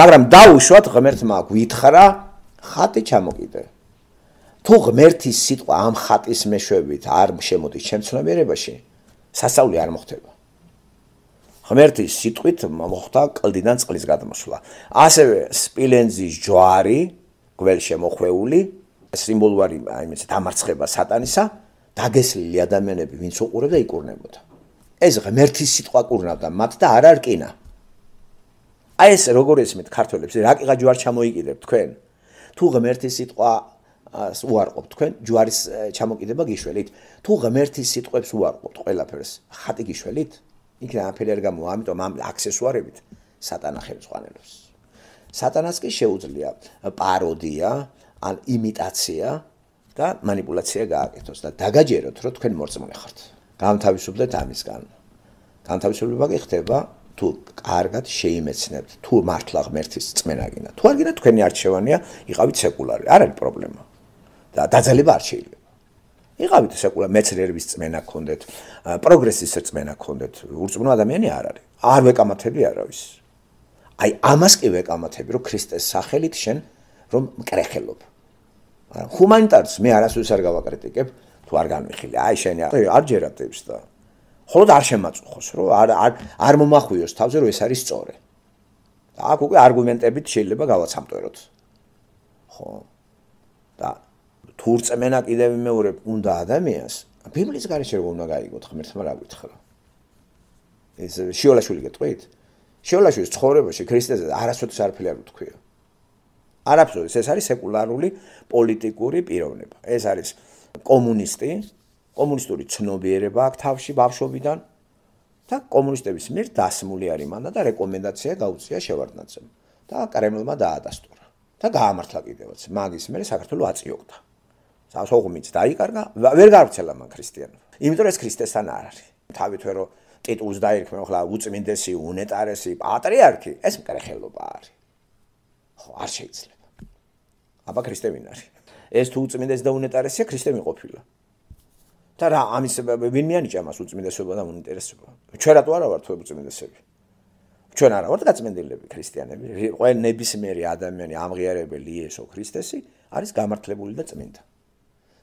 Speaker 1: მაგრამ დაუშვათ ღმერთმა გვითხრა ხატი ჩამოკიდე თუ ღმერთის სიტყვა ამ ხატის მეშვეობით არ შემოდის ჩემს ცნობიერებაში სასწაული არ მოხდება ღმერთის სიტყვით მოხდა კლდიდან წყლის გადმოსვლა. ასევე სპილენძის ჯვარი გველ შემოხვეული სიმბოლური აიმეც დამარცხება სატანისა დაგესლილი ადამიანები ვინც უყურებდა იკურნებოდა. ეს ღმერთის სიტყვა კურნავდა მათ და არ არკინა. აი ეს როგორ ისმით ქართველებს რაკიღა ჯვარ ჩამოიკიდებ თქვენ? თუ ღმერთის სიტყვა ას უარყოფ თქვენ ჯვარის ჩამოკიდება გიშველით თუ ღმერთის სიტყვებს უარყოფთ ყველაფერს ხატი გიშველით იქ რაფერი არ გამო ამიტომ ამ აქსესუარებით სატანა ხელმძღვანელობს სატანას კი შეუძლია პაროდია ან იმიტაცია და манипуляция გააკეთოს და დაგაჯეროთ რომ თქვენ მოrzმული ხართ გამთავისუფლდეთ ამისგან გამთავისუფლება კი ხდება თუ კარგად შეიმეცნებთ თუ მართლა ღმერთის წმენაგინა თუ არ გინდა თქვენი არჩევანია იყავით სეკულარი არ არის პრობლემა და დაძალება არ შეიძლება იყავით საკულა მეცნიერების წმენა გქონდეთ, პროგრესის წმენა გქონდეთ. ურწმუნო ადამიანი არ არის. არ ვეკამათები არავის. აი ამას კი ვეკამათები, რომ ქრისტეს სახელით შენ რომ მკრეხელობ. არა, ჰუმანიტარს მე არასდროს არ გავაკრიტიკებ, თუ არ განვიხილე. აი შენ არ ჯერატებს და ხოლოდ არ შემაწუხოს, რომ არ არ არ მომახვიოს თავზე, რომ ეს არის სწორე. და აქ უკვე არგუმენტებით შეიძლება გავაცამტეროთ. ხო. და თურწმენა კიდევ მეორე უნდა ადამიანს ბიბლიის გარეშე როგორ უნდა გაიგოთ ღმერთმა რა გითხრა ეს შეოლაშვილი გეტყვით შეოლაშვილის ცხოვრებაში ქრისტეს არასოდეს არფლი არ უთქვია არაფერს ეს არის სეკულარული პოლიტიკური პიროვნება ეს არის კომუნისტი კომუნისტური ცნობიერება აქ თავში ბავშვობიდან და კომუნისტების მიერ დასმული არის მანდა და რეკომენდაცია გაუწია შევარდნაძემ და კრემლმა დაადასტურა და გაამართლა კიდევაც მაგის მერე საქართველოს აწიოქტა სასოღმიც დაიკარგა, ვერ გავრცელა მან ქრისტიანობა. იმიტომ რომ ეს ქრისტესთან არ არის. თავით ვერო ტიტულს დაირქმევ ხოლმე უწმინდესი, უნეტარესი პატრიარქი, ეს მკრეხელობა არის. ხო, არ შეიძლება. აბა ქრისტე ვინ არის? ეს თუ უწმინდეს და უნეტარესია, ქრისტე მიყოფილა. და რა ამის ვინ მიანიჭა მას უწმინდესობა და უნეტარესობა? ჩვენ რატო არა ვართ უწმინდესები? ჩვენ არა ვართ გაწმენდილები ქრისტიანები. ყველა ნებისმიერი ადამიანი ამღიარებელი იესო ქრისტესი არის გამართლებული და წმინდა.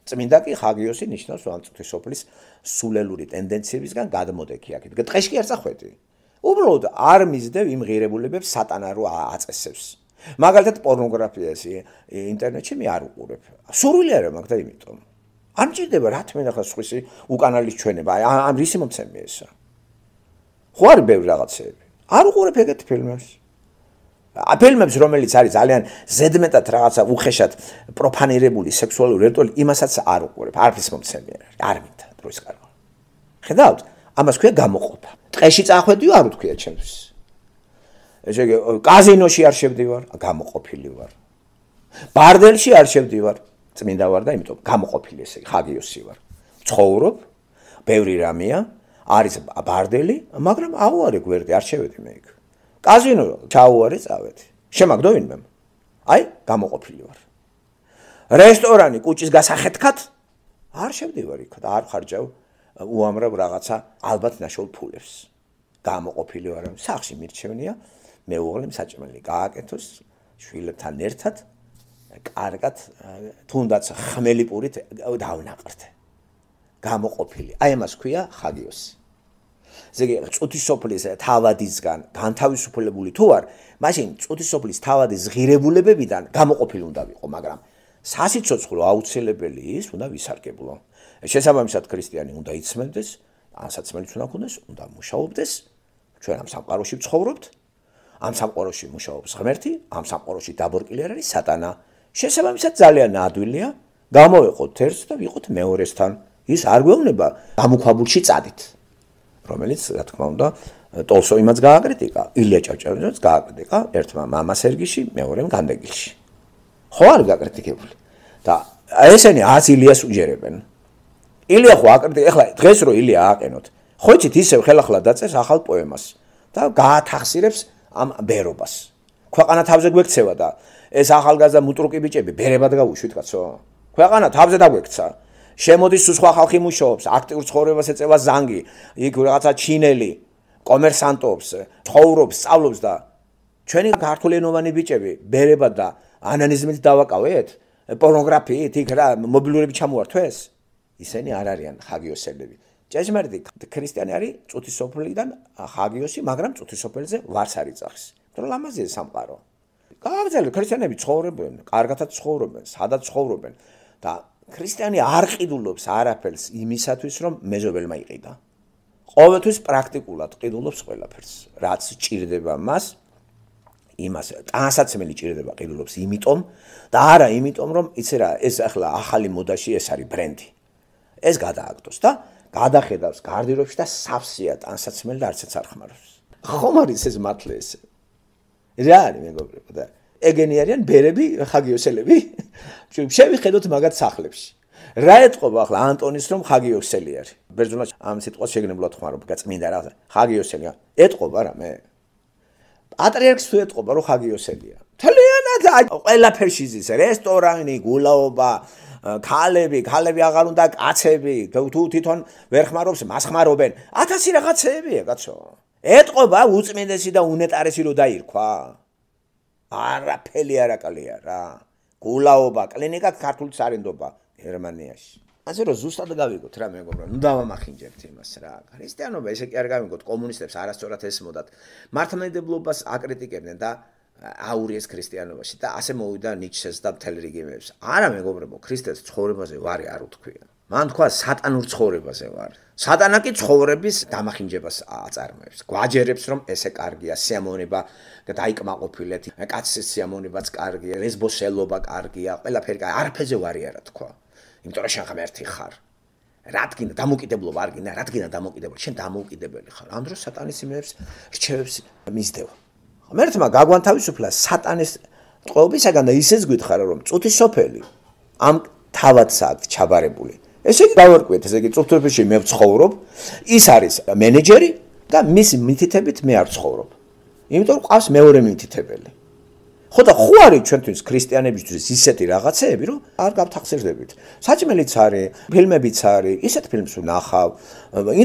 Speaker 1: წმინდა კი ხაგიოსი ნიშნავს ამ წუთისოფლის სულელური ტენდენციებისგან გადმოდექი აქეთ. დღეს კი არ წახვედი. უბრალოდ არ მიზდევ იმ ღირებულებებს სატანა რო აწესებს. მაგალითად პორნოგრაფია ეს ინტერნეტში მე არ უყურებ. სურვილი არა მაგ და იმიტომ. არ მჭირდება რა თქმა უნდა ხა სხვის უკანალის ჩვენება. აი ამ რისი მომცემია ესა. ხო არ ბევრ რაღაცეები. არ უყურებ ეგეთ ფილმებს. ფილმებს რომელიც არის ძალიან ზედმეტად რაღაცა უხეშად პროფანირებული სექსუალური რიტუალი იმასაც არ უყურებ არის მომცემია არ მითხა დროის კარგო ხედავთ ამას ქვია გამოყოფა ტყეში წახვედიო არ უთქია ჩემს ესე იგი კაზინოში არ შევდივარ გამოყოფილი ვარ ბარდელში არ შევდივარ წმინდა ვარ და იმიტომ გამოყოფილი ესე იგი ხაგიოსი ვარ ცხოვრობ ბევრი რამეა არის ბარდელი მაგრამ აუ არე გვერდი არ შევედი მე იქ კაზინო ჩაუარი წავედი. შემაგდო ვინმემ. აი, გამოყოფილი ვარ. რესტორანი კუჭის გასახეთქად არ შევდივარ იქ და არ ხარჯავ უამრავ რაღაცა ალბათ ნაშოლ ფულებს. გამოყოფილი ვარ. სახში მირჩევნია მეუღლემ საჭმელი გააკეთოს შვილთან ერთად. კარგად თუნდაც ხმელი პურით დავნაყრდე. გამოყოფილი. აი ამას ქვია ხაგიოსი. ზოგი წუთი სოფლის თავადისგან განთავისუფლებული თუ არ, მაშინ წუთი სოფლის თავადის ღირებულებებიდან გამოყოფილი უნდა ვიყო, მაგრამ სასიცოცხლო აუცილებელი ის უნდა ვისარგებლო. შესაბამისად ქრისტიანი უნდა იცმენდეს, ან საცმელიც უნდა ქონდეს, უნდა მუშაობდეს. ჩვენ ამ სამყაროში ვცხოვრობთ. ამ სამყაროში მუშაობს ღმერთი, ამ სამყაროში დაბორკილი არ არის სატანა. შესაბამისად ძალიან ნადვილია გამოვეყოთ ერთს და ვიყოთ მეორესთან. ის არ გვეუბნება გამოქვაბულში წადით. რომელიც რა თქმა უნდა ტოლსოიმაც გააკრიტიკა, ილია ჭავჭავაძეც გააკრიტიკა ერთმა мама სერგიში, მეორემ განდეგილში. ხო არ გააკრიტიკებული. და ესენი ას ილიას უჯერებენ. ილია ხო აკრიტიკა, ეხლა დღეს რო ილია ააყენოთ. ხო იცით ისევ ხელახლა დაწეს ახალ პოემას და გაათახსირებს ამ ბერობას. ქვეყანა თავზე გვექცევა და ეს ახალგაზრდა მუტრუკი ბიჭები ბერებად გაუშვით კაცო. ქვეყანა თავზე დაგვექცა. შემოდის სულ სხვა ხალხი მუშაობს, აქტიურ ცხოვრებას ეწევა ზანგი, იქ რაღაცა ჩინელი კომერსანტობს, ცხოვრობს, სწავლობს და ჩვენი ქართულენოვანი ბიჭები ბერება და ანანიზმით დავაკავეთ, პორნოგრაფიით, იქ რა მობილურები ჩამოართვეს? ისენი არ არიან ხაგიოსელები. ჯეჟმერდი ქრისტიანი არის წუთისოფლიდან ხაგიოსი, მაგრამ წუთისოფელზე ვარს არ იცახის. მეტყველო ლამაზია სამყარო. გააგზავნე ქრისტიანები ცხოვრობენ, კარგათაც ცხოვრობენ, სადაც ცხოვრობენ და ქრისტიანი არ ყიდულობს არაფერს იმისათვის, რომ მეზობელმა იყიდა. ყოველთვის პრაქტიკულად ყიდულობს ყველაფერს, რაც ჭირდება მას. იმას ტანსაცმელი ჭირდება ყიდულობს იმიტომ და არა იმიტომ, რომ იცი რა, ეს ახლა ახალი მოდაში ეს არის ბრენდი. ეს გადააკეთოს და გადახედავს გარდიროში და სავსეა ტანსაცმელი და არც ეს არ ხმარობს. ხომ არის ეს მართლა ესე? რა არის მეგობრებო და ეგენი არიან ბერები, ხაგიოსელები. შევიხედოთ მაგათ სახლებში. რა ეთყობა ახლა ანტონის რომ ხაგიოსელი არის. ბერძნულად ამ სიტყვას შეგნებულად ხმარობ, გაწმინდა რა. ხაგიოსელია. ეთყობა რა მე? პატრიარქს თუ ეთყობა რომ ხაგიოსელია. თლიანად ყველაფერში ზის, რესტორანი, გულაობა, ქალები, ქალები აღარ უნდა კაცები, თუ თვითონ ვერ ხმარობს, მას ხმარობენ. ათასი რაღაცეებია, კაცო. ეთყობა უწმინდესი და უნეტარესი რო დაირქვა. არაფერი არ აკლია რა. გულაობა, კლინიკა ქართულს არენდობა გერმანიაში. ასე რომ ზუსტად გავიგოთ რა მეგობრო, ნუ დავამახინჯებთ იმას რა. ქრისტიანობა ესე კი არ გავიგოთ კომუნისტებს არასწორად ესმოდათ. მართლმადიდებლობას აკრიტიკებდნენ და აურიეს ქრისტიანობაში და ასე მოვიდა ნიჩსეს და თელრიგიმებს. არა მეგობრებო, ქრისტეს ცხოვრებაზე ვარი არ უთქვია. მან თქვა სატანურ ცხოვრებაზე ვარ სატანა კი ცხოვრების დამახინჯებას აწარმოებს გვაჯერებს რომ ესე კარგია სიამონება და დაიკმაყოფილეთ კაცის სიამონებაც კარგია ლესბოსელობა კარგია ყველაფერი კარგია არაფერზე ვარია რა თქვა იმიტომ რომ შენ ხომ ერთი ხარ რადგან დამოუკიდებლობა არ გინდა რადგან დამოუკიდებლობა შენ დამოუკიდებელი ხარ ამ დროს სატანის იმებს რჩევებს მისდევ ხომ ერთმა გაგვანთავისუფლა სატანის ტყვეობისაგან და ისეც გითხარა რომ წუთი სოფელი ამ თავად საათ ჩაბარებული ესე იგი დავერკვიეთ, ესე იგი წუთურფეში მე ვცხოვრობ. ის არის მენეჯერი და მის მითითებით მე არ ცხოვრობ. იმიტომ ყავს მეორე მითითებელი. ხო და ხო არის ჩვენთვის ქრისტიანებისთვის ისეთი რაღაცები, რომ არ გავთახსერდებით. საჭმელიც არის, ფილმებიც არის, ისეთ ფილმს ვნახავ,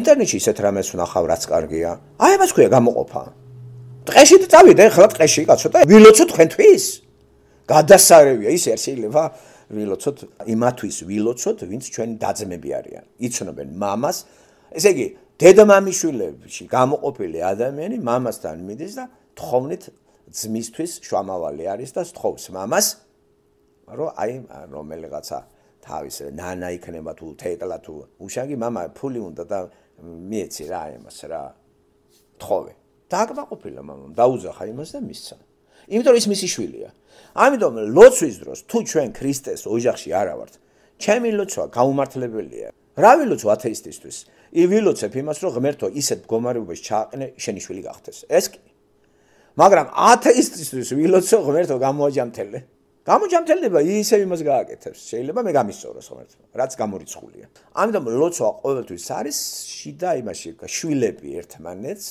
Speaker 1: ინტერნეტში ისეთ რამეს ვნახავ, რაც კარგია. აი ამას ხუია გამოყოფა. ტყეში წავიდე, ხლა ტყეში კაცო და ვილოცო თქვენთვის. გადასარევია ის ერთი ლევა. ვილოცოთ იმათვის ვილოცოთ ვინც ჩვენ დაძმები არიან იცნობენ მამას ესე იგი დედამამიშვილებში გამოყოფილი ადამიანი მამასთან მიდის და თხოვნით ძმისთვის შვამავალი არის და სთხოვს მამას რომ აი რომელიღაცა თავის ნანა იქნება თუ თეტლა თუ უშაგი мама ფული უნდა და მიეცი რა იმას რა თხოვე დააკმაყოფილა მამამ დაუძახა იმას და მისცა იმიტომ ის მისი შვილია. ამიტომ ლოცვის დროს თუ ჩვენ ქრისტეს ოჯახში არ ავართ, ჩემი ლოცვა გაუმართლებელია. რა ვილოცო ათეისტისთვის? ივილოცებ იმას, რომ ღმერთო ისეთ მდგომარეობაში ჩააყენე შენი შვილი გახდეს. ეს კი. მაგრამ ათეისტისთვის ვილოცო ღმერთო გამოაჯამთელე. გამოჯამთელება ისე იმას გააკეთებს. შეიძლება მე გამისწოროს ღმერთო, რაც გამორიცხულია. ამიტომ ლოცვა ყოველთვის არის შიდა იმაში, შვილები ერთმანეთს.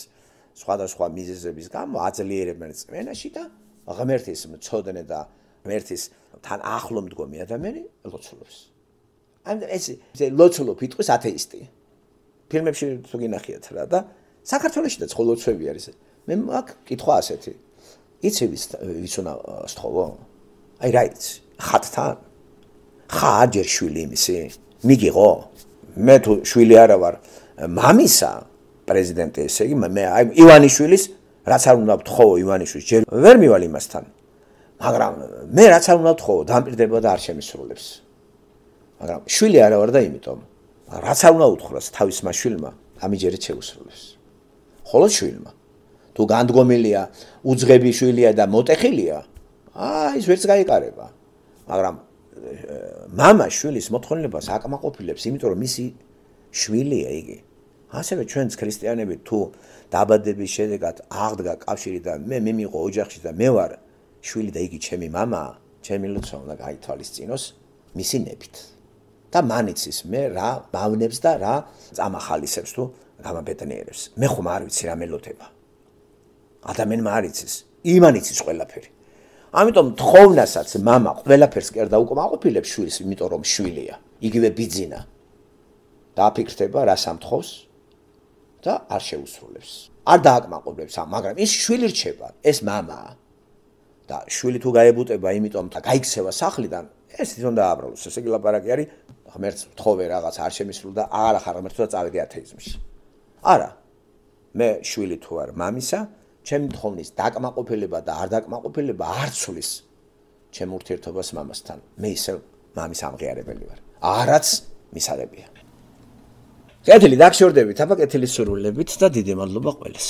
Speaker 1: სხვადასხვა მიზეზების გამო აძლიერებენ წვენაში და ღმერთის მწოდნე და ღმერთის თან ახლო მდგომი ადამიანი ლოცულობს. ან ეს ეს ლოცულობი თვითონ ათეისტი. ფილმებში თუ გინახიათ რა და საქართველოსში და ცხოლოცები არის. მე მაქ კითხვა ასეთი. იცი ვის ვიცונה სწხოვო? აი რა იცი? ხათთან. ხაჯერ შვილი იმისი. მიგიღო. მე თუ შვილი არა ვარ, მამისა პრეზიდენტი ესე იგი მე აი ივანიშვილის რაც არ უნდა ვთხო ივანიშვილს ჯერ ვერ მივალ იმასთან მაგრამ მე რაც არ უნდა ვთხო დამპირდება და არ შემისრულებს მაგრამ შვილი არა ვარ და იმიტომ რაც არ უნდა უთხრას თავის მაშვილმა ამიჯერეთ შეუსრულებს ხოლო შვილმა თუ განდგომილია უძღები შვილია და მოტეხილია აი ეს ვერც გაიყარება მაგრამ мама შვილის მოთხოვნებას აკმაყოფილებს იმიტომ რომ მისი შვილია იგი ასევე ჩვენც ქრისტიანები თუ დაბადების შედეგად აღდგა კავშირი და მე მემიღო ოჯახში და მე ვარ შვილი და იგი ჩემი мама, ჩემი ლოცვა უნდა გაითვალისწინოს მისი ნებით. და მანიც ის მე რა ბავნებს და რა წამახალისებს თუ გამაბედნიერებს. მე ხომ არ ვიცი რა მელოდება. ადამიანმა არ იცის. იმანიც ის ყველაფერი. ამიტომ თხოვნასაც мама ყველაფერს კერდა უკმ აყופილებს შვილს, იმიტომ რომ შვილია. იგივე ბიძინა. დააფიქრდება რა სამთხოვს და არ შეუსრულებს. არ დააკმაყოფილებს ამ, მაგრამ ის შვილი რჩება, ეს мама. და შვილი თუ გაებუტება, იმიტომ თა გაიქცევა სახლიდან, ეს თვითონ დააბრალოს. ესე იგი ლაპარაკი არის, ღმერთს თხოვე რაღაც არ შემისრულ და არ ახარ ღმერთსა წავედი ათეიზმში. არა. მე შვილი თუ არ мамისა, ჩემი თხოვნის დაკმაყოფილება და არ დაკმაყოფილება არ ცulis ჩემ ურთიერთობას мамასთან. მე ისე мамის ამღიარებელი ვარ. არაც მისაღებია. კეთილი დაგშორდებით აბა კეთილი სურვილებით და დიდი მადლობა ყველას